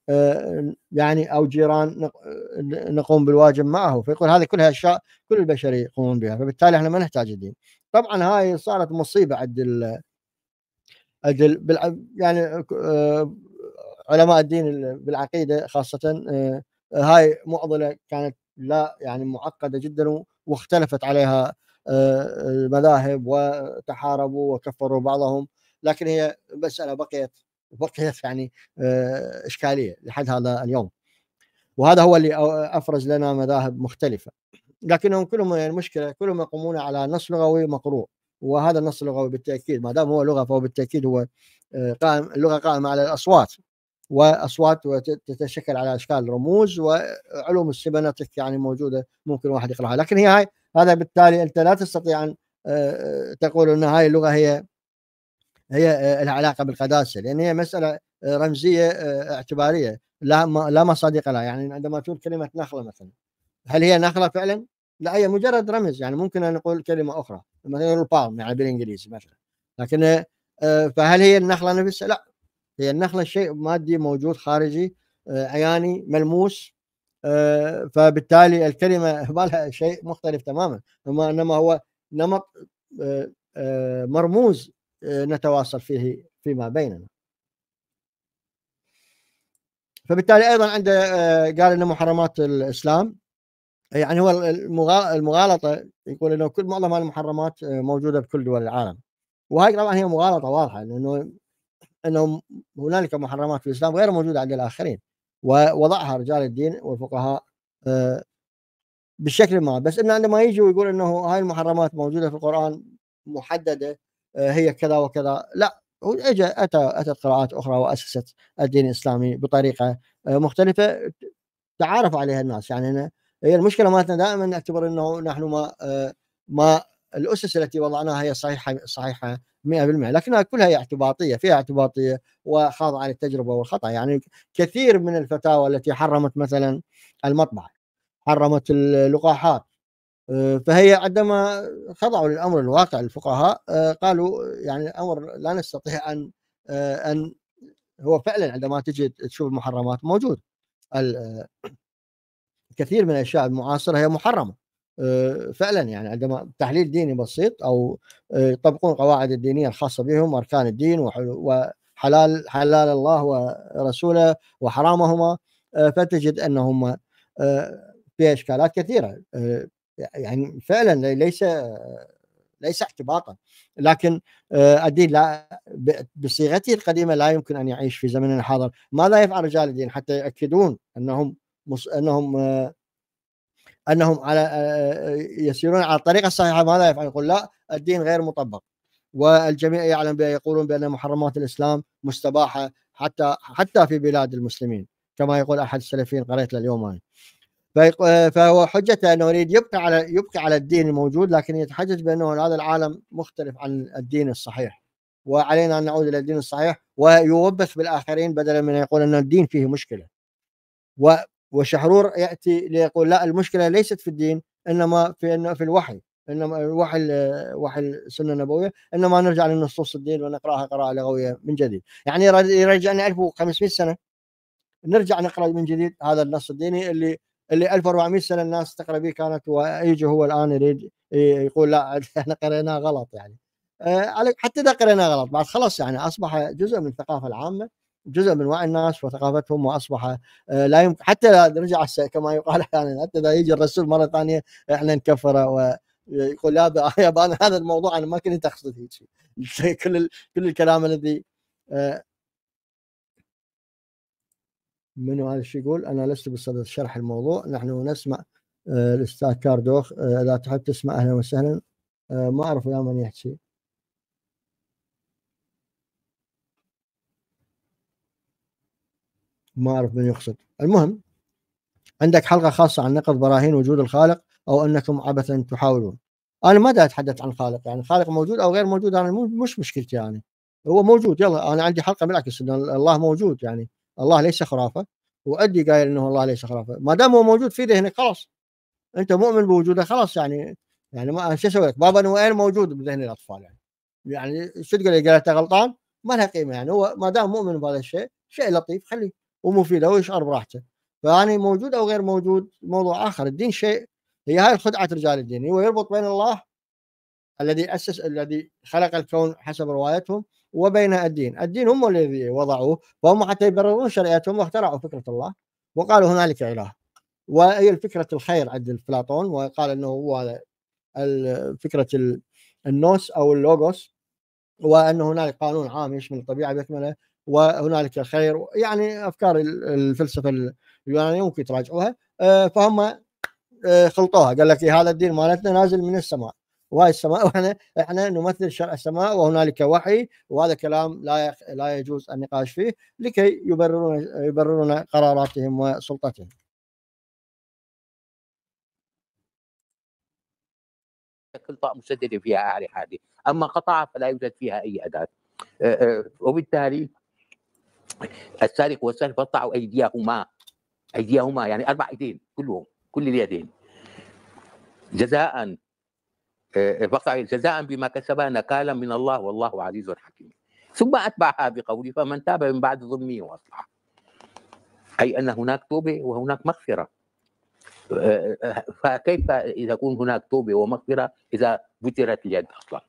آه، يعني او جيران نقوم بالواجب معه فيقول هذه كلها اشياء كل البشريه يقومون بها فبالتالي احنا ما نحتاج الدين طبعا هاي صارت مصيبه عند ال يعني آه، علماء الدين بالعقيده خاصه آه، هاي معضله كانت لا يعني معقده جدا واختلفت عليها المذاهب وتحاربوا وكفروا بعضهم لكن هي مساله بقيت بقيت يعني آه، اشكاليه لحد هذا اليوم وهذا هو اللي افرز لنا مذاهب مختلفه لكنهم كلهم المشكله يعني كلهم يقومون على نص لغوي مقروء وهذا النص اللغوي بالتاكيد ما دام هو لغه فهو بالتاكيد هو آه، قائم اللغه قائمه على الاصوات واصوات تتشكل على اشكال رموز وعلوم السيبانتك يعني موجوده ممكن واحد يقراها لكن هي هاي هذا بالتالي انت لا تستطيع ان آه، تقول ان هاي اللغه هي هي آه، لها علاقه بالقداسه لان هي مساله آه، رمزيه آه، اعتباريه لا لا مصادق لها يعني عندما تقول كلمه نخله مثلا هل هي نخله فعلا؟ لا هي مجرد رمز يعني ممكن ان نقول كلمه اخرى مثلا البالم يعني بالانجليزي مثلا لكن فهل هي النخله نفسها؟ لا هي النخله شيء مادي موجود خارجي عياني ملموس فبالتالي الكلمه بالها شيء مختلف تماما انما هو نمط مرموز آه، نتواصل فيه فيما بيننا فبالتالي ايضا عنده آه، قال انه محرمات الاسلام يعني هو المغالطه يقول انه كل معظم المحرمات آه، موجوده بكل دول العالم وهي طبعا هي مغالطه واضحه لانه انه هنالك محرمات في الاسلام غير موجوده عند الاخرين ووضعها رجال الدين والفقهاء بشكل ما بس انه عندما يجي ويقول انه هاي المحرمات موجوده في القران محدده آه، هي كذا وكذا لا اجى اتى اتت قراءات اخرى واسست الدين الاسلامي بطريقه آه، مختلفه تعارف عليها الناس يعني أنا هي المشكله مالتنا دائما نعتبر انه نحن ما آه، ما الاسس التي وضعناها هي صحيحه صحيحه 100% لكنها كلها اعتباطيه فيها اعتباطيه وخاضعه للتجربه والخطا يعني كثير من الفتاوى التي حرمت مثلا المطبعه حرمت اللقاحات فهي عندما خضعوا للامر الواقع الفقهاء آه، قالوا يعني الامر لا نستطيع ان آه، ان هو فعلا عندما تجي تشوف المحرمات موجود آه، كثير من الاشياء المعاصره هي محرمه فعلا يعني عندما تحليل ديني بسيط او يطبقون القواعد الدينيه الخاصه بهم اركان الدين وحلال حلال الله ورسوله وحرامهما فتجد انهم في اشكالات كثيره يعني فعلا ليس ليس احتباطا لكن الدين آه، لا بصيغته القديمه لا يمكن ان يعيش في زمننا الحاضر ماذا يفعل رجال الدين حتى يؤكدون انهم انهم آه، انهم على آه، يسيرون على الطريقه الصحيحه ماذا يفعل يقول لا الدين غير مطبق والجميع يعلم بأن يقولون بان محرمات الاسلام مستباحه حتى حتى في بلاد المسلمين كما يقول احد السلفيين قريت له اليوم آه، فهو حجته انه يريد يبقى على يبقى على الدين الموجود لكن يتحجج بانه هذا العالم مختلف عن الدين الصحيح وعلينا ان نعود الى الدين الصحيح ويوبخ بالاخرين بدلا من ان يقول ان الدين فيه مشكله وشحرور ياتي ليقول لا المشكله ليست في الدين انما في انه في الوحي انما الوحي وحي السنه النبويه انما نرجع لنصوص الدين ونقراها قراءه لغويه من جديد يعني يرجعنا 1500 سنه نرجع نقرا من جديد هذا النص الديني اللي اللي 1400 سنه الناس تقرا به كانت ويجي هو الان يريد يقول لا احنا قريناه غلط يعني آه، حتى اذا قريناه غلط بعد خلاص يعني اصبح جزء من الثقافه العامه جزء من وعي الناس وثقافتهم واصبح آه، لا يمكن حتى نرجع كما يقال احيانا يعني حتى اذا يجي الرسول مره ثانيه احنا نكفره و يقول يا هذا الموضوع انا ما كنت اقصد هيك كل كل الكلام الذي آه، منو هذا الشيء يقول انا لست بصدد شرح الموضوع نحن نسمع آه، الاستاذ كاردوخ آه، اذا تحب تسمع اهلا وسهلا آه، ما اعرف يا من يحكي ما اعرف من يقصد المهم عندك حلقه خاصه عن نقد براهين وجود الخالق او انكم عبثا تحاولون انا ما ادري اتحدث عن الخالق يعني الخالق موجود او غير موجود انا مش مشكلتي يعني هو موجود يلا انا عندي حلقه بالعكس ان الله موجود يعني الله ليس خرافه وادي قايل انه الله ليس خرافه ما دام هو موجود في ذهنك خلاص انت مؤمن بوجوده خلاص يعني يعني ما شو اسوي لك بابا نويل موجود بذهن الاطفال يعني يعني شو تقول قالت غلطان ما لها قيمه يعني هو ما دام مؤمن بهذا الشيء شيء لطيف خليه ومفيد هو يشعر براحته فاني موجود او غير موجود موضوع اخر الدين شيء هي هاي خدعه رجال الدين هو يربط بين الله الذي اسس الذي خلق الكون حسب روايتهم وبين الدين الدين هم الذي وضعوه فهم حتى يبررون شريعتهم واخترعوا فكرة الله وقالوا هنالك إله وهي فكرة الخير عند أفلاطون وقال أنه هو فكرة النوس أو اللوغوس وأن هنالك قانون عام يشمل الطبيعة بأكمله وهنالك خير يعني أفكار الفلسفة اليونانية ممكن تراجعوها آه، فهم آه، خلطوها قال لك إيه، هذا الدين مالتنا نازل من السماء وهي السماء واحنا احنا نمثل شرع السماء وهنالك وحي وهذا كلام لا لا يجوز النقاش فيه لكي يبررون يبررون قراراتهم وسلطتهم. طاقة مسدده فيها آلة هذه، اما قطع فلا يوجد فيها اي اداه. وبالتالي السارق والسارق قطعوا ايديهما ايديهما يعني اربع ايدين كلهم كل اليدين جزاء آه، آه، فقع جزاء بما كسب نكالا من الله والله عزيز حكيم ثم أتبعها بقوله فمن تاب من بعد ظلمه وأصلح أي أن هناك توبة وهناك مغفرة آه، فكيف إذا يكون هناك توبة ومغفرة إذا بترت اليد أصلا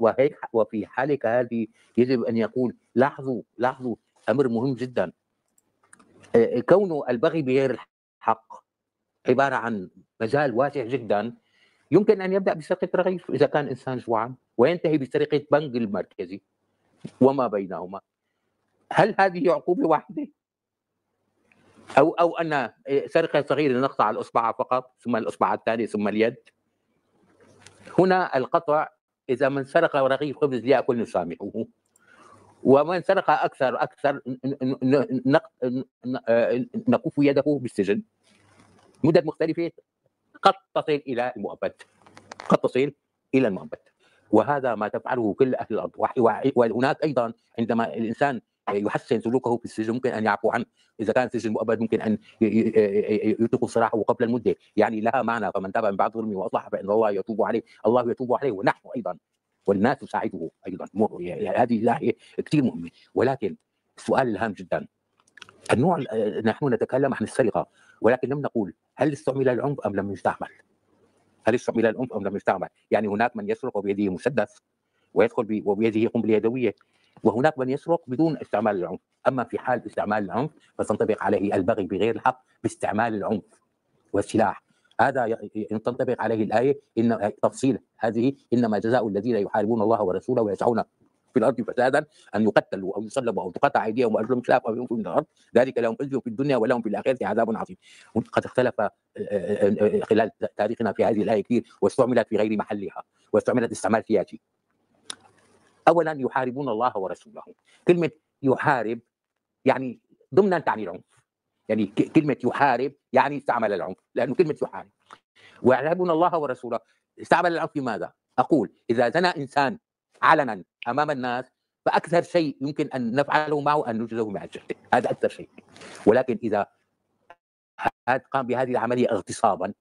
وهي وفي حالك هذه يجب أن يقول لاحظوا لاحظوا أمر مهم جدا كون البغي بغير الحق عبارة عن مجال واسع جدا يمكن ان يبدا بسرقه رغيف اذا كان انسان جوعان وينتهي بسرقه بنك المركزي وما بينهما هل هذه عقوبه واحده؟ او او ان سرقه صغيره نقطع الاصبع فقط ثم الاصبع الثاني ثم اليد هنا القطع اذا من سرق رغيف خبز ليأكل نسامحه ومن سرق اكثر اكثر نقف آه، يده بالسجن مدد مختلفه قد تصل الى المؤبد قد تصل الى المؤبد وهذا ما تفعله كل اهل الارض وهناك ايضا عندما الانسان يحسن سلوكه في السجن ممكن ان يعفو عنه اذا كان سجن مؤبد ممكن ان يطلق سراحه قبل المده يعني لها معنى فمن تاب من بعد ظلمه واصلح فان الله يتوب عليه الله يتوب عليه ونحن ايضا والناس تساعده ايضا هذه الناحيه كثير مهمه ولكن السؤال الهام جدا النوع آه، نحن نتكلم عن السرقه ولكن لم نقول هل استعمل العنف ام لم يستعمل؟ هل استعمل العنف ام لم يستعمل؟ يعني هناك من يسرق وبيده مسدس ويدخل وبيده قنبله يدويه وهناك من يسرق بدون استعمال العنف، اما في حال استعمال العنف فتنطبق عليه البغي بغير الحق باستعمال العنف والسلاح هذا تنطبق عليه الايه ان آه، تفصيل هذه انما جزاء الذين يحاربون الله ورسوله ويسعون في الارض فسادا ان يقتلوا او يصلبوا او تقطع ايديهم وارجلهم خلاف او ينفوا من الارض ذلك لهم خزي في الدنيا ولهم في الاخره عذاب عظيم قد اختلف آه، آه، آه، خلال تاريخنا في هذه الايه كثير واستعملت في غير محلها واستعملت استعمال سياسي اولا يحاربون الله ورسوله كلمه يحارب يعني ضمنا تعني العنف يعني كلمه يحارب يعني استعمل العنف لانه كلمه يحارب ويحاربون الله ورسوله استعمل العنف في ماذا؟ اقول اذا زنى انسان علنا امام الناس فاكثر شيء يمكن ان نفعله معه ان نجزه مع الجهد هذا اكثر شيء ولكن اذا قام بهذه العمليه اغتصابا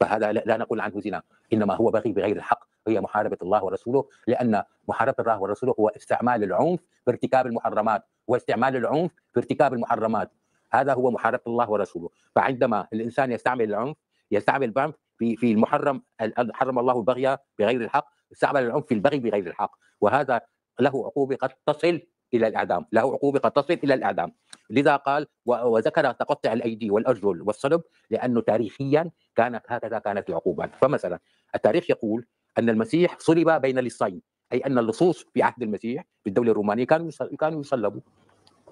فهذا لا نقول عنه زنا انما هو بغي بغير الحق هي محاربه الله ورسوله لان محاربه الله ورسوله هو استعمال العنف في ارتكاب المحرمات واستعمال العنف في ارتكاب المحرمات هذا هو محاربه الله ورسوله فعندما الانسان يستعمل العنف يستعمل العنف في في المحرم حرم الله البغي بغير الحق استعمل العنف في البغي بغير الحق وهذا له عقوبه قد تصل الى الاعدام، له عقوبه قد تصل الى الاعدام، لذا قال وذكر تقطع الايدي والارجل والصلب لانه تاريخيا كانت هكذا كانت العقوبات، فمثلا التاريخ يقول ان المسيح صلب بين لصين، اي ان اللصوص في عهد المسيح في الدوله الرومانيه كانوا كانوا يصلبوا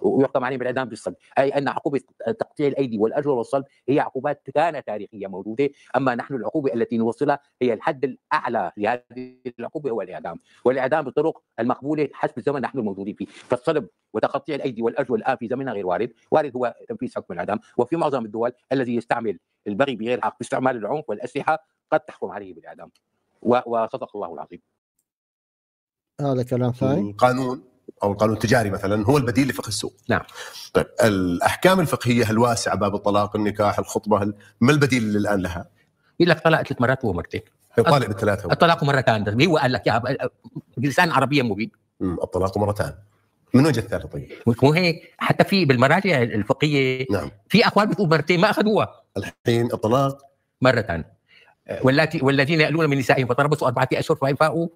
ويحكم عليهم بالاعدام بالصلب اي ان عقوبه تقطيع الايدي والارجل والصلب هي عقوبات كانت تاريخيه موجوده اما نحن العقوبه التي نوصلها هي الحد الاعلى لهذه العقوبه هو الاعدام والاعدام بطرق المقبوله حسب الزمن نحن الموجودين فيه فالصلب وتقطيع الايدي والارجل الان في زمننا غير وارد وارد هو تنفيذ حكم الاعدام وفي معظم الدول الذي يستعمل البغي بغير حق باستعمال العنف والاسلحه قد تحكم عليه بالاعدام وصدق الله العظيم هذا كلام ثاني قانون او القانون التجاري مثلا هو البديل لفقه السوق. نعم. طيب الاحكام الفقهيه الواسعه باب الطلاق، النكاح، الخطبه، ما البديل اللي الان لها؟ يقول لك طلاق ثلاث مرات ومرتين مرتين. طالق بالثلاثه الطلاق مرتان هو قال لك بلسان عربيه مبين. الطلاق مرتان. من وجه الثالث طيب؟ مو هيك حتى في بالمراجع الفقهيه نعم في اقوال بتقول مرتين ما اخذوها الحين الطلاق مرتان واللاتي والذين يألون من نسائهم فتربصوا أربعة أشهر فإن فاءوا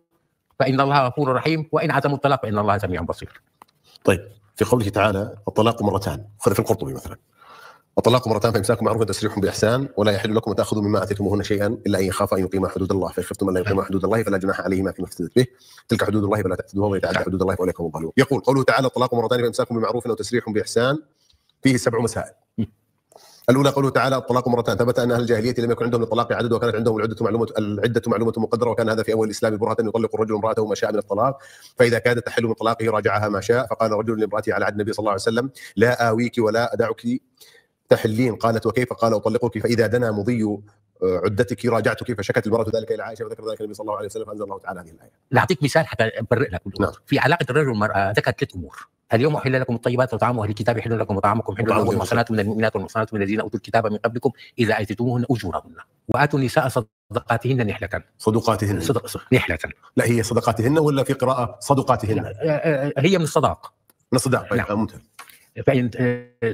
فان الله غفور رحيم وان عزموا الطلاق فان الله سميع بصير. طيب في قوله تعالى الطلاق مرتان خلف القرطبي مثلا الطلاق مرتان فامساك معروف وتسريح باحسان ولا يحل لكم ان تاخذوا مما اتيتموهن شيئا الا ان يخاف ان يقيم حدود الله فان خفتم ان لا يقيم حدود الله فلا جناح عليهما فيما افتدت به تلك حدود الله فلا تعتدوها ويتعدى حدود الله فاولئك هم الظالمون يقول قوله تعالى الطلاق مرتان فامساك بمعروف او تسريح باحسان فيه سبع مسائل الاولى قوله تعالى الطلاق مرتان ثبت ان اهل الجاهليه لم يكن عندهم الطلاق عدد وكانت عندهم العده معلومه العده معلومه مقدره وكان هذا في اول الاسلام برهه يطلق الرجل امراته ما شاء من الطلاق فاذا كادت تحل من طلاقه راجعها ما شاء فقال رجل لامراته على عهد النبي صلى الله عليه وسلم لا اويك ولا ادعك تحلين قالت وكيف قال اطلقك فاذا دنا مضي آه، عدتك راجعتك فشكت المراه ذلك الى عائشه وذكر ذلك النبي صلى الله عليه وسلم فانزل الله تعالى هذه الايه. لاعطيك مثال حتى ابرئ لك نعم. في علاقه الرجل والمراه ذكرت ثلاث امور اليوم احل لكم الطيبات وطعام اهل الكتاب حل لكم وطعامكم حل لكم والمحصنات من المؤمنات والمحصنات من الذين اوتوا الكتاب من قبلكم اذا اتيتموهن اجورهن واتوا النساء صدقاتهن نحلة صدقاتهن صدق نحلة لا هي صدقاتهن ولا في قراءة صدقاتهن آه، آه، آه، هي من الصداق من الصداق طيب، نعم ممتاز فإن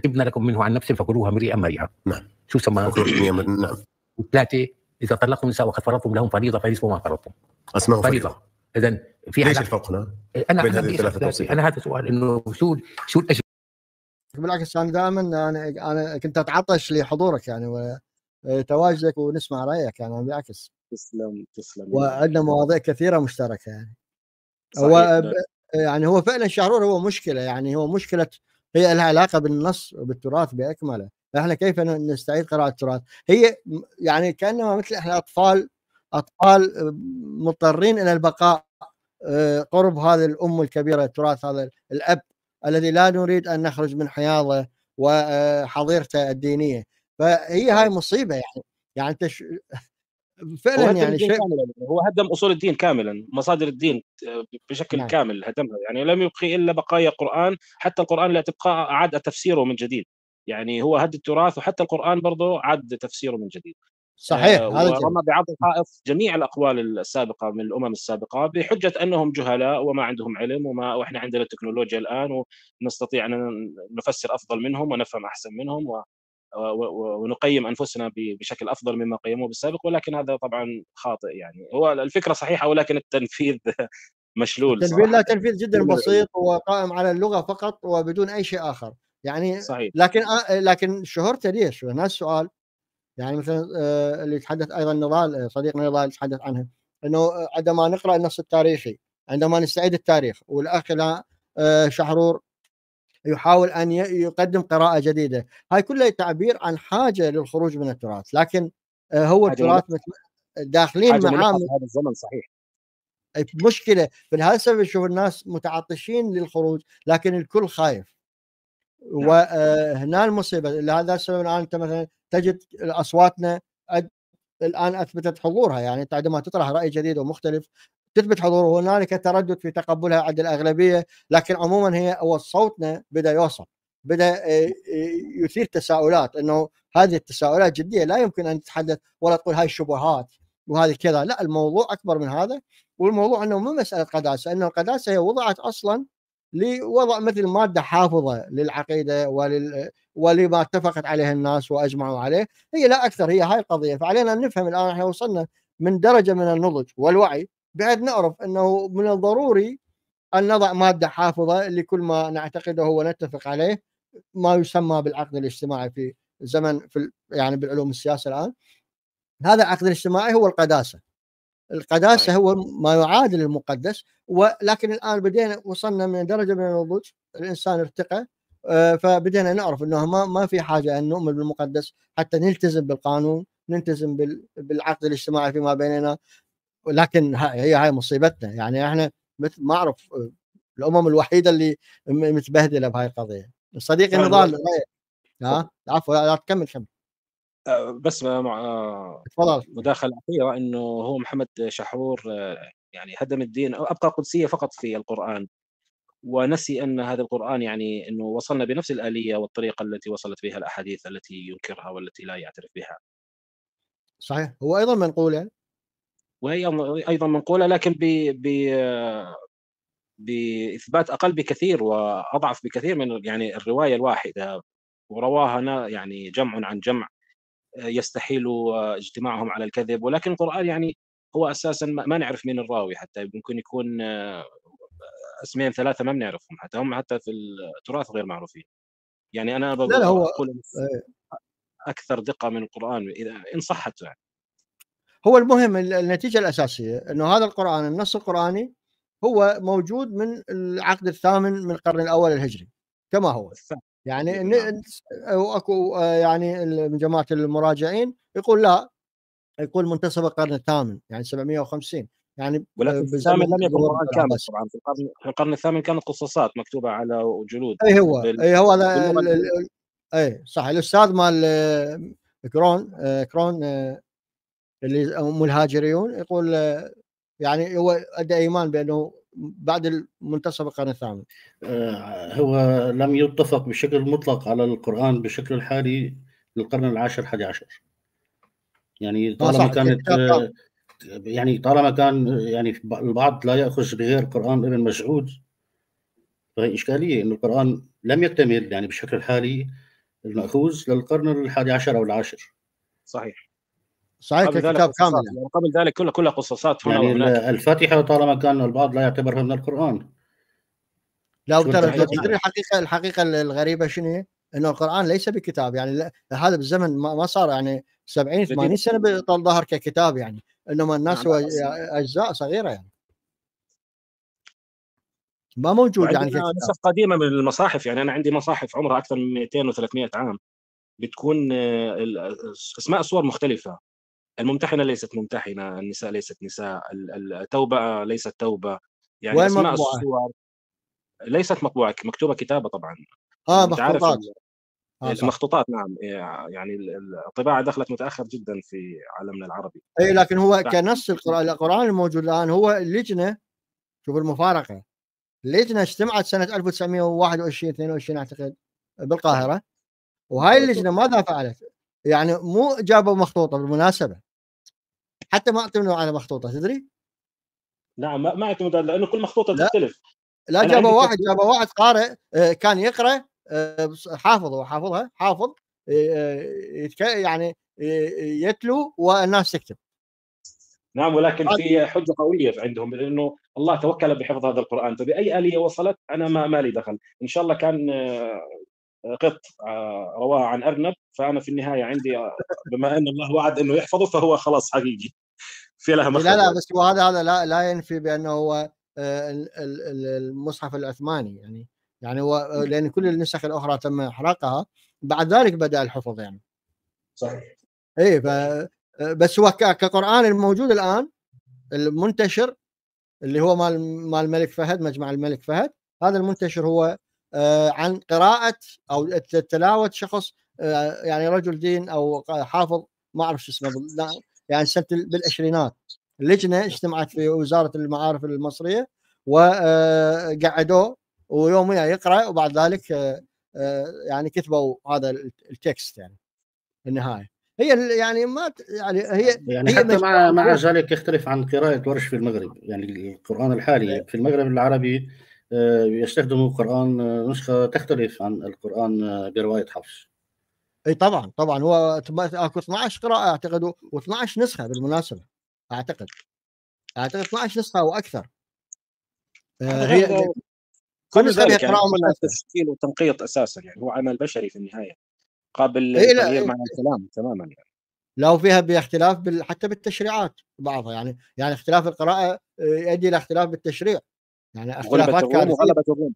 تبنى لكم منه عن نفس فكلوها مريئا مريئا نعم شو سماها؟ نعم ثلاثة إذا طلقتم النساء وقد فرضتم لهم فريضة فليس ما فرضتم اسماء فريضة, فريضة. اذا في ليش الفرق هنا؟ إيه، انا بين هذه الثلاثه توصيف انا هذا سؤال انه شو شو الاشياء بالعكس انا دائما انا انا كنت اتعطش لحضورك يعني وتواجدك ونسمع رايك يعني بالعكس تسلم تسلم وعندنا مواضيع كثيره مشتركه يعني هو يعني هو فعلا شعرور هو مشكله يعني هو مشكله هي لها علاقه بالنص وبالتراث باكمله احنا كيف نستعيد قراءه التراث هي يعني كانما مثل احنا اطفال اطفال آه، مضطرين الى البقاء آه، قرب هذه الام الكبيره التراث هذا الاب الذي لا نريد ان نخرج من حياضه وحظيرته آه، الدينيه فهي هاي نعم. مصيبه يعني يعني انت تش... فعلا يعني شيء يعني هو هدم اصول الدين كاملا مصادر الدين بشكل نعم. كامل هدمها يعني لم يبقي الا بقايا قران حتى القران لا تبقى اعاد تفسيره من جديد يعني هو هد التراث وحتى القران برضه عاد تفسيره من جديد صحيح آه، هذا ورمى بعض الحائط جميع الاقوال السابقه من الامم السابقه بحجه انهم جهلاء وما عندهم علم وما واحنا عندنا التكنولوجيا الان ونستطيع ان نفسر افضل منهم ونفهم احسن منهم و... ونقيم انفسنا بشكل افضل مما قيموه بالسابق ولكن هذا طبعا خاطئ يعني هو الفكره صحيحه ولكن التنفيذ مشلول التنفيذ لا تنفيذ جدا بسيط وقائم على اللغه فقط وبدون اي شيء اخر يعني صحيح. لكن آه، لكن شهرته ليش؟ هنا السؤال يعني مثلا آه، اللي يتحدث ايضا نضال آه، صديقنا نضال يتحدث عنها انه آه، عندما نقرا النص التاريخي عندما نستعيد التاريخ والاخ شحرور يحاول ان يقدم قراءه جديده هاي كلها تعبير عن حاجه للخروج من التراث لكن هو التراث داخلين معامل هذا الزمن صحيح مشكله فلهذا السبب نشوف الناس متعطشين للخروج لكن الكل خايف نعم. وهنا المصيبه لهذا السبب الان انت مثلا تجد اصواتنا الان اثبتت حضورها يعني انت عندما تطرح راي جديد ومختلف تثبت حضوره وهنالك تردد في تقبلها عند الاغلبيه لكن عموما هي هو صوتنا بدا يوصل بدا آه، آه، يثير تساؤلات انه هذه التساؤلات جديه لا يمكن ان تتحدث ولا تقول هاي الشبهات وهذه كذا لا الموضوع اكبر من هذا والموضوع انه مو مساله قداسه انه القداسه هي وضعت اصلا لوضع مثل ماده حافظه للعقيده ولل آه، ولما اتفقت عليه الناس واجمعوا عليه هي لا اكثر هي هاي القضيه فعلينا ان نفهم الان احنا وصلنا من درجه من النضج والوعي بحيث نعرف انه من الضروري ان نضع ماده حافظه لكل ما نعتقده ونتفق عليه ما يسمى بالعقد الاجتماعي في زمن في يعني بالعلوم السياسه الان هذا العقد الاجتماعي هو القداسه القداسه هو ما يعادل المقدس ولكن الان بدينا وصلنا من درجه من النضج الانسان ارتقى آه، فبدينا نعرف انه ما ما في حاجه ان نؤمن بالمقدس حتى نلتزم بالقانون نلتزم بالعقد الاجتماعي فيما بيننا ولكن هي هاي مصيبتنا يعني احنا مثل ما اعرف آه، الامم الوحيده اللي متبهدله بهاي القضيه صديقي نضال إيه؟ ها عفوا لا تكمل كمل آه، بس مع تفضل مداخله اخيره انه هو محمد شحور يعني هدم الدين او ابقى قدسيه فقط في القران ونسي ان هذا القران يعني انه وصلنا بنفس الاليه والطريقه التي وصلت بها الاحاديث التي ينكرها والتي لا يعترف بها. صحيح هو ايضا منقول يعني وهي ايضا منقوله لكن ب ب باثبات اقل بكثير واضعف بكثير من يعني الروايه الواحده ورواها يعني جمع عن جمع يستحيل اجتماعهم على الكذب ولكن القران يعني هو اساسا ما نعرف من الراوي حتى يمكن يكون اسمين ثلاثه ما بنعرفهم حتى هم حتى في التراث غير معروفين يعني انا بقول لا لا هو أقول إيه. اكثر دقه من القران اذا ان صحت يعني هو المهم النتيجه الاساسيه انه هذا القران النص القراني هو موجود من العقد الثامن من القرن الاول الهجري كما هو يعني إيه، نعم. اكو آه، يعني من جماعه المراجعين يقول لا يقول منتصف القرن الثامن يعني 750 يعني ولكن في الثامن لم يكن قران كامل طبعا في القرن في القرن الثامن كانت قصصات مكتوبه على جلود اي هو بال... اي هو هذا اي صح الاستاذ مال آه، كرون آه، كرون آه، اللي هم الهاجريون يقول يعني هو ادى ايمان بانه بعد منتصف القرن الثامن هو لم يتفق بشكل مطلق على القران بشكل الحالي للقرن العاشر 11 يعني طالما كانت يعني طالما كان يعني البعض لا ياخذ بغير قران ابن مسعود فهي اشكاليه انه القران لم يكتمل يعني بالشكل الحالي الماخوذ للقرن الحادي عشر او العاشر صحيح صحيح كتاب كامل يعني. قبل ذلك كلها كلها قصصات هنا يعني وهناك الفاتحه طالما كان البعض لا يعتبرها من القران لا ترى الحقيقه الحقيقه الغريبه شنو انه القران ليس بكتاب يعني هذا بالزمن ما صار يعني 70 80 سنه ظهر ككتاب يعني انما نعم، الناس هو اجزاء صغيره يعني ما موجود يعني نسخ قديمه من المصاحف يعني انا عندي مصاحف عمرها اكثر من 200 و300 عام بتكون آه، اسماء الصور مختلفه الممتحنه ليست ممتحنه النساء ليست نساء التوبه ليست توبه يعني وين اسماء مطبوعة؟ الصور ليست مطبوعه مكتوبه كتابه طبعا اه محفوظات آه المخطوطات آه، نعم إيه، يعني الطباعه دخلت متاخر جدا في عالمنا العربي اي لكن هو كنص القران القران الموجود الان هو اللجنه شوف المفارقه اللجنه اجتمعت سنه 1921 22 اعتقد بالقاهره وهاي اللجنه ماذا فعلت؟ يعني مو جابوا مخطوطه بالمناسبه حتى ما اعتمدوا على مخطوطه تدري؟ نعم ما اعتمدوا لانه كل مخطوطه لا. تختلف لا جابوا واحد جابوا واحد قارئ آه، كان يقرا آه، حافظ وحافظها حافظ آه، آه، يعني يتلو والناس تكتب نعم ولكن في حجه قويه عندهم لانه الله توكل بحفظ هذا القران فباي اليه وصلت انا ما مالي دخل ان شاء الله كان قط رواه عن ارنب فانا في النهايه عندي بما ان الله وعد انه يحفظه فهو خلاص حقيقي في لها لا لا بس وهذا هذا لا لا ينفي بانه هو المصحف العثماني يعني يعني هو آه، لان كل النسخ الاخرى تم احراقها بعد ذلك بدا الحفظ يعني صحيح اي ف آه، بس هو كقران الموجود الان المنتشر اللي هو مال مال الملك فهد مجمع الملك فهد هذا المنتشر هو آه، عن قراءة أو تلاوة شخص يعني رجل دين أو حافظ ما أعرف شو اسمه يعني سنة بالعشرينات لجنة اجتمعت في وزارة المعارف المصرية وقعدوه ويوميا يعني يقرا وبعد ذلك آه، آه، يعني كتبوا هذا التكست يعني النهايه هي يعني ما يعني هي يعني هي حتى مع مع ذلك يختلف عن قراءه ورش في المغرب يعني القران الحالي في المغرب العربي آه، يستخدموا قران نسخه تختلف عن القران بروايه حفص اي طبعا طبعا هو اكو 12 قراءه اعتقد و12 نسخه بالمناسبه اعتقد اعتقد 12 نسخه واكثر هي كل ذلك يعني من التشكيل والتنقيط اساسا يعني هو عمل بشري في النهايه قابل إيه، للتغيير إيه. مع الكلام تماما يعني لو فيها باختلاف بال... حتى بالتشريعات بعضها يعني يعني اختلاف القراءه آه، يؤدي الى اختلاف بالتشريع يعني اختلافات غلبت الروم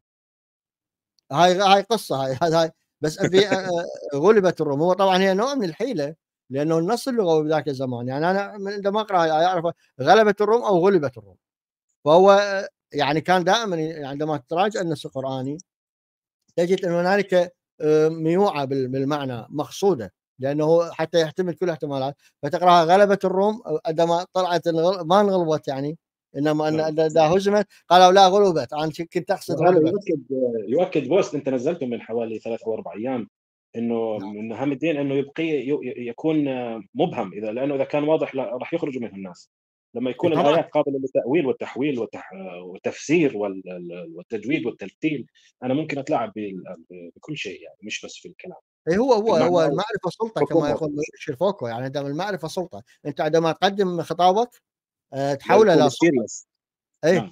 هاي هاي قصه هاي هاي بس في آه، آه، غلبت الروم هو طبعا هي نوع من الحيله لانه النص اللغوي بذاك الزمان يعني انا عندما اقرا اعرف غلبت الروم او غلبت الروم فهو يعني كان دائما عندما تراجع النص القراني تجد ان هنالك آه، ميوعه بالمعنى مقصوده لانه حتى يحتمل كل الاحتمالات فتقراها غلبت الروم عندما طلعت ما انغلبت يعني انما ان نعم. اذا هزمت قالوا لا غلبت انا كنت اقصد نعم، غلبت يؤكد يؤكد بوست انت نزلته من حوالي ثلاث او اربع ايام انه نعم. من اهم الدين انه يبقي يكون آه، مبهم اذا لانه اذا كان واضح راح يخرجوا منه الناس لما يكون الايات قابله للتاويل والتحويل والتفسير والتجويد والترتيل انا ممكن اتلاعب بكل شيء يعني مش بس في الكلام اي هو هو هو المعرفه سلطه كما يقول فوكو يعني دام المعرفه سلطه انت عندما تقدم خطابك تحوله الى اي نعم.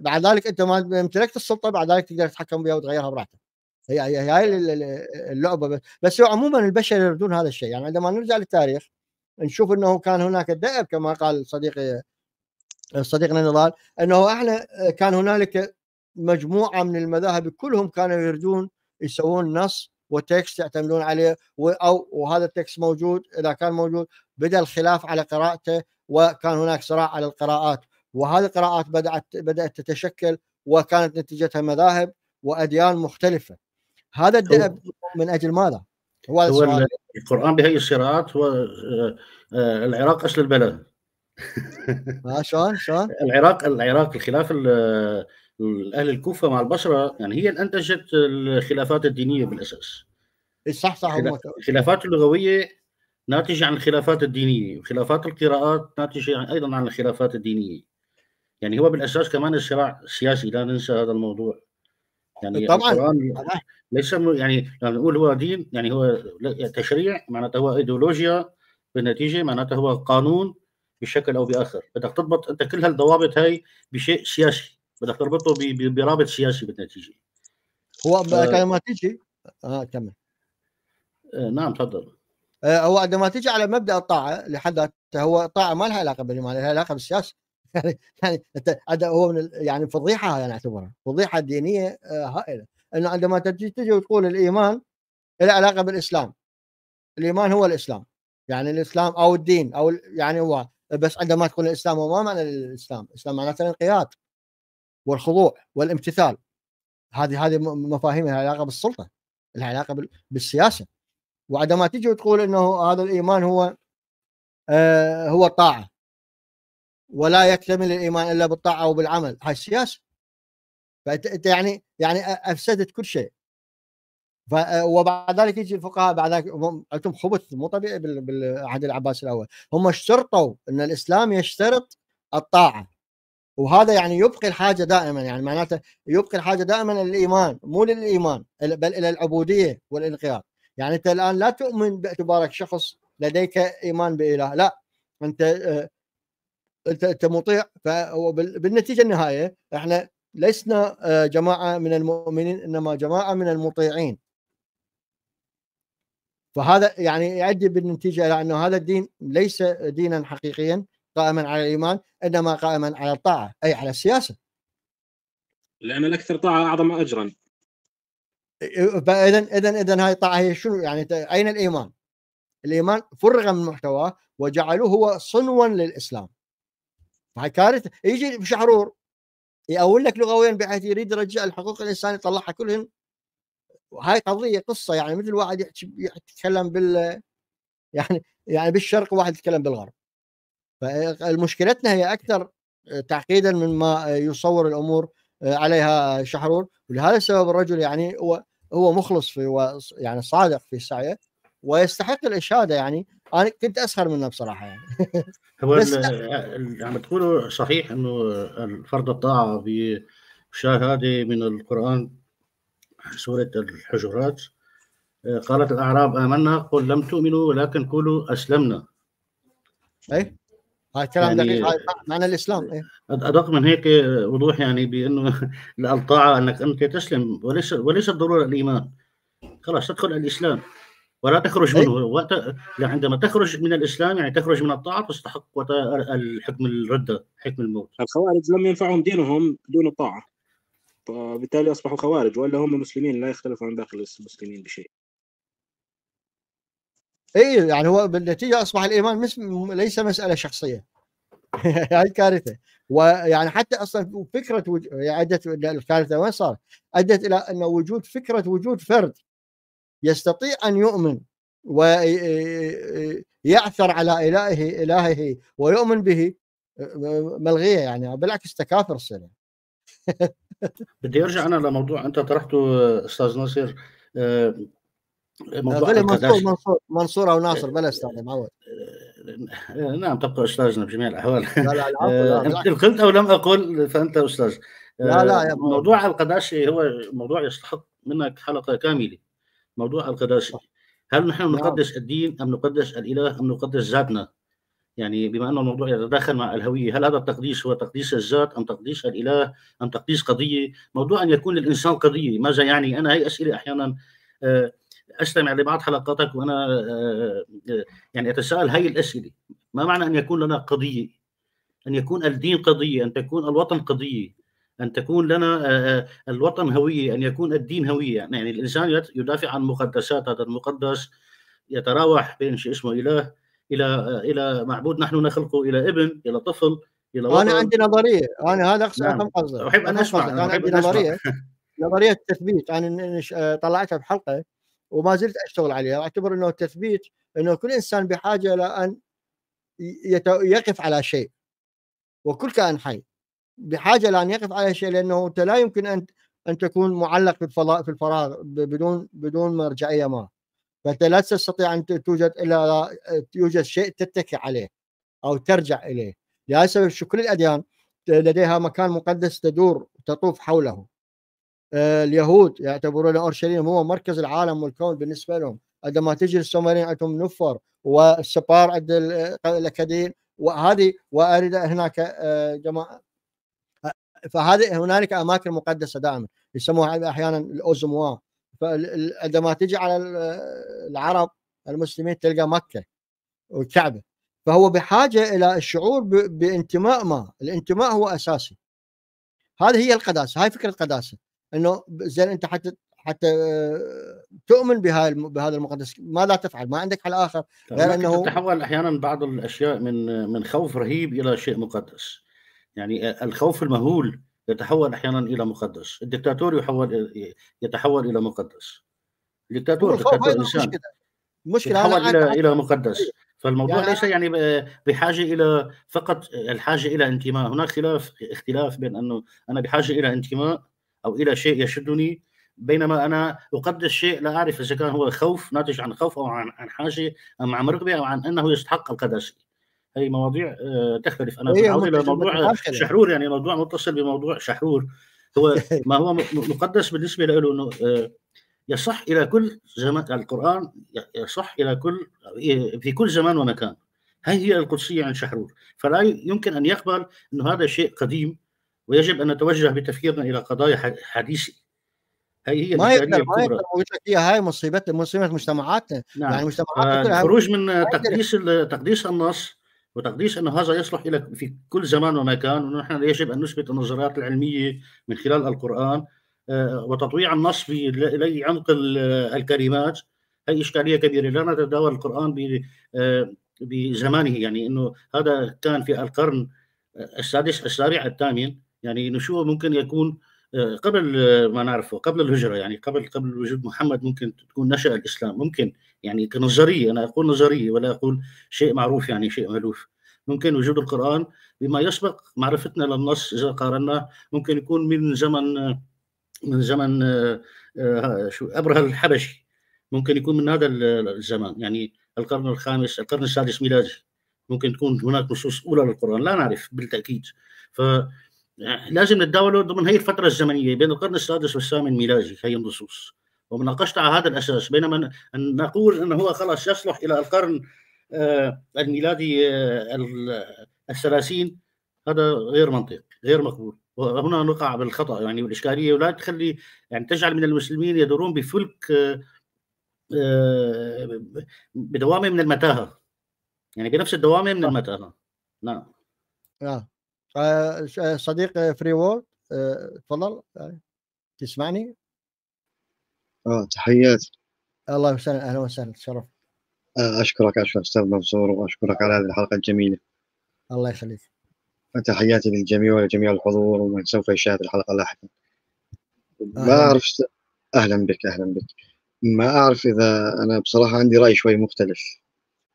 بعد ذلك انت ما امتلكت السلطه بعد ذلك تقدر تتحكم بها وتغيرها براحتك هي هي هاي اللعبه بس, بس عموما البشر يردون هذا الشيء يعني عندما نرجع للتاريخ نشوف انه كان هناك دأب كما قال صديقي صديقنا نضال انه احنا كان هنالك مجموعه من المذاهب كلهم كانوا يريدون يسوون نص وتكست يعتمدون عليه او وهذا التكست موجود اذا كان موجود بدا الخلاف على قراءته وكان هناك صراع على القراءات وهذه القراءات بدات بدات تتشكل وكانت نتيجتها مذاهب واديان مختلفه هذا الدأب من اجل ماذا؟ هو, هو القران بهي الصراعات هو آه، العراق اصل البلد اه شلون شلون؟ العراق العراق الخلاف اهل الكوفه مع البصره يعني هي اللي انتجت الخلافات الدينيه بالاساس صح صح الخلافات اللغويه ناتجه عن الخلافات الدينيه وخلافات القراءات ناتجه ايضا عن الخلافات الدينيه يعني هو بالاساس كمان الصراع السياسي لا ننسى هذا الموضوع يعني طبعا القرآن ليس يعني لما نقول هو دين يعني هو تشريع معناته هو ايديولوجيا بالنتيجه معناته هو قانون بشكل او باخر بدك تربط انت كل هالضوابط هاي بشيء سياسي بدك تربطه برابط سياسي بالنتيجه هو ف... تيجي اه كمل آه نعم تفضل آه هو عندما تيجي على مبدا الطاعه لحد هو الطاعه ما لها علاقه بالايمان لها علاقه بالسياسه يعني يعني هو من يعني فضيحه انا اعتبرها فضيحه دينيه آه، هائله انه عندما تجي تجي وتقول الايمان له علاقه بالاسلام الايمان هو الاسلام يعني الاسلام او الدين او يعني هو بس عندما تقول الاسلام وما معنى الاسلام؟ الاسلام معناته الانقياد والخضوع والامتثال هذه هذه مفاهيم لها علاقه بالسلطه لها علاقه بالسياسه وعندما تجي وتقول انه هذا الايمان هو آه هو الطاعه ولا يكتمل الايمان الا بالطاعه وبالعمل هاي السياسه فانت يعني يعني افسدت كل شيء وبعد ذلك يجي الفقهاء بعد ذلك عندهم خبث مو طبيعي بالعهد العباس الاول هم اشترطوا ان الاسلام يشترط الطاعه وهذا يعني يبقي الحاجه دائما يعني معناته يبقي الحاجه دائما للايمان مو للايمان بل الى العبوديه والانقياد يعني انت الان لا تؤمن باعتبارك شخص لديك ايمان باله لا انت انت انت مطيع فبالنتيجه النهائيه احنا لسنا آه، جماعه من المؤمنين انما جماعه من المطيعين فهذا يعني يؤدي بالنتيجه الى انه هذا الدين ليس دينا حقيقيا قائما على الايمان انما قائما على الطاعه اي على السياسه لان الاكثر طاعه اعظم اجرا فاذا اذا اذا هاي الطاعه هي شنو يعني اين الايمان؟ الايمان فرغ من محتواه وجعلوه هو صنوا للاسلام هاي كارثه يجي بشحرور يقول لك لغويا بحيث يريد يرجع الحقوق الإنسان يطلعها كلهم وهاي قضية قصة يعني مثل واحد يتكلم بال يعني يعني بالشرق وواحد يتكلم بالغرب فمشكلتنا هي أكثر آه، تعقيدا مما يصور الأمور آه، عليها شحرور ولهذا السبب الرجل يعني هو هو مخلص في يعني صادق في سعيه ويستحق الاشاده يعني انا كنت اسخر منه بصراحه يعني هو بس عم يعني تقوله صحيح انه الفرض الطاعه بشهاده من القران سوره الحجرات آه، قالت الاعراب امنا قل لم تؤمنوا ولكن قولوا اسلمنا اي هاي كلام يعني دقيق معنى الاسلام أي. ادق من هيك وضوح يعني بانه الطاعه انك انت تسلم وليس وليس الضروره الايمان خلاص تدخل الاسلام ولا تخرج إيه؟ منه وقت لا عندما تخرج من الاسلام يعني تخرج من الطاعه تستحق الحكم الرده حكم الموت الخوارج لم ينفعهم دينهم دون الطاعه فبالتالي اصبحوا خوارج والا هم مسلمين لا يختلفوا عن باقي المسلمين بشيء اي يعني هو بالنتيجه اصبح الايمان مس... ليس مساله شخصيه هاي كارثه ويعني حتى اصلا فكره وج... ادت الكارثه وين صار؟ ادت الى ان وجود فكره وجود فرد يستطيع ان يؤمن ويعثر على الهه الهه ويؤمن به ملغيه يعني بالعكس تكاثر السنه بدي ارجع انا لموضوع انت طرحته استاذ ناصر آه، موضوع منصور منصور منصور او ناصر بلا استاذ معود نعم تبقى استاذنا بجميع الاحوال لا لا آه، قلت او لم اقل فانت استاذ لا لا يا آه، موضوع القداشي هو موضوع يستحق منك حلقه كامله موضوع القداسه هل نحن نعم. نقدس الدين ام نقدس الاله ام نقدس ذاتنا؟ يعني بما ان الموضوع يتداخل مع الهويه، هل هذا التقديس هو تقديس الذات ام تقديس الاله ام تقديس قضيه؟ موضوع ان يكون للانسان قضيه، ماذا يعني؟ انا هي اسئله احيانا آه، استمع لبعض حلقاتك وانا آه، آه، يعني اتساءل هي الاسئله، ما معنى ان يكون لنا قضيه؟ ان يكون الدين قضيه، ان تكون الوطن قضيه، ان تكون لنا آه، آه، الوطن هويه ان يكون الدين هويه يعني, يعني الانسان يدافع عن مقدسات هذا المقدس يتراوح بين شيء اسمه اله الى آه، الى معبود نحن نخلقه الى ابن الى طفل الى وطن. انا عندي نظريه انا هذا اقصد نعم. احب ان اسمع انا, أنا عندي نظريه نظريه التثبيت انا يعني طلعتها بحلقه وما زلت اشتغل عليها اعتبر انه التثبيت انه كل انسان بحاجه الى ان يقف على شيء وكل كائن حي بحاجه لان يقف على شيء لانه انت لا يمكن ان ان تكون معلق في الفضاء في الفراغ بدون بدون مرجعيه ما فانت لا تستطيع ان توجد الا يوجد شيء تتكي عليه او ترجع اليه لهذا السبب كل الاديان لديها مكان مقدس تدور تطوف حوله آه، اليهود يعتبرون اورشليم هو مركز العالم والكون بالنسبه لهم عندما تجي السومريين عندهم نفر والسبار عند الاكادير وهذه واريد هناك آه، جماعه فهذه هنالك اماكن مقدسه دائما يسموها احيانا الاوزموا فعندما تجي على العرب المسلمين تلقى مكه والكعبه فهو بحاجه الى الشعور بانتماء ما، الانتماء هو اساسي. هذه هي القداسه، هاي فكره القداسه انه زين انت حتى حتى آه، تؤمن بهاي بهذا المقدس ماذا تفعل؟ ما عندك حل اخر طيب، غير انه تتحول احيانا بعض الاشياء من من خوف رهيب الى شيء مقدس. يعني الخوف المهول يتحول احيانا الى مقدس الدكتاتور يحول يتحول الى مقدس الدكتاتور دكتاتور انسان المشكله يتحول الى الى مقدس فالموضوع يعني ليس يعني بحاجه الى فقط الحاجه الى انتماء هناك خلاف اختلاف بين انه انا بحاجه الى انتماء او الى شيء يشدني بينما انا اقدس شيء لا اعرف اذا كان هو خوف ناتج عن خوف او عن حاجه ام عن رغبه او عن انه يستحق القداسه هي مواضيع آه، تختلف انا عاود الى موضوع شحرور يعني موضوع متصل بموضوع شحرور هو ما هو مقدس بالنسبه له انه آه، يصح الى كل زمان القران يصح الى كل في كل زمان ومكان هي هي القدسيه عن شحرور فلا يمكن ان يقبل انه هذا شيء قديم ويجب ان نتوجه بتفكيرنا الى قضايا حديثه هي هي ما يقدر ما يقدر هي هاي مصيبه مصيبه مجتمعاتنا نعم. يعني مجتمعاتنا آه، الخروج من تقديس تقديس النص وتقديس أن هذا يصلح إلى في كل زمان ومكان ونحن يجب أن نثبت النظريات العلمية من خلال القرآن آه، وتطويع النص إلى عمق الكلمات هي إشكالية كبيرة لا نتداول القرآن آه، بزمانه يعني أنه هذا كان في القرن آه، السادس السابع الثامن يعني شو ممكن يكون قبل ما نعرفه قبل الهجرة يعني قبل قبل وجود محمد ممكن تكون نشأ الإسلام ممكن يعني كنظريه أنا أقول نظريه ولا أقول شيء معروف يعني شيء مألوف ممكن وجود القرآن بما يسبق معرفتنا للنص إذا قارناه ممكن يكون من زمن من زمن آه، شو أبرهة الحبشي ممكن يكون من هذا الزمان يعني القرن الخامس القرن السادس ميلادي ممكن تكون هناك نصوص أولى للقرآن لا نعرف بالتأكيد ف آه، لازم نتداوله ضمن هي الفترة الزمنية بين القرن السادس والثامن ميلادي هي النصوص ومناقشته على هذا الاساس بينما نقول انه هو خلاص يصلح الى القرن آه، الميلادي آه، الثلاثين هذا غير منطقي غير مقبول وهنا نقع بالخطا يعني والاشكاليه ولا تخلي يعني تجعل من المسلمين يدورون بفلك آه، بدوامه من المتاهه يعني بنفس الدوامه من المتاهه نعم نعم صديق فري وورد تفضل تسمعني اه تحياتي الله يسلمك اهلا وسهلا تشرف آه، اشكرك اشكرك استاذ منصور واشكرك على هذه الحلقه الجميله الله يخليك تحياتي للجميع ولجميع الحضور ومن سوف يشاهد الحلقه لاحقا ما اعرف اهلا بك اهلا بك ما اعرف اذا انا بصراحه عندي راي شوي مختلف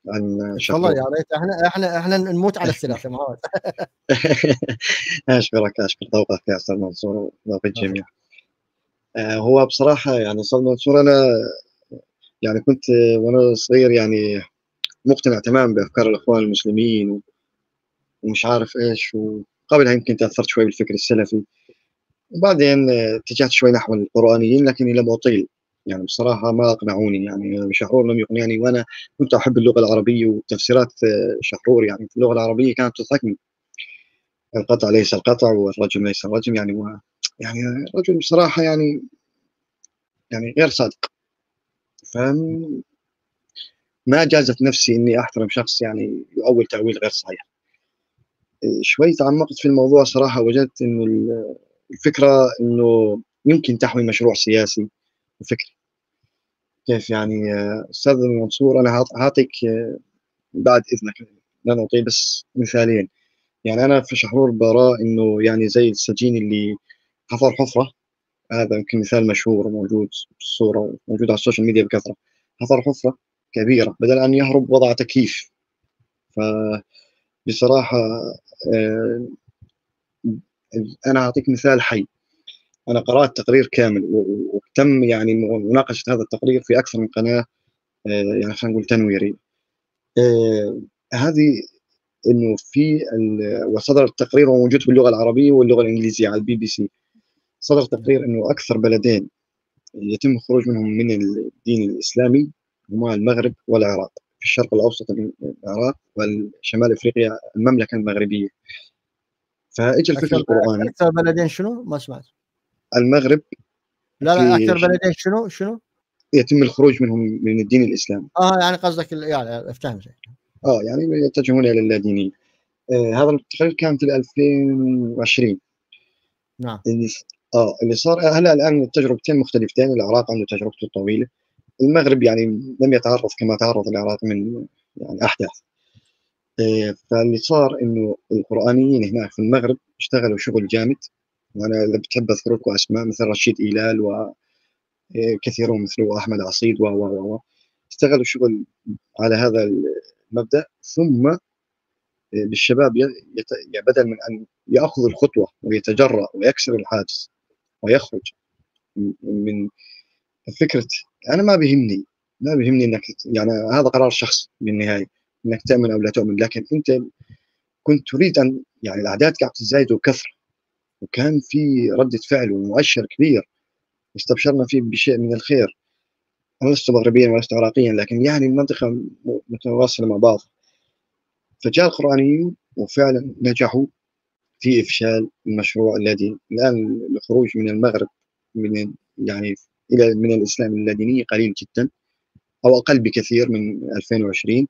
عن شخص الله يا ريت احنا احنا احنا نموت على السلاح اشكرك اشكر طوقك يا استاذ منصور وطوق الجميع آه، هو بصراحه يعني أستاذ منصور انا يعني كنت وانا صغير يعني مقتنع تماما بافكار الاخوان المسلمين ومش عارف ايش وقبلها يمكن تاثرت شوي بالفكر السلفي وبعدين آه، اتجهت شوي نحو القرانيين لكني لم اطيل يعني بصراحة ما أقنعوني يعني شحرور لم يقنعني وأنا كنت أحب اللغة العربية وتفسيرات آه، شحرور يعني في اللغة العربية كانت تضحكني القطع ليس القطع والرجم ليس الرجم يعني يعني رجل بصراحه يعني يعني غير صادق فهم ما جازت نفسي اني احترم شخص يعني يؤول تاويل غير صحيح شوي تعمقت في الموضوع صراحه وجدت انه الفكره انه يمكن تحوي مشروع سياسي وفكري كيف يعني استاذ منصور انا هعطيك بعد اذنك لن نعطيه بس مثالين يعني انا في شحرور براء انه يعني زي السجين اللي حفر حفره هذا يمكن مثال مشهور موجود بالصوره وموجود على السوشيال ميديا بكثره حفر حفره كبيره بدل ان يهرب وضع تكييف ف بصراحه آه، انا اعطيك مثال حي انا قرات تقرير كامل وتم يعني مناقشه هذا التقرير في اكثر من قناه آه، يعني خلينا نقول تنويري آه، هذه انه في وصدر التقرير وموجود باللغه العربيه واللغه الانجليزيه على البي بي سي صدر تقرير انه اكثر بلدين يتم الخروج منهم من الدين الاسلامي هما المغرب والعراق في الشرق الاوسط العراق والشمال افريقيا المملكه المغربيه فاجى الفكر القراني اكثر بلدين شنو؟ ما سمعت المغرب لا لا اكثر بلدين شنو شنو؟ يتم الخروج منهم من الدين الاسلامي اه يعني قصدك يعني افتهم اه يعني يتجهون الى اللادينيه آه هذا التقرير كان في 2020 نعم اه اللي صار هلا الان التجربتين مختلفتين العراق عنده تجربته الطويله المغرب يعني لم يتعرض كما تعرض العراق من يعني احداث آه، فاللي صار انه القرانيين هناك في المغرب اشتغلوا شغل جامد وانا اذا بتحب اذكر لكم اسماء مثل رشيد ايلال وكثيرون آه، مثله واحمد عصيد و و و اشتغلوا شغل على هذا المبدا ثم آه، بالشباب يت... بدل من ان ياخذ الخطوه ويتجرا ويكسر الحاجز ويخرج من فكره انا ما بيهمني ما بيهمني انك يعني هذا قرار شخص بالنهايه انك تؤمن او لا تؤمن لكن انت كنت تريد ان يعني الاعداد قاعده تزايد وكثره وكان في رده فعل ومؤشر كبير استبشرنا فيه بشيء من الخير انا لست مغربيا ولست عراقيا لكن يعني المنطقه متواصله مع بعض فجاء القرانيون وفعلا نجحوا في افشال المشروع الذي الان الخروج من المغرب من يعني الى من الاسلام اللادينيه قليل جدا او اقل بكثير من 2020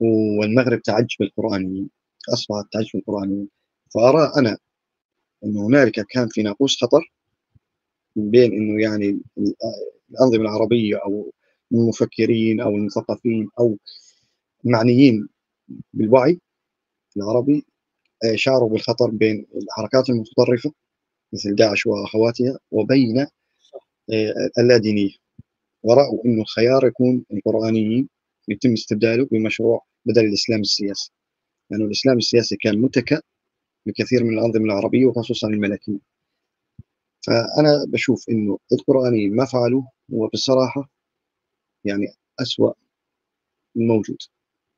والمغرب تعجب القرانيين اصبحت تعجب القرانيين فارى انا ان هنالك كان في ناقوس خطر بين انه يعني الانظمه العربيه او المفكرين او المثقفين او معنيين بالوعي العربي شعروا بالخطر بين الحركات المتطرفة مثل داعش وأخواتها وبين اللادينية آه، ورأوا أن الخيار يكون القرآنيين يتم استبداله بمشروع بدل الإسلام السياسي لأن يعني الإسلام السياسي كان متكأ بكثير من الأنظمة العربية وخصوصا الملكية فأنا بشوف أنه القرآنيين ما فعلوه بصراحة يعني أسوأ الموجود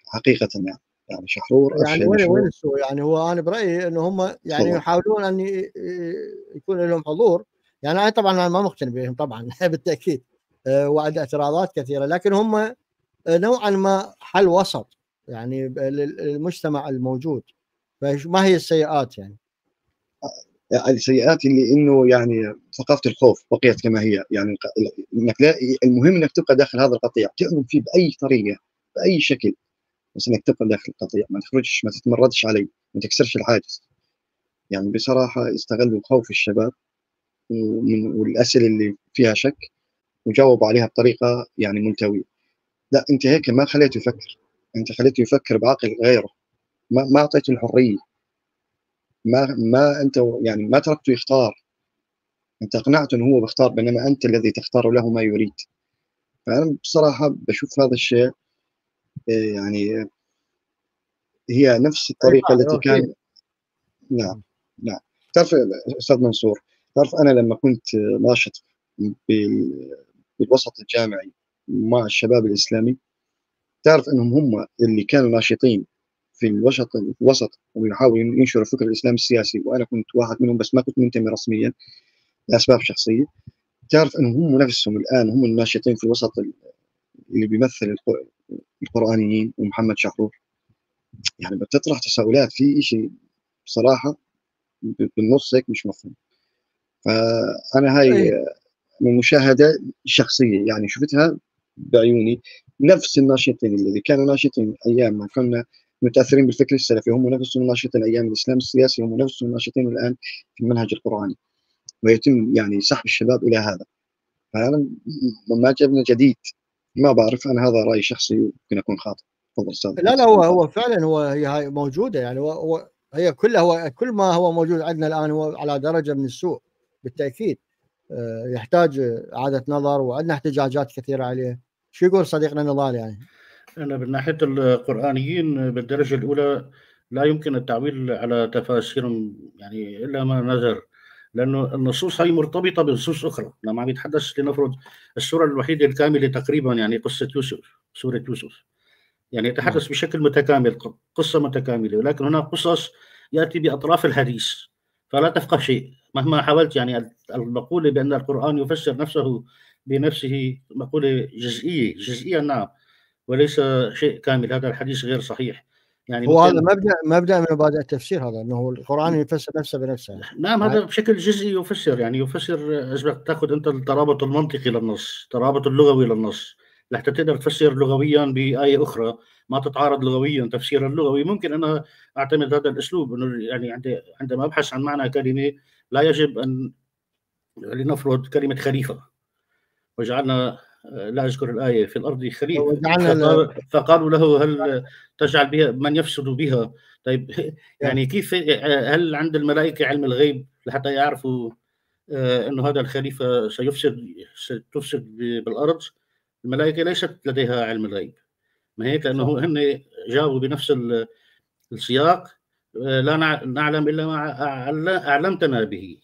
حقيقة يعني يعني شحرور آه، يعني وين وين السوء يعني هو انا برايي انه هم يعني صحيح. يحاولون ان يكون لهم حضور يعني انا طبعا انا ما مقتنع بهم طبعا بالتاكيد آه، وعندي اعتراضات كثيره لكن هم آه، نوعا ما حل وسط يعني للمجتمع الموجود فما هي السيئات يعني؟ السيئات اللي انه يعني ثقافه الخوف بقيت كما هي يعني انك لا المهم انك تبقى داخل هذا القطيع تؤمن فيه باي طريقه باي شكل بس انك تبقى داخل القطيع ما تخرجش ما تتمردش علي ما تكسرش الحاجز يعني بصراحه استغلوا خوف الشباب والاسئله اللي فيها شك وجاوبوا عليها بطريقه يعني ملتويه لا انت هيك ما خليته يفكر انت خليته يفكر بعقل غيره ما ما اعطيته الحريه ما ما انت يعني ما تركته يختار انت اقنعته انه هو بيختار بينما انت الذي تختار له ما يريد فانا بصراحه بشوف هذا الشيء آه، يعني هي نفس الطريقه التي آه، كان نعم نعم تعرف آه، استاذ منصور تعرف انا لما كنت ناشط بالوسط الجامعي مع الشباب الاسلامي تعرف انهم هم اللي كانوا ناشطين في الوسط الوسط ويحاولوا ينشروا فكر الاسلام السياسي وانا كنت واحد منهم بس ما كنت منتمي رسميا لاسباب شخصيه تعرف انهم هم نفسهم الان هم الناشطين في الوسط اللي بيمثل القرانيين ومحمد شحرور يعني بتطرح تساؤلات في شيء بصراحه بالنص هيك مش مفهوم فانا هاي من طيب. مشاهده شخصيه يعني شفتها بعيوني نفس الناشطين اللي كانوا ناشطين ايام ما كنا متاثرين بالفكر السلفي هم نفسهم ناشطين ايام الاسلام السياسي هم نفسهم ناشطين الان في المنهج القراني ويتم يعني سحب الشباب الى هذا فانا ما جبنا جديد ما بعرف انا هذا راي شخصي يمكن اكون خاطئ تفضل استاذ لا لا هو هو فعلا هو هي موجوده يعني هو, هو هي كلها هو كل ما هو موجود عندنا الان هو على درجه من السوء بالتاكيد آه، يحتاج اعاده نظر وعندنا احتجاجات كثيره عليه شو يقول صديقنا نضال يعني؟ انا من ناحيه القرانيين بالدرجه الاولى لا يمكن التعويل على تفاسير يعني الا ما نزل لانه النصوص هي مرتبطه بنصوص اخرى لما عم يتحدث لنفرض السوره الوحيده الكامله تقريبا يعني قصه يوسف سوره يوسف يعني يتحدث نعم. بشكل متكامل قصه متكامله ولكن هناك قصص ياتي باطراف الحديث فلا تفقه شيء مهما حاولت يعني المقوله بان القران يفسر نفسه بنفسه مقوله جزئيه جزئيا نعم وليس شيء كامل هذا الحديث غير صحيح يعني هو هذا مبدا مبدا من مبادئ التفسير هذا انه القران يفسر نفسه بنفسه نعم هذا بشكل جزئي يفسر يعني يفسر اذا تاخذ انت الترابط المنطقي للنص الترابط اللغوي للنص لحتى تقدر تفسر لغويا بايه اخرى ما تتعارض لغويا تفسيرا لغوي ممكن انا اعتمد هذا الاسلوب انه يعني عندما ابحث عن معنى كلمه لا يجب ان لنفرض كلمه خليفه وجعلنا آه، لا أذكر الآية في الأرض خليفه فقالوا له هل تجعل بها من يفسد بها طيب يعني كيف هل عند الملائكة علم الغيب لحتى يعرفوا آه، أنه هذا الخليفة سيفسد ستفسد بالأرض الملائكة ليست لديها علم الغيب ما هيك لأنه هم جابوا بنفس السياق لا نعلم الا ما اعلمتنا به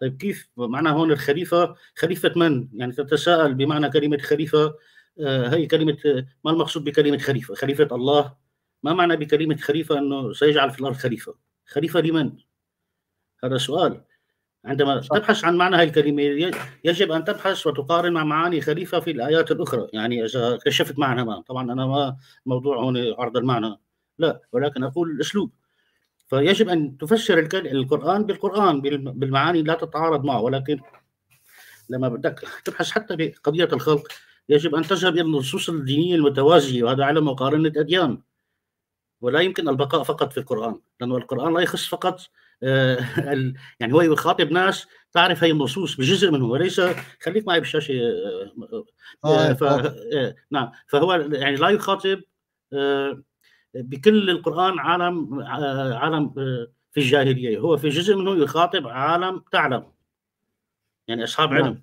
طيب كيف معنى هون الخليفه خليفه من يعني تتساءل بمعنى كلمه خليفه آه، هي كلمه ما المقصود بكلمه خليفه خليفه الله ما معنى بكلمه خليفه انه سيجعل في الارض خليفه خليفه لمن هذا سؤال عندما تبحث عن معنى هذه الكلمة يجب أن تبحث وتقارن مع معاني خليفة في الآيات الأخرى يعني إذا كشفت معنى ما طبعا أنا ما موضوع هون عرض المعنى لا ولكن أقول الأسلوب فيجب ان تفسر القران بالقران بالمعاني لا تتعارض معه ولكن لما بدك تبحث حتى بقضيه الخلق يجب ان تذهب الى النصوص الدينيه المتوازيه وهذا على مقارنه اديان ولا يمكن البقاء فقط في القران لانه القران لا يخص فقط آه، يعني هو يخاطب ناس تعرف هي النصوص بجزء منه وليس خليك معي بالشاشه آه، آه، طيب، ف... طيب. نعم فهو يعني لا يخاطب بكل القران عالم عالم آه، في الجاهليه هو في جزء منه يخاطب عالم تعلم يعني اصحاب نعم. علم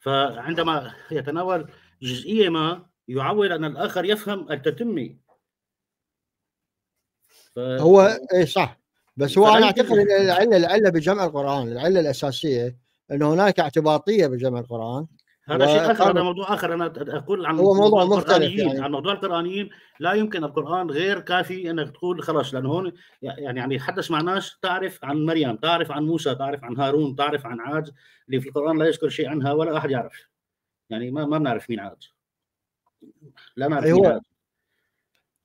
فعندما يتناول جزئيه ما يعول ان الاخر يفهم التتمي ف... هو اي صح بس هو انا اعتقد العله العله بجمع القران العله الاساسيه ان هناك اعتباطيه بجمع القران هذا شيء اخر هذا موضوع اخر انا اقول عن هو موضوع, موضوع يعني. عن موضوع القرانيين لا يمكن القران غير كافي انك تقول خلاص لانه هون يعني يعني حتى سمعناش تعرف عن مريم تعرف عن موسى تعرف عن هارون تعرف عن عاد اللي في القران لا يذكر شيء عنها ولا احد يعرف يعني ما ما بنعرف مين عاد لا نعرف أيوة. مين عاد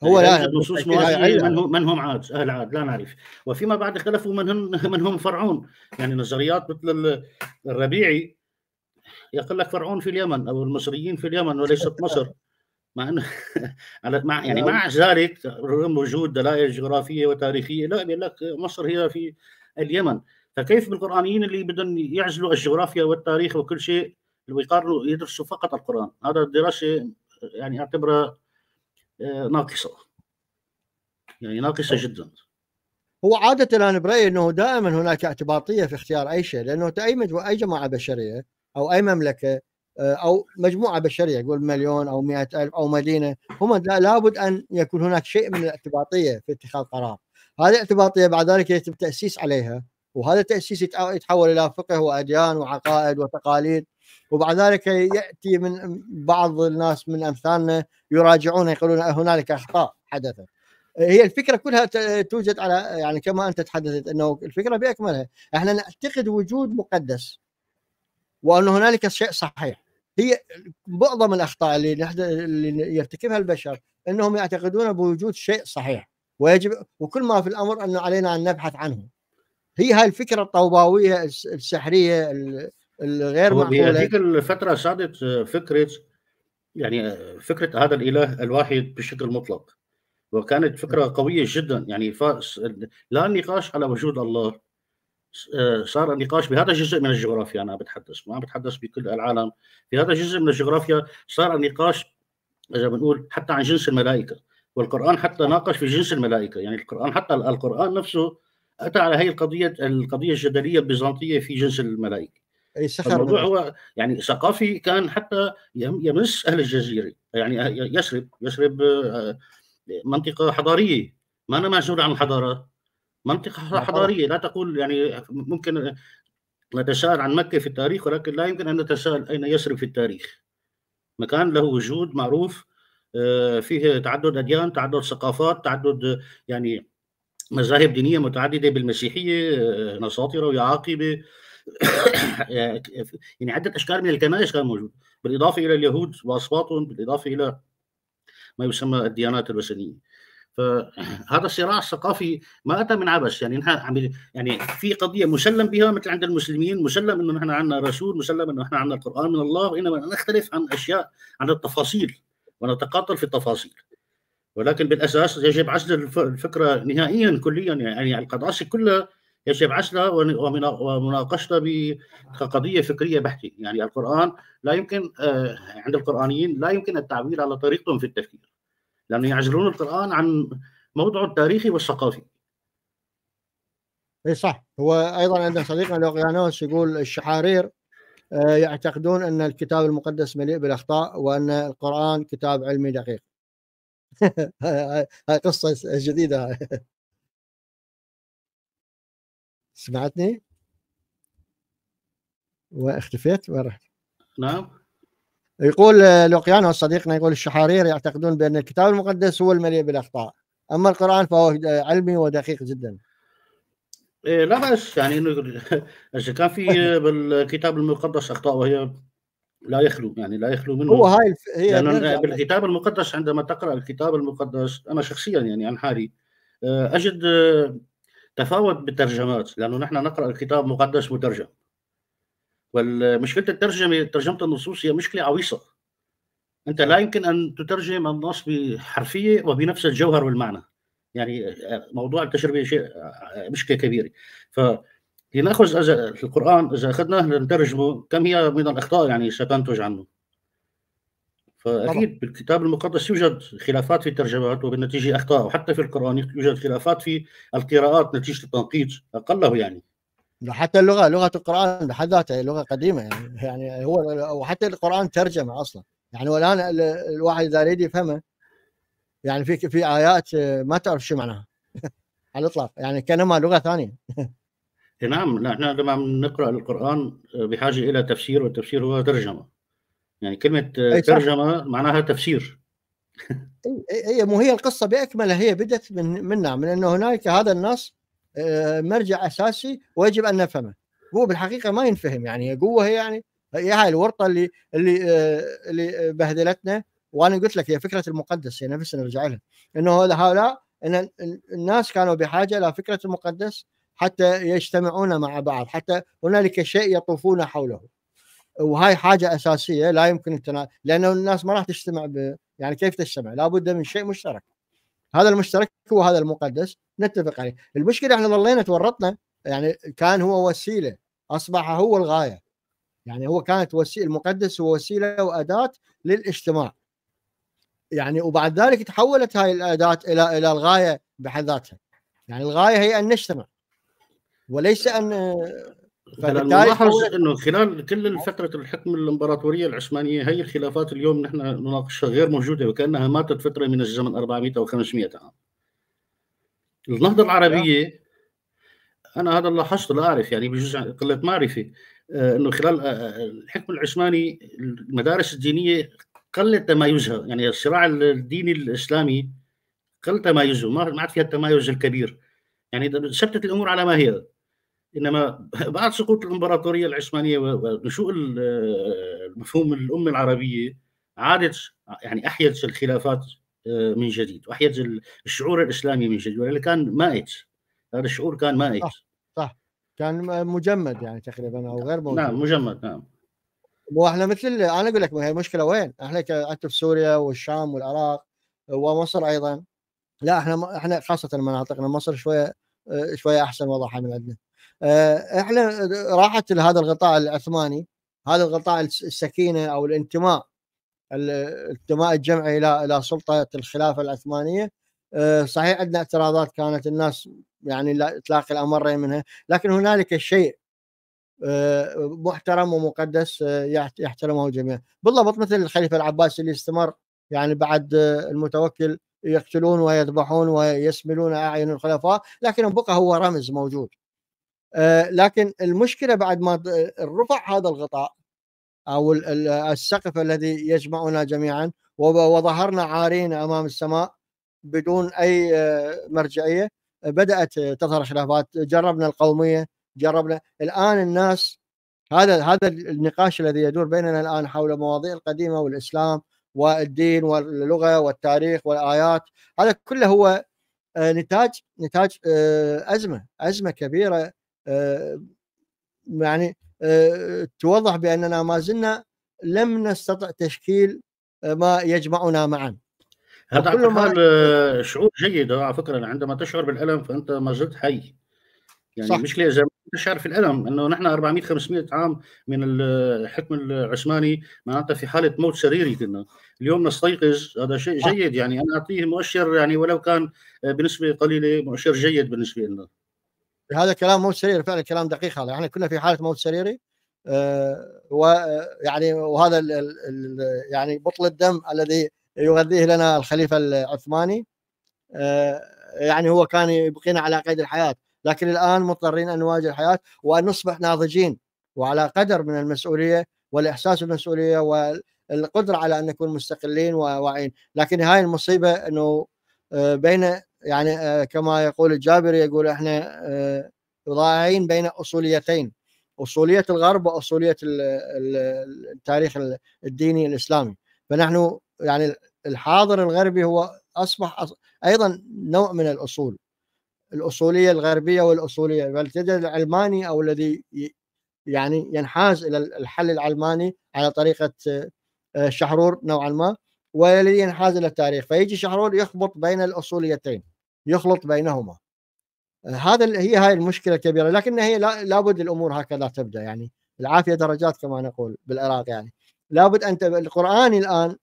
هو يعني لا نصوص أيوة، أيوة. من هم من هم عاد اهل عاد لا نعرف وفيما بعد اختلفوا من هم من هم فرعون يعني نظريات مثل الربيعي يقول لك فرعون في اليمن او المصريين في اليمن وليست مصر مع انه مع يعني نعم. مع ذلك رغم وجود دلائل جغرافيه وتاريخيه لا بيقول لك مصر هي في اليمن فكيف بالقرانيين اللي بدهم يعزلوا الجغرافيا والتاريخ وكل شيء ويقارنوا يدرسوا فقط القران هذا الدراسه يعني اعتبرها آه، ناقصه يعني ناقصه طيب. جدا هو عادة أنا برأيي أنه دائما هناك اعتباطية في اختيار أي شيء لأنه أي أي جماعة بشرية او اي مملكه آه، او مجموعه بشريه يقول مليون او مئة ألف او مدينه هم لابد ان يكون هناك شيء من الاعتباطيه في اتخاذ قرار هذه الاعتباطيه بعد ذلك يتم تاسيس عليها وهذا التاسيس يتحول الى فقه واديان وعقائد وتقاليد وبعد ذلك ياتي من بعض الناس من امثالنا يراجعون يقولون هنالك اخطاء حدثت هي الفكره كلها توجد على يعني كما انت تحدثت انه الفكره باكملها احنا نعتقد وجود مقدس وان هنالك شيء صحيح هي معظم الاخطاء اللي, اللي يرتكبها البشر انهم يعتقدون بوجود شيء صحيح ويجب وكل ما في الامر انه علينا ان نبحث عنه هي هاي الفكره الطوباويه السحريه الغير معقوله هذيك الفتره صارت فكره يعني فكره هذا الاله الواحد بشكل مطلق وكانت فكره قويه جدا يعني لا نقاش على وجود الله آه، صار النقاش بهذا الجزء من الجغرافيا انا بتحدث ما بتحدث بكل العالم في هذا من الجغرافيا صار النقاش اذا بنقول حتى عن جنس الملائكه والقران حتى ناقش في جنس الملائكه يعني القران حتى القران نفسه اتى على هي القضيه القضيه الجدليه البيزنطيه في جنس الملائكه اي الموضوع هو يعني ثقافي كان حتى يمس اهل الجزيره يعني يسرب يسرب آه، منطقه حضاريه ما أنا معزول عن الحضاره منطقة حضارية لا تقول يعني ممكن نتساءل عن مكة في التاريخ ولكن لا يمكن أن نتساءل أين يثرب في التاريخ مكان له وجود معروف آه، فيه تعدد أديان تعدد ثقافات تعدد يعني مذاهب دينية متعددة بالمسيحية آه، نصاطرة ويعاقبة يعني عدة أشكال من الكنائس كان موجود بالإضافة إلى اليهود وأصواتهم بالإضافة إلى ما يسمى الديانات الوثنية فهذا الصراع الثقافي ما اتى من عبث يعني نحن عم يعني في قضيه مسلم بها مثل عند المسلمين مسلم انه نحن عندنا رسول مسلم انه نحن عندنا القران من الله وانما نختلف عن اشياء عن التفاصيل ونتقاتل في التفاصيل ولكن بالاساس يجب عزل الفكره نهائيا كليا يعني القداسه كلها يجب عزلها ومناقشتها كقضيه فكريه بحته يعني القران لا يمكن آه، عند القرانيين لا يمكن التعبير على طريقتهم في التفكير لانه يعزلون القران عن موضعه التاريخي والثقافي اي صح هو ايضا عندنا صديقنا لوقيانوس يقول الشحارير آه، يعتقدون ان الكتاب المقدس مليء بالاخطاء وان القران كتاب علمي دقيق هاي قصه جديده سمعتني واختفيت وين رحت نعم يقول آه، لوقيانو صديقنا يقول الشحارير يعتقدون بأن الكتاب المقدس هو المليء بالأخطاء أما القرآن فهو علمي ودقيق جدا إيه لا بس يعني انه كان في آه، بالكتاب المقدس اخطاء وهي لا يخلو يعني لا يخلو منه هو هاي الف... هي لأن بالكتاب المقدس عندما تقرا الكتاب المقدس انا شخصيا يعني عن حالي آه، اجد تفاوت بالترجمات لانه نحن نقرا الكتاب المقدس مترجم ومشكله الترجمه ترجمه النصوص هي مشكله عويصه انت لا نعم. يمكن ان تترجم النص بحرفيه وبنفس الجوهر والمعنى يعني آه، موضوع التجربة شيء آه، مشكله كبيره ف لناخذ القران اذا اخذناه لنترجمه كم هي من الاخطاء يعني ستنتج عنه فاكيد بالكتاب المقدس يوجد خلافات في الترجمات وبالنتيجه اخطاء وحتى في القران يوجد خلافات في القراءات نتيجه التنقيط اقله يعني حتى اللغه لغه القران بحد ذاتها لغه قديمه يعني يعني هو وحتى القران ترجمه اصلا يعني والان الواحد اذا يريد يفهمه يعني في في ايات ما تعرف شو معناها على الاطلاق يعني كانما لغه ثانيه نعم نحن لما نقرا القران بحاجه الى تفسير والتفسير هو ترجمه يعني كلمه ترجمه معناها تفسير هي مو هي القصه باكملها هي بدت من منا من انه هنالك هذا النص آه، مرجع اساسي ويجب ان نفهمه هو بالحقيقه ما ينفهم يعني قوه هي يعني هي هاي الورطه اللي اللي آه، اللي بهدلتنا وانا قلت لك هي فكره المقدس هي نفسها نرجع لها انه هؤلاء ان الناس كانوا بحاجه الى فكره المقدس حتى يجتمعون مع بعض حتى هنالك شيء يطوفون حوله وهاي حاجه اساسيه لا يمكن التنا... لانه الناس ما راح تجتمع ب... يعني كيف تجتمع لابد من شيء مشترك هذا المشترك هو هذا المقدس نتفق عليه المشكله احنا ظلينا تورطنا يعني كان هو وسيله اصبح هو الغايه يعني هو كانت وسيله المقدس هو وسيله واداه للاجتماع يعني وبعد ذلك تحولت هاي الاداه الى الى الغايه بحد ذاتها يعني الغايه هي ان نجتمع وليس ان نلاحظ آه، انه خلال كل فتره الحكم الامبراطوريه العثمانيه هي الخلافات اليوم نحن نناقشها غير موجوده وكانها ماتت فتره من الزمن 400 او 500 عام النهضه العربيه انا هذا لاحظته لا اعرف يعني بجوز قله معرفه آه، انه خلال آه، آه، الحكم العثماني المدارس الدينيه قل تمايزها يعني الصراع الديني الاسلامي قل تمايزه ما عاد فيها التمايز الكبير يعني ثبتت الامور على ما هي انما بعد سقوط الامبراطوريه العثمانيه ونشوء المفهوم الامه العربيه عادت يعني احيت الخلافات من جديد واحيت الشعور الاسلامي من جديد اللي كان مائت هذا الشعور كان مائت صح, صح. كان مجمد يعني تقريبا او غير موجود نعم مجمد نعم واحنا مثل انا اقول لك هي المشكله وين؟ احنا حتى في سوريا والشام والعراق آه، ومصر ايضا لا احنا احنا خاصه مناطقنا مصر شويه آه، شويه احسن وضعها من عندنا. آه، احنا راحت لهذا الغطاء العثماني هذا الغطاء السكينه او الانتماء الانتماء الجمعي الى الى سلطه الخلافه العثمانيه آه، صحيح عندنا اعتراضات كانت الناس يعني اطلاق تلاقي الامر منها لكن هنالك شيء آه، محترم ومقدس آه، يحترمه الجميع بالضبط مثل الخليفه العباسي اللي استمر يعني بعد المتوكل يقتلون ويذبحون ويسملون اعين الخلفاء لكن بقى هو رمز موجود لكن المشكله بعد ما رفع هذا الغطاء او السقف الذي يجمعنا جميعا وظهرنا عارين امام السماء بدون اي آه، مرجعيه بدات تظهر خلافات جربنا القوميه جربنا الان الناس هذا هذا النقاش الذي يدور بيننا الان حول مواضيع القديمه والاسلام والدين واللغه والتاريخ والايات هذا كله هو آه، نتاج نتاج آه، ازمه ازمه كبيره يعني توضح باننا ما زلنا لم نستطع تشكيل ما يجمعنا معا هذا كل ما... آه، شعور جيد آه، على فكره عندما تشعر بالالم فانت ما زلت حي يعني صح. المشكله اذا تشعر في الالم انه نحن 400 500 عام من الحكم آه، العثماني معناتها في حاله موت سريري كنا اليوم نستيقظ هذا شيء جيد يعني انا اعطيه مؤشر يعني ولو كان بنسبه قليله مؤشر جيد بالنسبه لنا هذا كلام موت سريري فعلا كلام دقيق هذا يعني كنا في حاله موت سريري آه، ويعني آه، وهذا الـ الـ يعني بطل الدم الذي يغذيه لنا الخليفه العثماني آه، يعني هو كان يبقينا على قيد الحياه لكن الان مضطرين ان نواجه الحياه وان نصبح ناضجين وعلى قدر من المسؤوليه والاحساس بالمسؤوليه والقدره على ان نكون مستقلين وواعين لكن هاي المصيبه انه بين يعني آه، كما يقول الجابري يقول احنا آه، ضائعين بين اصوليتين اصوليه الغرب واصوليه التاريخ الديني الاسلامي فنحن يعني الحاضر الغربي هو اصبح ايضا نوع من الاصول الاصوليه الغربيه والاصوليه بل تجد العلماني او الذي يعني ينحاز الى الحل العلماني على طريقه آه، شحرور نوعا ما والذي ينحاز الى التاريخ فيجي شحرور يخبط بين الاصوليتين يخلط بينهما هذا هي هاي المشكله الكبيره لكن هي لابد الامور هكذا تبدا يعني العافيه درجات كما نقول بالعراق يعني لابد ان القران الان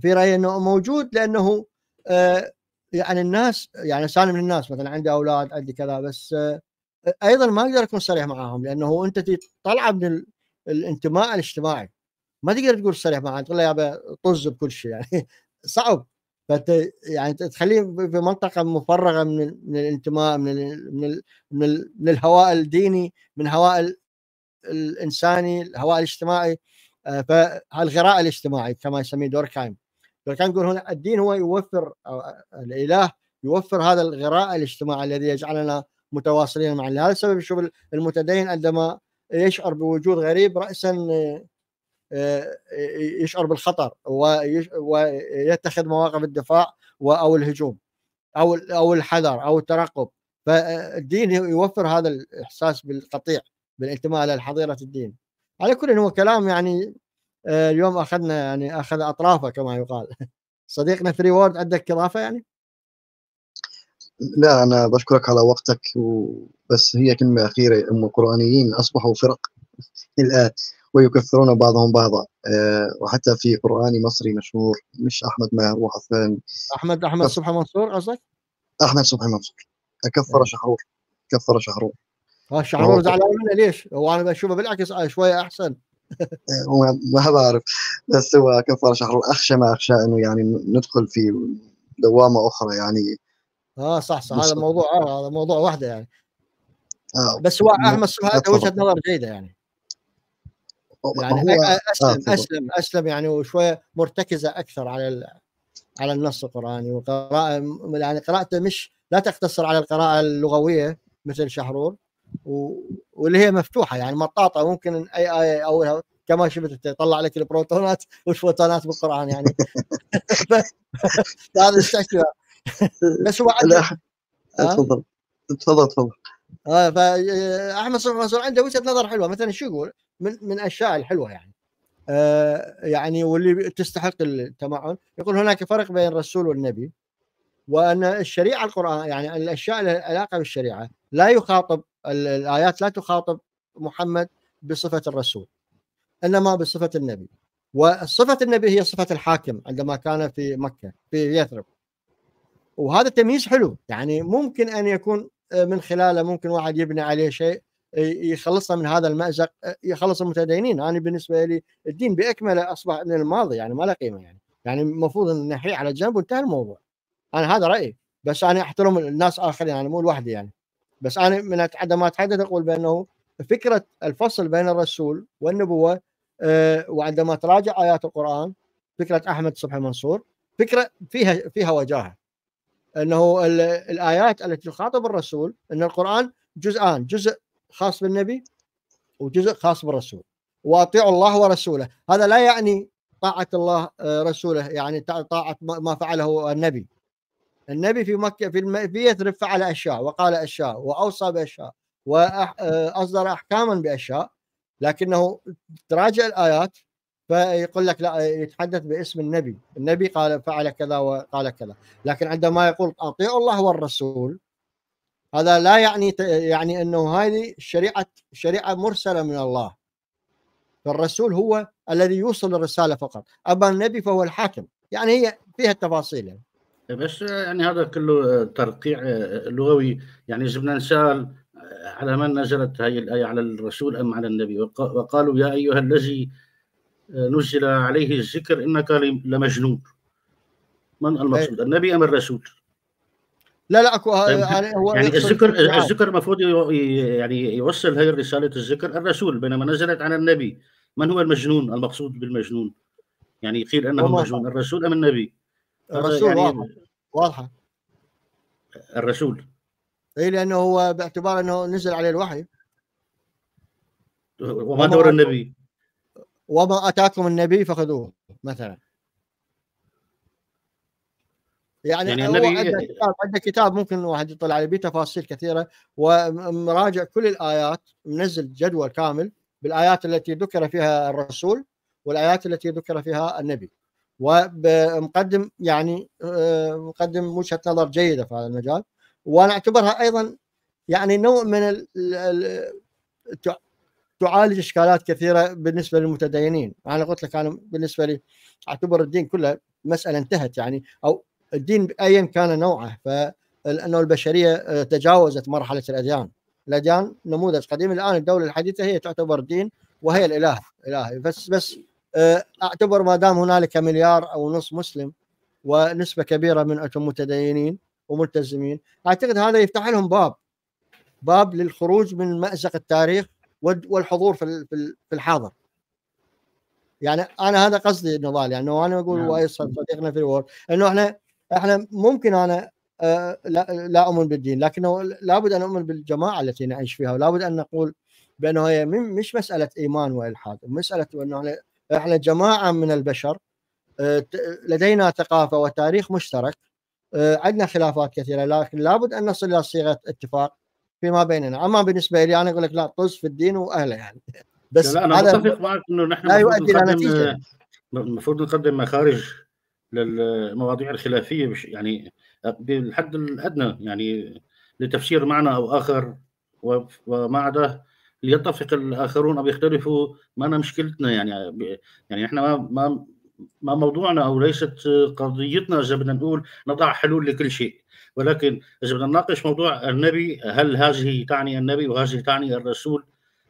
في رايي انه موجود لانه آه، يعني الناس يعني سالم من الناس مثلا عندي اولاد عندي كذا بس آه، ايضا ما اقدر اكون صريح معاهم لانه انت تطلع من الانتماء الاجتماعي ما تقدر تقول صريح معاه تقول له يابا طز بكل شيء يعني صعب فانت يعني تخليه في منطقه مفرغه من من الانتماء من الـ من الـ من, الـ من الهواء الديني من الهواء الانساني الهواء الاجتماعي آه، فالغراء الاجتماعي كما يسميه دوركايم دوركايم يقول هنا الدين هو يوفر آه، الاله يوفر هذا الغراء الاجتماعي الذي يجعلنا متواصلين مع الله هذا السبب شوف المتدين عندما يشعر بوجود غريب راسا آه، يشعر بالخطر ويتخذ مواقف الدفاع او الهجوم او او الحذر او الترقب فالدين يوفر هذا الاحساس بالقطيع بالانتماء الى حظيره الدين على كل هو كلام يعني آه، اليوم اخذنا يعني اخذ اطرافه كما يقال صديقنا ثري وورد عندك اضافه يعني؟ لا انا بشكرك على وقتك وبس هي كلمه اخيره ام القرانيين اصبحوا فرق الان ويكثرون بعضهم بعضا آه، وحتى في قرآني مصري مشهور مش أحمد ماهر وحسان ثاني أحمد أحمد صبحي منصور قصدك؟ أحمد صبحي منصور كفر إيه. شحرور كفر شحرور اه شحرور زعلان منه ليش؟ هو أنا بشوفه بالعكس آه، شوية أحسن آه، ما بعرف بس هو كفر شحرور أخشى ما أخشى إنه يعني ندخل في دوامة أخرى يعني اه صح صح هذا موضوع آه هذا موضوع واحدة يعني آه بس هو أحمد صبحي وجهة نظر جيدة يعني يعني آه، اسلم آه اسلم اسلم يعني وشويه مرتكزه اكثر على على النص القراني وقراءه يعني قراءته مش لا تقتصر على القراءه اللغويه مثل شحرور واللي هي مفتوحه يعني مطاطه ممكن اي ايه اولها كما شفت يطلع لك البروتونات والفوتونات بالقران يعني هذا الشكل بس هو عنده آه؟ تفضل تفضل تفضل آه، احمد صبح عنده وجهه نظر حلوه مثلا شو يقول؟ من من الاشياء الحلوه يعني آه يعني واللي تستحق التمعن يقول هناك فرق بين الرسول والنبي وان الشريعه القران يعني الاشياء اللي علاقه بالشريعه لا يخاطب الايات لا تخاطب محمد بصفه الرسول انما بصفه النبي وصفه النبي هي صفه الحاكم عندما كان في مكه في يثرب وهذا التمييز حلو يعني ممكن ان يكون آه، من خلاله ممكن واحد يبني عليه شيء يخلصنا من هذا المازق يخلص المتدينين انا يعني بالنسبه لي الدين باكمله اصبح من الماضي يعني ما له قيمه يعني يعني المفروض ان نحيه على جنب وانتهى الموضوع انا هذا رايي بس انا احترم الناس اخرين يعني مو لوحدي يعني بس انا من عندما اتحدث اقول بانه فكره الفصل بين الرسول والنبوه أه وعندما تراجع ايات القران فكره احمد صبحي منصور فكره فيها فيها وجاهه انه الايات التي تخاطب الرسول ان القران جزءان جزء خاص بالنبي وجزء خاص بالرسول واطيعوا الله ورسوله هذا لا يعني طاعة الله آه، رسوله يعني طاعة ما فعله النبي النبي في مكة في في يثرب فعل أشياء وقال أشياء وأوصى بأشياء وأصدر آه، أحكاما بأشياء لكنه تراجع الآيات فيقول لك لا يتحدث باسم النبي النبي قال فعل كذا وقال كذا لكن عندما يقول أطيعوا الله والرسول هذا لا يعني يعني انه هذه الشريعه شريعه مرسله من الله فالرسول هو الذي يوصل الرساله فقط اما النبي فهو الحاكم يعني هي فيها التفاصيل يعني. بس يعني هذا كله ترقيع لغوي يعني جبنا نسال على من نزلت هذه الآية على الرسول أم على النبي وقالوا يا أيها الذي نزل عليه الذكر إنك لمجنون من المقصود إيه. النبي أم الرسول لا لا اكو يعني هو يعني الذكر آه. الذكر المفروض يعني يوصل هي رساله الذكر الرسول بينما نزلت على النبي من هو المجنون المقصود بالمجنون يعني قيل انه مجنون الرسول ام النبي الرسول يعني واضحه واضحه الرسول اي لانه هو باعتبار انه نزل عليه الوحي وما دور النبي وما اتاكم النبي فخذوه مثلا يعني, يعني النبي عنده كتاب عنده كتاب ممكن الواحد يطلع عليه تفاصيل كثيره ومراجع كل الايات منزل جدول كامل بالايات التي ذكر فيها الرسول والايات التي ذكر فيها النبي ومقدم يعني آه، مقدم وجهه نظر جيده في هذا المجال وانا اعتبرها ايضا يعني نوع من ال ال تعالج اشكالات كثيره بالنسبه للمتدينين، انا قلت لك انا بالنسبه لي اعتبر الدين كله مساله انتهت يعني او الدين ايا كان نوعه فلانه البشريه آه، تجاوزت مرحله الاديان الاديان نموذج قديم الان الدوله الحديثه هي تعتبر دين وهي الاله اله بس بس آه، اعتبر ما دام هنالك مليار او نص مسلم ونسبه كبيره من متدينين وملتزمين اعتقد هذا يفتح لهم باب باب للخروج من مازق التاريخ والحضور في في الحاضر يعني انا هذا قصدي نضال يعني وانا اقول نعم. صديقنا في الورد انه احنا احنا ممكن انا آه، لا اؤمن بالدين لكنه لابد ان اؤمن بالجماعه التي نعيش فيها ولابد ان نقول بانه هي مش مساله ايمان والحاد مساله انه احنا جماعه من البشر آه، لدينا ثقافه وتاريخ مشترك آه، عندنا خلافات كثيره لكن لابد ان نصل الى صيغه اتفاق فيما بيننا اما بالنسبه لي انا اقول لك لا طز في الدين واهله يعني بس لا, لا انا متفق معك انه نحن لا يؤدي الى نتيجه المفروض نقدم مخارج للمواضيع الخلافيه مش يعني بالحد الادنى يعني لتفسير معنى او اخر وما عداه ليتفق الاخرون او يختلفوا ما أنا مشكلتنا يعني يعني احنا ما ما ما موضوعنا او ليست قضيتنا اذا بدنا نقول نضع حلول لكل شيء ولكن اذا بدنا نناقش موضوع النبي هل هذه تعني النبي وهذه تعني الرسول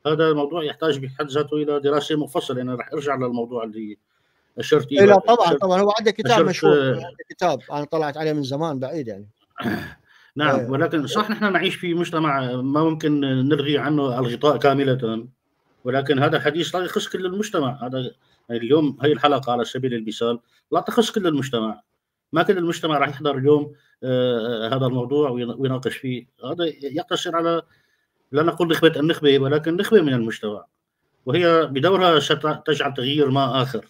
هذا الموضوع يحتاج بحد ذاته الى دراسه مفصله انا رح ارجع للموضوع اللي نشرت إيه لا طبعا شرت... طبعا هو عنده كتاب مشهور آه، عنده كتاب انا طلعت عليه من زمان بعيد يعني نعم إيه. ولكن صح نحن نعيش في مجتمع ما ممكن نلغي عنه الغطاء كامله ولكن هذا الحديث لا يخص كل المجتمع هذا اليوم هي الحلقه على سبيل المثال لا تخص كل المجتمع ما كل المجتمع راح يحضر اليوم آه هذا الموضوع ويناقش فيه هذا يقتصر على لا نقول نخبه النخبه ولكن نخبه من المجتمع وهي بدورها ستجعل تغيير ما اخر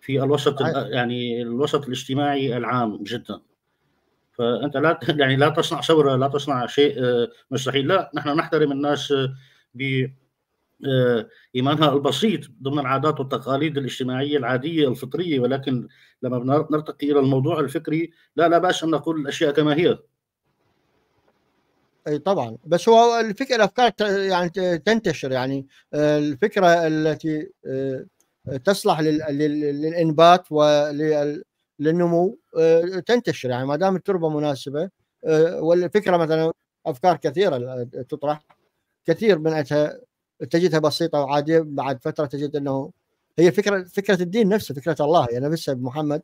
في الوسط يعني الوسط الاجتماعي العام جدا فانت لا يعني لا تصنع ثوره لا تصنع شيء آه، مستحيل لا نحن نحترم الناس آه، ب آه، ايمانها البسيط ضمن العادات والتقاليد الاجتماعيه العاديه الفطريه ولكن لما نرتقي الى الموضوع الفكري لا لا باس ان نقول الاشياء كما هي اي طبعا بس هو الفكره الافكار يعني تنتشر يعني الفكره التي تصلح للانبات وللنمو آه، تنتشر يعني ما دام التربه مناسبه آه، والفكره مثلا افكار كثيره تطرح كثير من تجدها بسيطه وعاديه بعد فتره تجد انه هي فكره فكره الدين نفسه فكره الله يعني نفسها بمحمد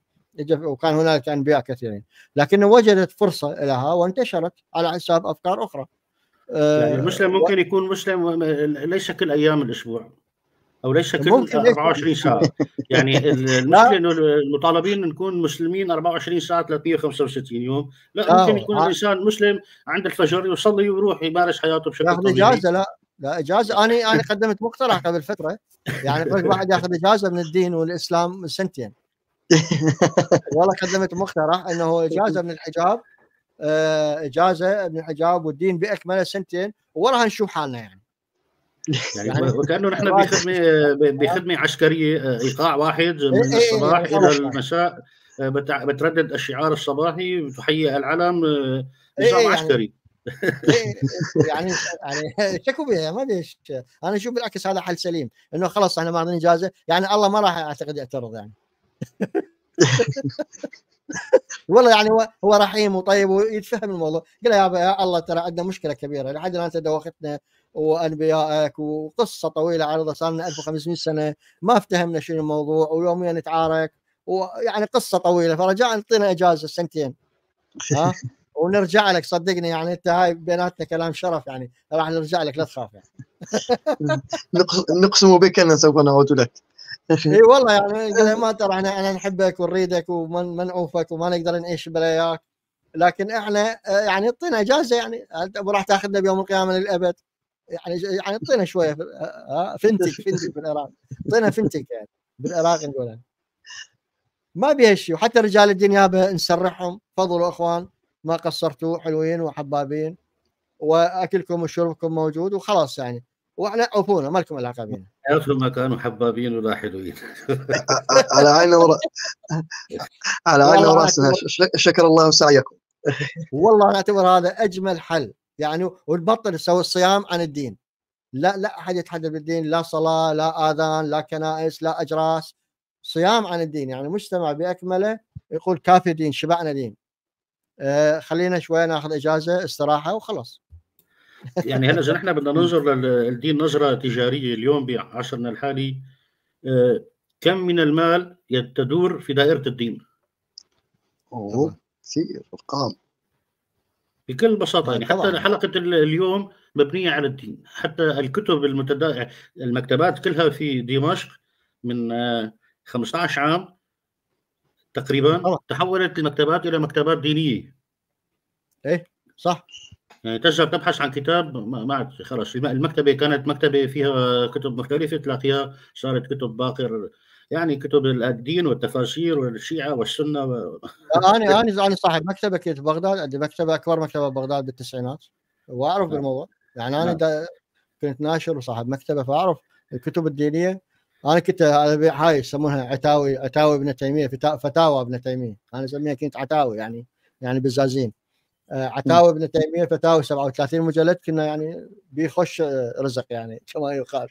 وكان هناك انبياء كثيرين لكنه وجدت فرصه لها وانتشرت على حساب افكار اخرى آه، يعني المسلم ممكن يكون مسلم ليس كل ايام الاسبوع او ليش شاكرين 24 ساعه يعني المشكله انه المطالبين نكون مسلمين 24 ساعه 365 يوم لا ممكن يكون الانسان مسلم عند الفجر يصلي ويروح يمارس حياته بشكل طبيعي اجازه لا لا اجازه انا انا قدمت مقترح قبل فتره يعني واحد ياخذ اجازه من الدين والاسلام من سنتين والله قدمت مقترح انه اجازه من الحجاب آه، اجازه من الحجاب والدين باكمله سنتين وراها نشوف حالنا يعني يعني وكانه نحن بخدمه بخدمه عسكريه ايقاع واحد من الصباح الى المساء بتردد الشعار الصباحي بتحيي العلم نظام عسكري يعني يعني شكو بها ما ليش انا اشوف بالعكس هذا حل سليم انه خلص احنا عندنا اجازه يعني الله ما راح اعتقد يعترض يعني والله يعني هو هو رحيم وطيب ويتفهم الموضوع قال يا, يا الله ترى عندنا مشكله كبيره لحد الان تدوختنا وانبيائك وقصه طويله عريضه صار لنا 1500 سنه ما افتهمنا شنو الموضوع ويوميا نتعارك ويعني قصه طويله فرجاء اعطينا اجازه سنتين ها ونرجع لك صدقني يعني انت هاي بيناتنا كلام شرف يعني راح نرجع لك لا تخاف يعني نقسم بك ان سوف نعود لك اي والله يعني ما ترى انا انا نحبك ونريدك ومنعوفك وما نقدر نعيش بلا لكن احنا آه، يعني اعطينا اجازه يعني وراح راح تاخذنا بيوم القيامه للابد يعني يعني اعطينا شويه آه، آه، فنتك فنتك بالعراق اعطينا فنتك يعني بالعراق نقولها ما بيها شيء وحتى رجال الدين يابا نسرحهم فضلوا اخوان ما قصرتوا حلوين وحبابين واكلكم وشربكم موجود وخلاص يعني واحنا عفونا ما لكم علاقه بينا عرفوا ما كانوا حبابين ولا حلوين على عيني ورا على عيني وراسنا شكر الله وسعيكم والله انا اعتبر هذا اجمل حل يعني والبطل يسوي الصيام عن الدين لا لا احد يتحدث بالدين لا صلاه لا اذان لا كنائس لا اجراس صيام عن الدين يعني مجتمع باكمله يقول كافي دين شبعنا دين آه خلينا شويه ناخذ اجازه استراحه وخلص يعني هلا اذا نحن بدنا ننظر للدين نظره تجاريه اليوم بعصرنا الحالي آه كم من المال تدور في دائره الدين؟ اوه كثير ارقام بكل بساطه يعني نعم، حتى حلقه اليوم مبنيه على الدين حتى الكتب المتدا المكتبات كلها في دمشق من 15 آه، عام تقريبا نعم، طبعاً. تحولت المكتبات الى مكتبات دينيه ايه صح يعني تذهب تبحث عن كتاب ما عاد خلص المكتبه كانت مكتبه فيها كتب مختلفه تلاقيها صارت كتب باقر يعني كتب الدين والتفاسير والشيعه والسنه آه، انا انا انا صاحب مكتبه كنت بغداد عندي مكتبه اكبر مكتبه ببغداد بالتسعينات واعرف نعم. بالموضوع يعني انا نعم. كنت ناشر وصاحب مكتبه فاعرف الكتب الدينيه انا كنت هاي يسمونها عتاوي عتاوي ابن تيميه فتاوى ابن تيميه انا اسميها كنت عتاوي يعني يعني بالزازين آه، عتاوي نعم. ابن تيميه فتاوي 37 مجلد كنا يعني بيخش رزق يعني كما يقال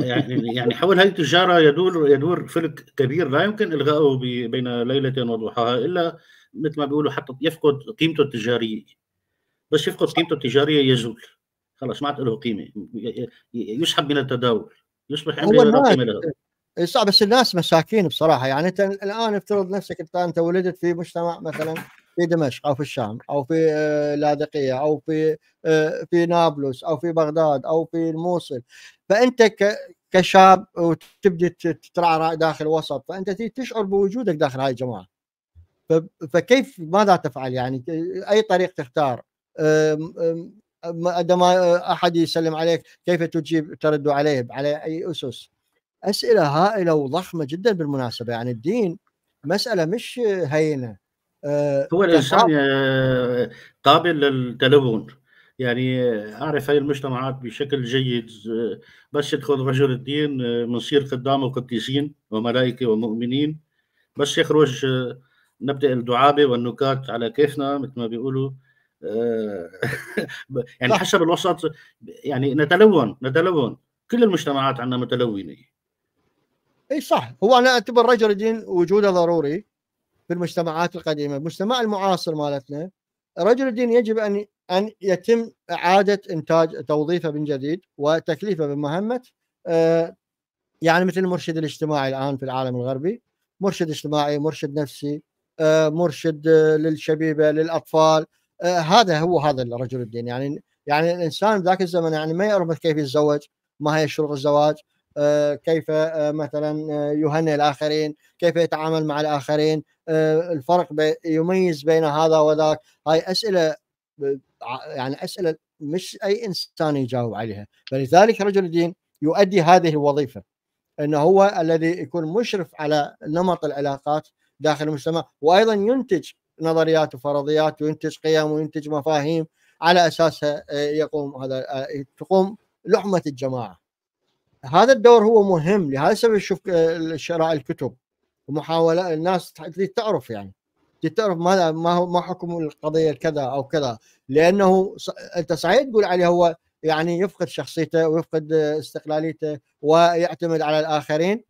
يعني يعني حول هذه التجاره يدور يدور فلك كبير لا يمكن الغائه بين ليله وضحاها الا مثل ما بيقولوا حتى يفقد قيمته التجاريه بس يفقد قيمته التجاريه يزول خلاص ما عاد له قيمه يسحب من التداول يصبح عنده لا قيمه له صعب بس الناس مساكين بصراحه يعني انت الان افترض نفسك انت انت ولدت في مجتمع مثلا في دمشق او في الشام او في آه، لاذقيه او في آه، في نابلس او في بغداد او في الموصل فانت كشاب وتبدي تترعرع داخل وسط فانت تشعر بوجودك داخل هاي الجماعه فكيف ماذا تفعل يعني اي طريق تختار عندما احد يسلم عليك كيف تجيب ترد عليه على اي اسس اسئله هائله وضخمه جدا بالمناسبه يعني الدين مساله مش هينه أه، هو الانسان آه، قابل للتلون يعني اعرف هاي المجتمعات بشكل جيد بس يدخل رجل الدين بنصير آه، قدامه قديسين وملائكه ومؤمنين بس يخرج آه، نبدا الدعابه والنكات على كيفنا مثل ما بيقولوا آه، يعني حسب الوسط يعني نتلون نتلون كل المجتمعات عندنا متلونه اي صح هو انا اعتبر رجل الدين وجوده ضروري في المجتمعات القديمه المجتمع المعاصر مالتنا رجل الدين يجب ان ان يتم اعاده انتاج توظيفه من جديد وتكليفه بمهمه آه، يعني مثل المرشد الاجتماعي الان في العالم الغربي مرشد اجتماعي مرشد نفسي آه، مرشد آه، للشبيبه للاطفال هذا هو هذا الرجل الدين يعني يعني الانسان ذاك الزمن يعني ما يعرف كيف يتزوج ما هي شروط الزواج كيف مثلا يهنئ الاخرين كيف يتعامل مع الاخرين الفرق يميز بين هذا وذاك هاي اسئله يعني اسئله مش اي انسان يجاوب عليها فلذلك رجل الدين يؤدي هذه الوظيفه انه هو الذي يكون مشرف على نمط العلاقات داخل المجتمع وايضا ينتج نظريات وفرضيات وينتج قيم وينتج مفاهيم على اساسها يقوم هذا تقوم لحمه الجماعه هذا الدور هو مهم لهذا السبب شوف آه، شراء الكتب ومحاوله الناس تريد تعرف يعني تعرف ما ما ما حكم القضيه الكذا او كذا لانه انت صحيح تقول عليه هو يعني يفقد شخصيته ويفقد استقلاليته ويعتمد على الاخرين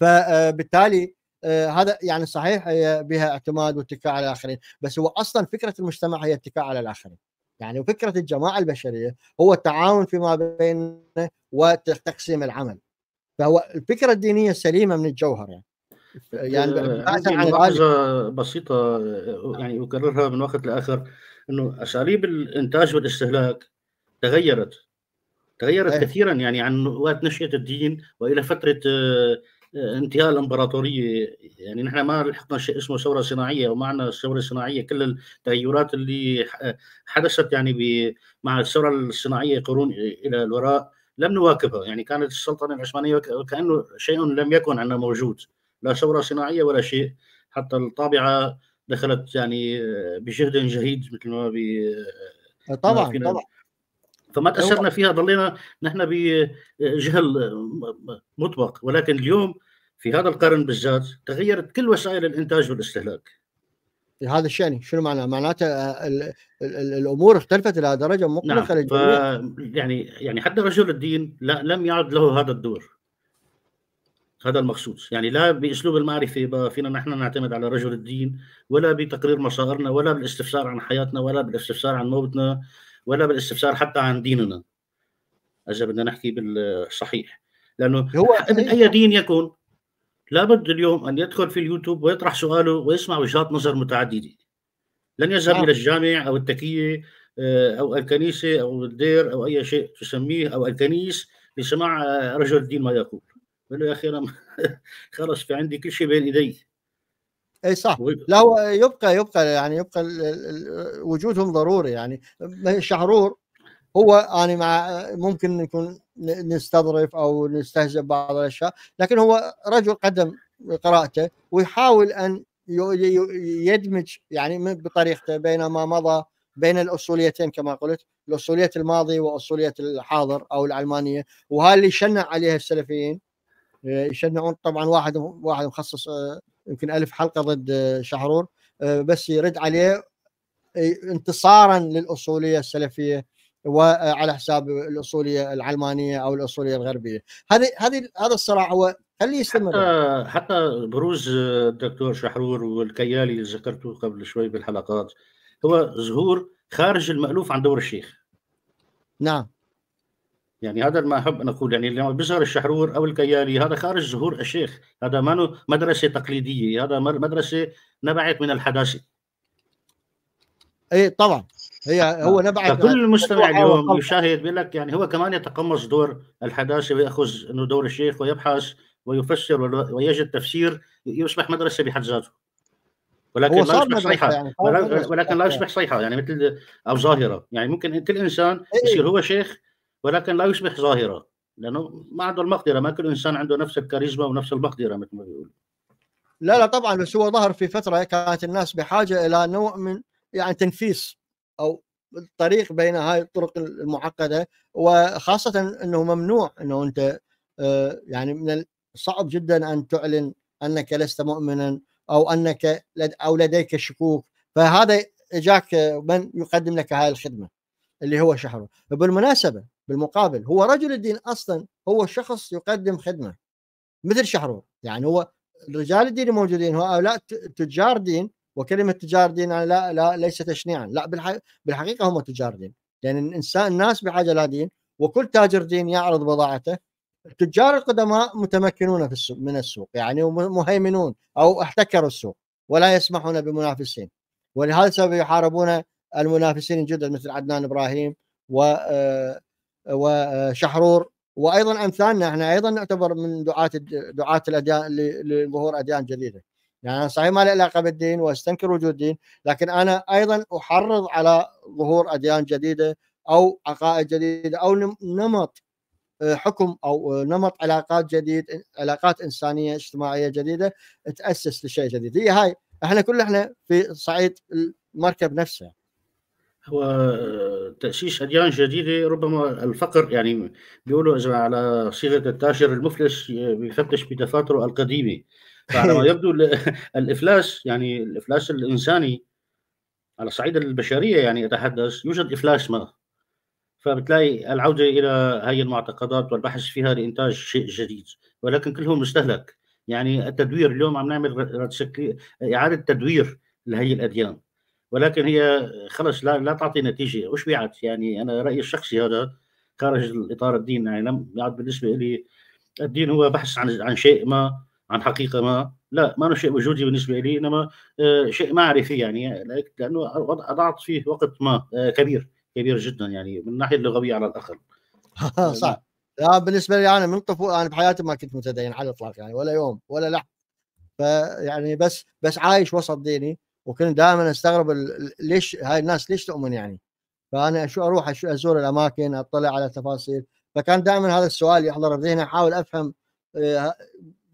فبالتالي آه، آه، هذا يعني صحيح هي بها اعتماد واتكاء على الاخرين بس هو اصلا فكره المجتمع هي اتكاء على الاخرين يعني وفكره الجماعه البشريه هو التعاون فيما بين وتقسيم العمل فهو الفكره الدينيه سليمه من الجوهر يعني يعني آه، عندي يعني ملاحظه بسيطه آه، يعني اكررها من وقت لاخر انه اساليب الانتاج والاستهلاك تغيرت تغيرت أيه. كثيرا يعني عن وقت نشاه الدين والى فتره آه، انتهاء الامبراطوريه يعني نحن ما لحقنا شيء اسمه ثوره صناعيه ومعنا الثوره الصناعيه كل التغيرات اللي حدثت يعني مع الثوره الصناعيه قرون الى الوراء لم نواكبها يعني كانت السلطنه العثمانيه وكانه شيء لم يكن عندنا موجود لا ثوره صناعيه ولا شيء حتى الطابعه دخلت يعني بجهد جهيد مثل ما بي طبعا ما طبعا فما تاثرنا فيها ضلينا نحن بجهل مطبق ولكن اليوم في هذا القرن بالذات تغيرت كل وسائل الانتاج والاستهلاك في هذا الشأن شنو معناه؟ معناته الامور اختلفت الى درجه مقلقه نعم. يعني يعني حتى رجل الدين لا لم يعد له هذا الدور هذا المقصود يعني لا باسلوب المعرفه فينا نحن نعتمد على رجل الدين ولا بتقرير مصائرنا ولا بالاستفسار عن حياتنا ولا بالاستفسار عن موتنا ولا بالاستفسار حتى عن ديننا اذا بدنا نحكي بالصحيح لانه هو من اي دين يكن لابد اليوم ان يدخل في اليوتيوب ويطرح سؤاله ويسمع وجهات نظر متعدده لن يذهب آه. الى الجامع او التكيه آه، او الكنيسه او الدير او اي شيء تسميه او الكنيس لسماع آه، رجل الدين ما يقول قال له يا اخي انا خرج في عندي كل شيء بين ايدي اي صح لا هو يبقى يبقى يعني يبقى وجودهم ضروري يعني شحرور هو يعني مع ممكن نكون نستظرف او نستهزئ بعض الاشياء لكن هو رجل قدم قراءته ويحاول ان يدمج يعني بطريقته بين ما مضى بين الاصوليتين كما قلت الاصوليه الماضي واصوليه الحاضر او العلمانيه وهذا اللي شنع عليها السلفيين آه، يشنعون طبعا واحد واحد مخصص آه، يمكن ألف حلقه ضد آه، شحرور بس يرد عليه انتصارا للاصوليه السلفيه وعلى حساب الاصوليه العلمانيه او الاصوليه الغربيه هذه هذه هذا الصراع هو خليه يستمر حتى, حتى بروز الدكتور شحرور والكيالي اللي ذكرته قبل شوي بالحلقات هو ظهور خارج المالوف عن دور الشيخ نعم يعني هذا ما احب ان اقول يعني لما بيظهر الشحرور او الكيالي هذا خارج ظهور الشيخ هذا ما مدرسه تقليديه هذا مدرسه نبعت من الحداثه اي طبعا هي هو آه. نبعت كل المستمع اليوم يشاهد بيقول لك يعني هو كمان يتقمص دور الحداثه وياخذ انه دور الشيخ ويبحث ويفسر ويجد تفسير يصبح مدرسه بحد ذاته ولكن لا يصبح صيحه يعني ولكن لا يصبح صيحه يعني مثل او ظاهره يعني ممكن كل انسان إيه. يصير هو شيخ ولكن لا يصبح ظاهره لانه ما عنده المقدره ما كل انسان عنده نفس الكاريزما ونفس المقدره مثل ما بيقولوا لا لا طبعا بس هو ظهر في فتره كانت الناس بحاجه الى نوع من يعني تنفيس او الطريق بين هاي الطرق المعقده وخاصه انه ممنوع انه انت آه، يعني من الصعب جدا ان تعلن انك لست مؤمنا او انك او لديك شكوك فهذا اجاك من يقدم لك هاي الخدمه اللي هو شهره بالمناسبة بالمقابل هو رجل الدين أصلا هو شخص يقدم خدمة مثل شحرور يعني هو رجال الدين الموجودين هؤلاء تجار دين وكلمة تجار دين أنا لا لا ليس تشنيعا لا بالحقيقة هم تجار دين لأن يعني الإنسان الناس بحاجة إلى دين وكل تاجر دين يعرض بضاعته التجار القدماء متمكنون في السوق من السوق يعني مهيمنون أو احتكروا السوق ولا يسمحون بمنافسين ولهذا السبب يحاربون المنافسين الجدد مثل عدنان ابراهيم و آه، وشحرور آه، وايضا امثالنا احنا ايضا نعتبر من دعاة دعاة الاديان لظهور اديان جديده يعني أنا صحيح ما لي علاقه بالدين واستنكر وجود الدين لكن انا ايضا احرض على ظهور اديان جديده او عقائد جديده او نمط آه، حكم او نمط علاقات جديد علاقات انسانيه اجتماعيه جديده تاسس لشيء جديد هي هاي احنا كل احنا في صعيد المركب نفسه هو تأسيس أديان جديدة ربما الفقر يعني بيقولوا إذا على صيغة التاجر المفلس بيفتش بدفاتره القديمة فعلى ما يبدو الإفلاس يعني الإفلاس الإنساني على صعيد البشرية يعني أتحدث يوجد إفلاس ما فبتلاقي العودة إلى هذه المعتقدات والبحث فيها لإنتاج شيء جديد ولكن كلهم مستهلك يعني التدوير اليوم عم نعمل إعادة تدوير لهي الأديان ولكن هي خلص لا لا تعطي نتيجه وش بيعت يعني انا رايي الشخصي هذا خارج الاطار الدين يعني لم يعد بالنسبه لي الدين هو بحث عن عن شيء ما عن حقيقه ما لا ما شيء وجودي بالنسبه لي انما آه، شيء معرفي يعني لانه اضعت فيه وقت ما آه، كبير كبير جدا يعني من الناحيه اللغويه على الاقل صح لا بالنسبه لي انا من طفولة انا بحياتي ما كنت متدين على الاطلاق يعني ولا يوم ولا لحظه فيعني بس بس عايش وسط ديني وكنت دائما استغرب ليش هاي الناس ليش تؤمن يعني فانا شو اروح شو ازور الاماكن اطلع على تفاصيل فكان دائما هذا السؤال يحضر بذهني احاول افهم آه،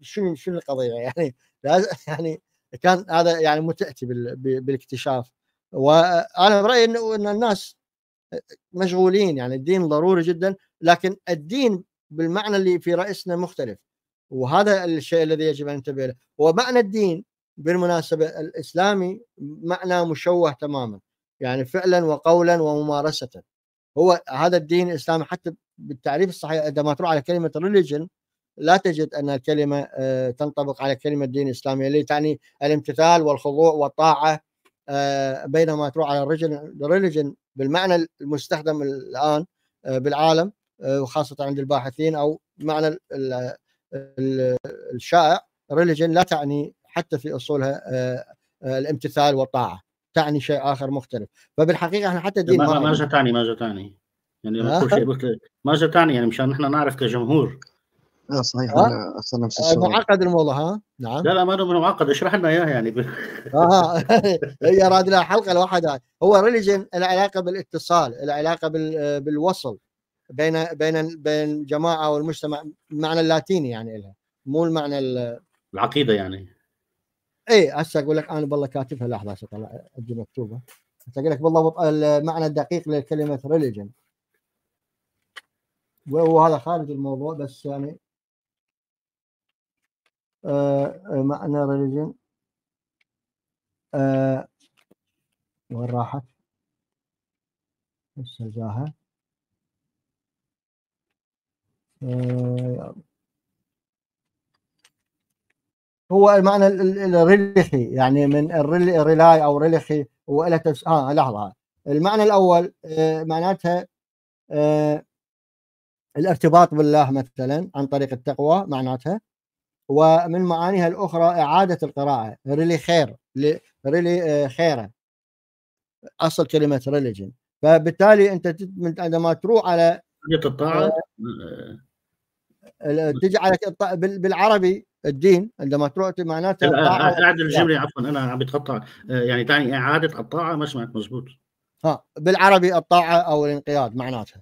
شنو شنو القضيه يعني لازم يعني كان هذا يعني متاتي بالاكتشاف وانا برايي انه ان الناس مشغولين يعني الدين ضروري جدا لكن الدين بالمعنى اللي في راسنا مختلف وهذا الشيء الذي يجب ان ننتبه له ومعنى الدين بالمناسبة الإسلامي معنى مشوه تماما يعني فعلا وقولا وممارسة هو هذا الدين الإسلامي حتى بالتعريف الصحيح عندما تروح على كلمة religion لا تجد أن الكلمة آه، تنطبق على كلمة دين إسلامي اللي تعني الامتثال والخضوع والطاعة آه، بينما تروح على religion بالمعنى المستخدم الآن آه، بالعالم وخاصة عند الباحثين أو معنى الشائع religion لا تعني حتى في اصولها آه، آه، الامتثال والطاعه تعني شيء اخر مختلف فبالحقيقه احنا حتى دين ما ما تعني ما تعني يعني آه. شيء ما تعني يعني مشان نحن نعرف كجمهور اه صحيح آه؟ نفس آه، معقد الموضوع ها نعم لا لا ما معقد اشرح لنا اياه يعني ب... اه هي راد لها حلقه لوحدها هو ريليجن العلاقه بالاتصال العلاقه بال... بالوصل بين بين بين جماعه والمجتمع المعنى اللاتيني يعني لها مو المعنى ال... العقيده يعني اي هسه اقول لك انا والله كاتبها لحظه هسه طلع عندي مكتوبه هسه اقول لك بالضبط المعنى الدقيق لكلمه ريليجن وهذا خارج الموضوع بس يعني آه معنى ريليجن آه وين راحت؟ هسه جاها آه هو المعنى الرلحي يعني من الريلاي او رلحي هو له تفس... اه لحظه المعنى الاول آه معناتها آه الارتباط بالله مثلا عن طريق التقوى معناتها ومن معانيها الاخرى اعاده القراءه ريلي خير ريلي آه، خيره اصل كلمه ريليجن فبالتالي انت عندما تروح على الطاعه آه، تجعلك بالعربي الدين عندما تروح معناتها اعادة الجملة آه، آه، عفوا انا عم بتقطع آه، يعني تعني اعادة الطاعة ما سمعت مزبوط ها بالعربي الطاعة او الانقياد معناتها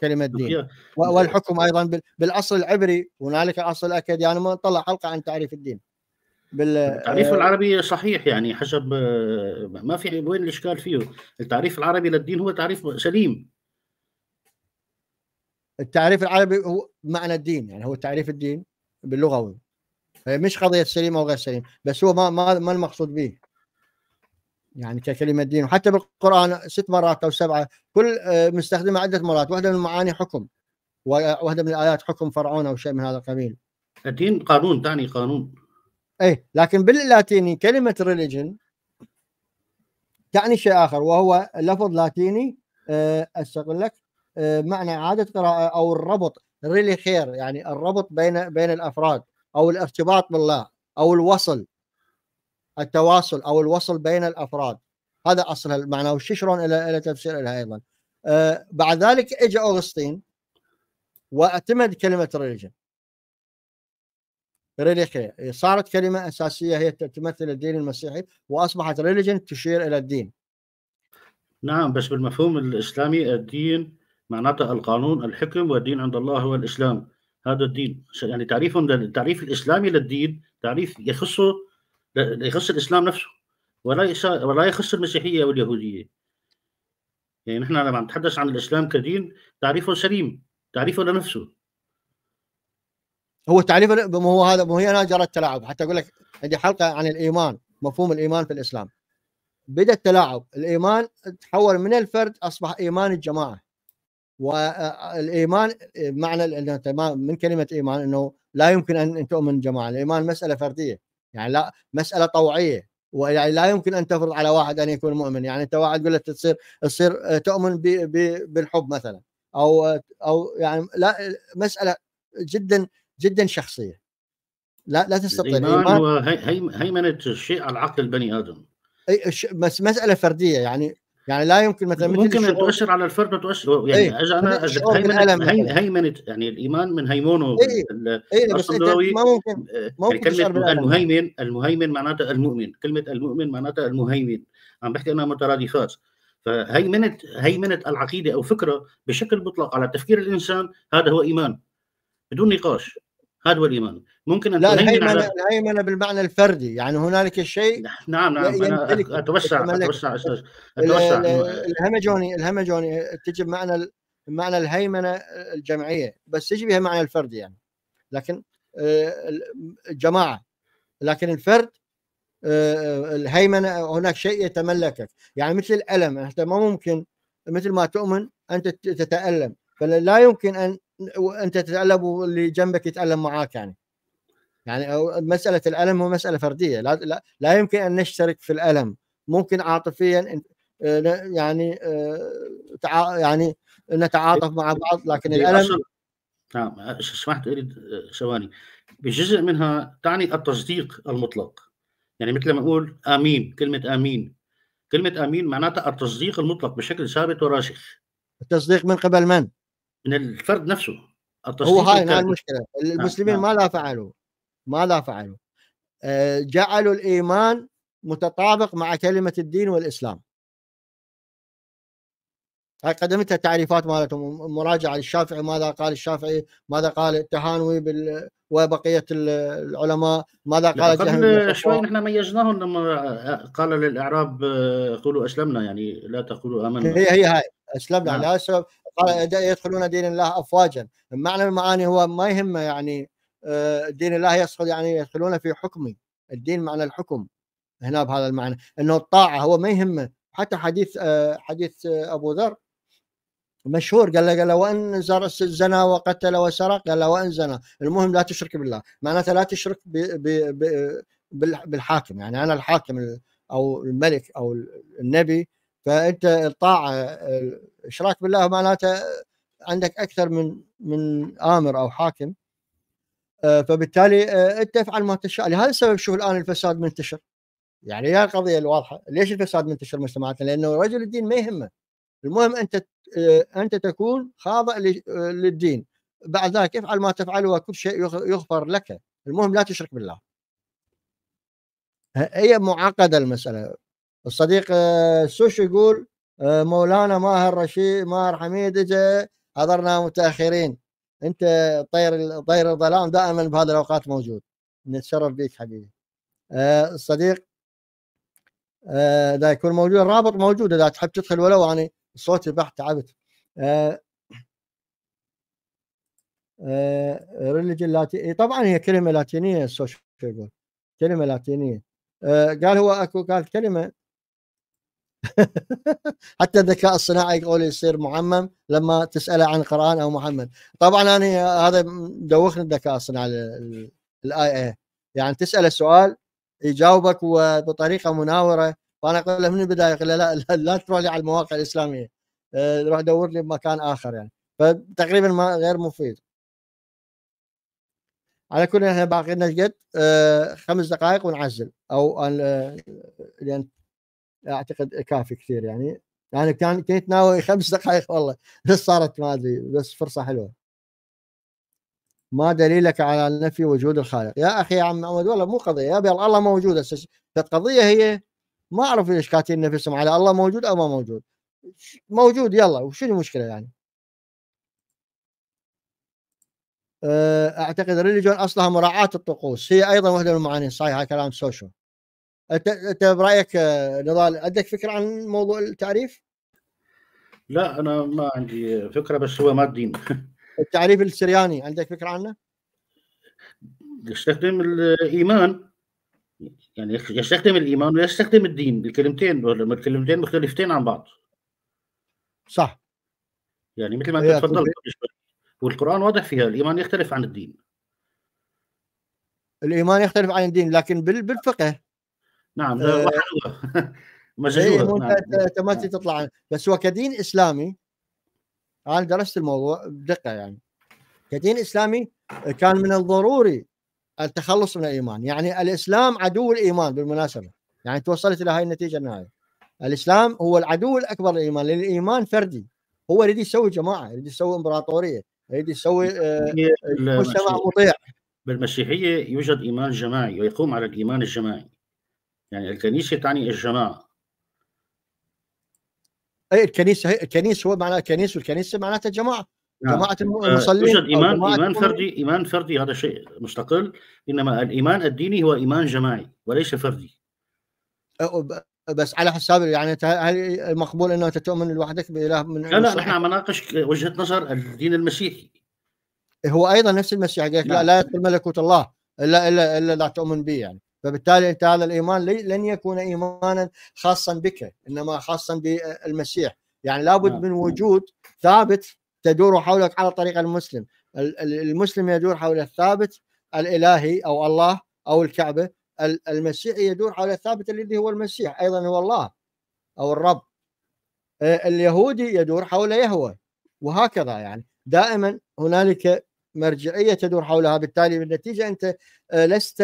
كلمة دين والحكم ايضا بالاصل العبري هنالك اصل اكد يعني ما نطلع حلقة عن تعريف الدين بال التعريف العربي صحيح يعني حسب ما في وين الاشكال فيه التعريف العربي للدين هو تعريف سليم التعريف العربي هو معنى الدين يعني هو تعريف الدين باللغوي مش قضيه سليم او غير سليم بس هو ما ما, ما المقصود به يعني ككلمه دين وحتى بالقران ست مرات او سبعه كل آه، مستخدمه عده مرات واحده من المعاني حكم واحده من الايات حكم فرعون او شيء من هذا القبيل الدين قانون تعني قانون اي لكن باللاتيني كلمه ريليجن تعني شيء اخر وهو لفظ لاتيني آه، استقل لك آه، معنى اعاده قراءه او الربط ريلي خير يعني الربط بين بين الافراد او الارتباط بالله او الوصل التواصل او الوصل بين الافراد هذا اصل المعنى وششرون الى الى تفسير لها ايضا آه بعد ذلك اجى اوغسطين واعتمد كلمه ريليجن يعني ريليخيا صارت كلمه اساسيه هي تمثل الدين المسيحي واصبحت ريليجن تشير الى الدين نعم بس بالمفهوم الاسلامي الدين معناته القانون الحكم والدين عند الله هو الاسلام هذا الدين يعني تعريفهم التعريف الاسلامي للدين تعريف يخصه يخص الاسلام نفسه ولا ولا يخص المسيحيه واليهوديه يعني نحن لما نتحدث عن الاسلام كدين تعريفه سليم تعريفه لنفسه هو تعريف ما هو هذا ما هي جرت التلاعب حتى اقول لك عندي حلقه عن الايمان مفهوم الايمان في الاسلام بدا التلاعب الايمان تحول من الفرد اصبح ايمان الجماعه والايمان معنى انه من كلمه ايمان انه لا يمكن ان تؤمن جماعه، الايمان مساله فرديه يعني لا مساله طوعيه ويعني لا يمكن ان تفرض على واحد ان يكون مؤمن، يعني انت واحد تقول تصير تصير آه، تؤمن بي بي بالحب مثلا او او يعني لا مساله جدا جدا شخصيه لا لا تستطيع الايمان, الإيمان هو هيمنه الشيء على عقل البني ادم مساله فرديه يعني يعني لا يمكن مثلا ممكن ان تؤشر على الفرد وتؤشر إيه، يعني ايه؟ اجى انا هيمنه يعني. هيمنه يعني الايمان من هيمونه ايه؟ ايه, إيه، بس ما ممكن آه، ما ممكن يعني كلمه المهيمن المهيمن معناتها المؤمن كلمه المؤمن معناتها المهيمن عم بحكي انا مترادفات فهيمنه هيمنه العقيده او فكره بشكل مطلق على تفكير الانسان هذا هو ايمان بدون نقاش هذا هو الايمان ممكن ان لا الهيمنه على... الهيمنه بالمعنى الفردي يعني هنالك شيء نعم نعم, نعم، انا اتوسع اتوسع استاذ اتوسع الهمجوني الهمجوني تجي بمعنى معنى الهيمنه الجمعيه بس تجي بها معنى الفردي يعني لكن آه، الجماعه لكن الفرد آه، آه، الهيمنه هناك شيء يتملكك يعني مثل الالم انت ما ممكن مثل ما تؤمن انت تتالم فلا يمكن ان وانت تتالم واللي جنبك يتالم معاك يعني يعني مساله الالم هو مساله فرديه لا, لا, لا يمكن ان نشترك في الالم ممكن عاطفيا آه، يعني آه، يعني نتعاطف مع بعض لكن الالم نعم سمحت اريد آه، ثواني بجزء منها تعني التصديق المطلق يعني مثل ما نقول امين كلمه امين كلمه امين معناتها التصديق المطلق بشكل ثابت وراسخ التصديق من قبل من؟ من الفرد نفسه هو هاي هاي المشكله نعم، المسلمين نعم. ما لا فعلوا ما لا فعلوا آه، جعلوا الايمان متطابق مع كلمه الدين والاسلام هاي قدمتها تعريفات مالتهم مراجعه للشافعي ماذا قال الشافعي ماذا قال التهانوي بال وبقيه العلماء ماذا نعم، قال قبل شوي نحن ميزناهم لما قال للاعراب آه، قولوا اسلمنا يعني لا تقولوا امنا هي هي هاي اسلمنا نعم. على يدخلون دين الله افواجا معنى المعاني هو ما يهمه يعني آه، دين الله يسقط يعني يدخلون في حكمي الدين معنى الحكم هنا بهذا المعنى انه الطاعه هو ما يهمه حتى حديث آه، حديث آه، ابو ذر مشهور قال له قال له وان زنى وقتل وسرق قال له وان زنى المهم لا تشرك بالله معناته لا تشرك بـ بـ بـ بالحاكم يعني انا الحاكم او الملك او النبي فانت الطاعه الاشراك بالله معناته عندك اكثر من من امر او حاكم آه، فبالتالي آه، انت افعل ما تشاء لهذا السبب شوف الان الفساد منتشر يعني هي القضيه الواضحه ليش الفساد منتشر مجتمعاتنا لانه رجل الدين ما يهمه المهم انت آه، انت تكون خاضع للدين بعد ذلك افعل ما تفعله وكل شيء يغفر لك المهم لا تشرك بالله هي معقده المساله الصديق آه، سوشو يقول آه، مولانا ماهر رشيد ماهر حميد اجى حضرنا متاخرين انت طير طير الظلام دائما بهذه الاوقات موجود نتشرف بك حبيبي آه، الصديق اذا يكون موجود الرابط موجود اذا تحب تدخل ولو يعني صوتي بحت تعبت ريليجن لاتيني إيه، طبعا هي كلمه لاتينيه السوشيال كلمه لاتينيه قال هو اكو قال كلمه حتى الذكاء الصناعي يقول يصير معمم لما تساله عن قران او محمد طبعا انا هذا دوخني الذكاء الصناعي الاي اي يعني تساله سؤال يجاوبك وبطريقه مناوره فانا اقول له من البدايه اقول له لا, لا, لا تروح لي على المواقع الاسلاميه آه، روح دور لي بمكان اخر يعني فتقريبا ما غير مفيد على كل احنا باقي لنا قد آه، خمس دقائق ونعزل او آه، لان اعتقد كافي كثير يعني انا يعني كان كنت ناوي خمس دقائق والله بس صارت ما ادري بس فرصه حلوه ما دليلك على نفي وجود الخالق يا اخي يا عم محمد والله مو قضيه يا بي الله موجود هسه القضيه هي ما اعرف ليش كاتبين نفسهم على الله موجود او ما موجود موجود يلا وشنو المشكله يعني أه، اعتقد الريليجون اصلها مراعاه الطقوس هي ايضا واحده من المعاني صحيح هذا كلام سوشيال انت برايك آه، نضال عندك فكره عن موضوع التعريف؟ لا انا ما عندي فكره بس هو ما الدين التعريف السرياني عندك فكره عنه؟ يستخدم الايمان يعني يستخدم الايمان ويستخدم الدين الكلمتين الكلمتين مختلفتين عن بعض صح يعني مثل ما انت تفضلت والقران واضح فيها الايمان يختلف عن الدين الايمان يختلف عن الدين لكن بالفقه نعم آه، إيه، مشجوره نعم. آه، تمتي تطلع بس هو كدين اسلامي انا درست الموضوع بدقه يعني كدين اسلامي آه، كان من الضروري التخلص من الايمان يعني الاسلام عدو الايمان بالمناسبه يعني توصلت الى هاي النتيجه النهائيه الاسلام هو العدو الاكبر للايمان لان الايمان فردي هو يريد يسوي جماعه يريد يسوي امبراطوريه يريد يسوي مجتمع مطيع بالمسيحيه يوجد ايمان جماعي ويقوم على الايمان الجماعي يعني الكنيسة تعني الجماعة اي الكنيسه هي الكنيسه هو معناها كنيسه والكنيسه معناتها جماعه نعم. جماعه آه، المصلين يوجد ايمان جماعة ايمان فردي ايمان فردي هذا شيء مستقل انما الايمان الديني هو ايمان جماعي وليس فردي بس على حساب يعني هل المقبول انه انت تؤمن لوحدك باله من لا لا نحن عم نناقش وجهه نظر الدين المسيحي هو ايضا نفس المسيح قال لك لا نعم. لا يدخل ملكوت الله الا الا الا لا تؤمن به يعني فبالتالي انت هذا الايمان لن يكون ايمانا خاصا بك انما خاصا بالمسيح يعني لابد نعم. من وجود ثابت تدور حولك على طريق المسلم المسلم يدور حول الثابت الالهي او الله او الكعبه المسيحي يدور حول الثابت الذي هو المسيح ايضا هو الله او الرب اليهودي يدور حول يهوه وهكذا يعني دائما هنالك مرجعيه تدور حولها بالتالي بالنتيجه انت لست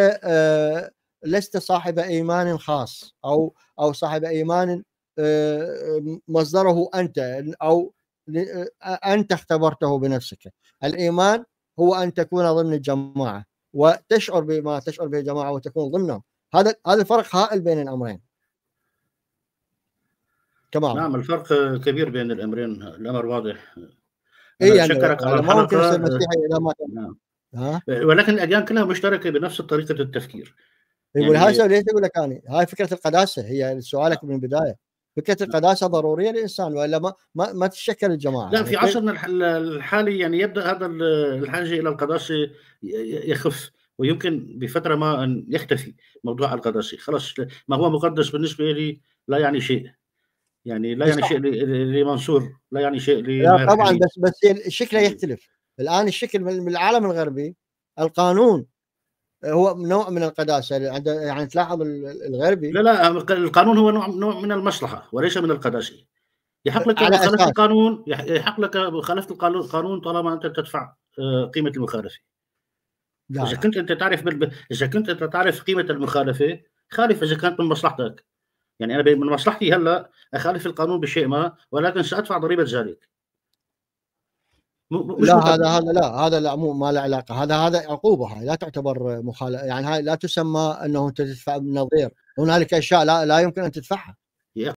لست صاحب ايمان خاص او او صاحب ايمان آه، مصدره انت او آه، انت اختبرته بنفسك الايمان هو ان تكون ضمن الجماعه وتشعر بما تشعر به الجماعه وتكون ضمنهم هذا هذا الفرق هائل بين الامرين كما نعم الفرق كبير بين الامرين الامر واضح اي يعني اشكرك يعني على الحلقه اذا ما نعم. ها؟ ولكن الاديان كلها مشتركه بنفس طريقه التفكير يقول يعني... هاي ليش اقول لك انا هاي فكره القداسه هي سؤالك من البدايه فكره القداسه ضروريه للانسان والا ما ما, ما تتشكل الجماعه لا في يعني عصرنا الحالي يعني يبدا هذا الحاجه الى القداسه يخف ويمكن بفتره ما ان يختفي موضوع القداسه خلاص ما هو مقدس بالنسبه لي لا يعني شيء يعني لا يعني شيء لمنصور لا يعني شيء لا طبعا بس بس شكله يختلف الان الشكل من العالم الغربي القانون هو نوع من القداسه يعني تلاحظ الغربي لا لا القانون هو نوع نوع من المصلحه وليس من القداسه يحق لك مخالفه القانون يحق لك مخالفه القانون طالما انت تدفع آه، قيمه المخالفه اذا كنت انت تعرف بال... اذا كنت انت تعرف قيمه المخالفه خالف اذا كانت من مصلحتك يعني انا من مصلحتي هلا اخالف القانون بشيء ما ولكن سادفع ضريبه ذلك م... لا هذا هذا لا هذا لا مو ما له علاقه هذا هذا عقوبه هاي لا تعتبر مخالفه يعني هاي لا تسمى انه انت تدفع نظير هنالك اشياء لا لا يمكن ان تدفعها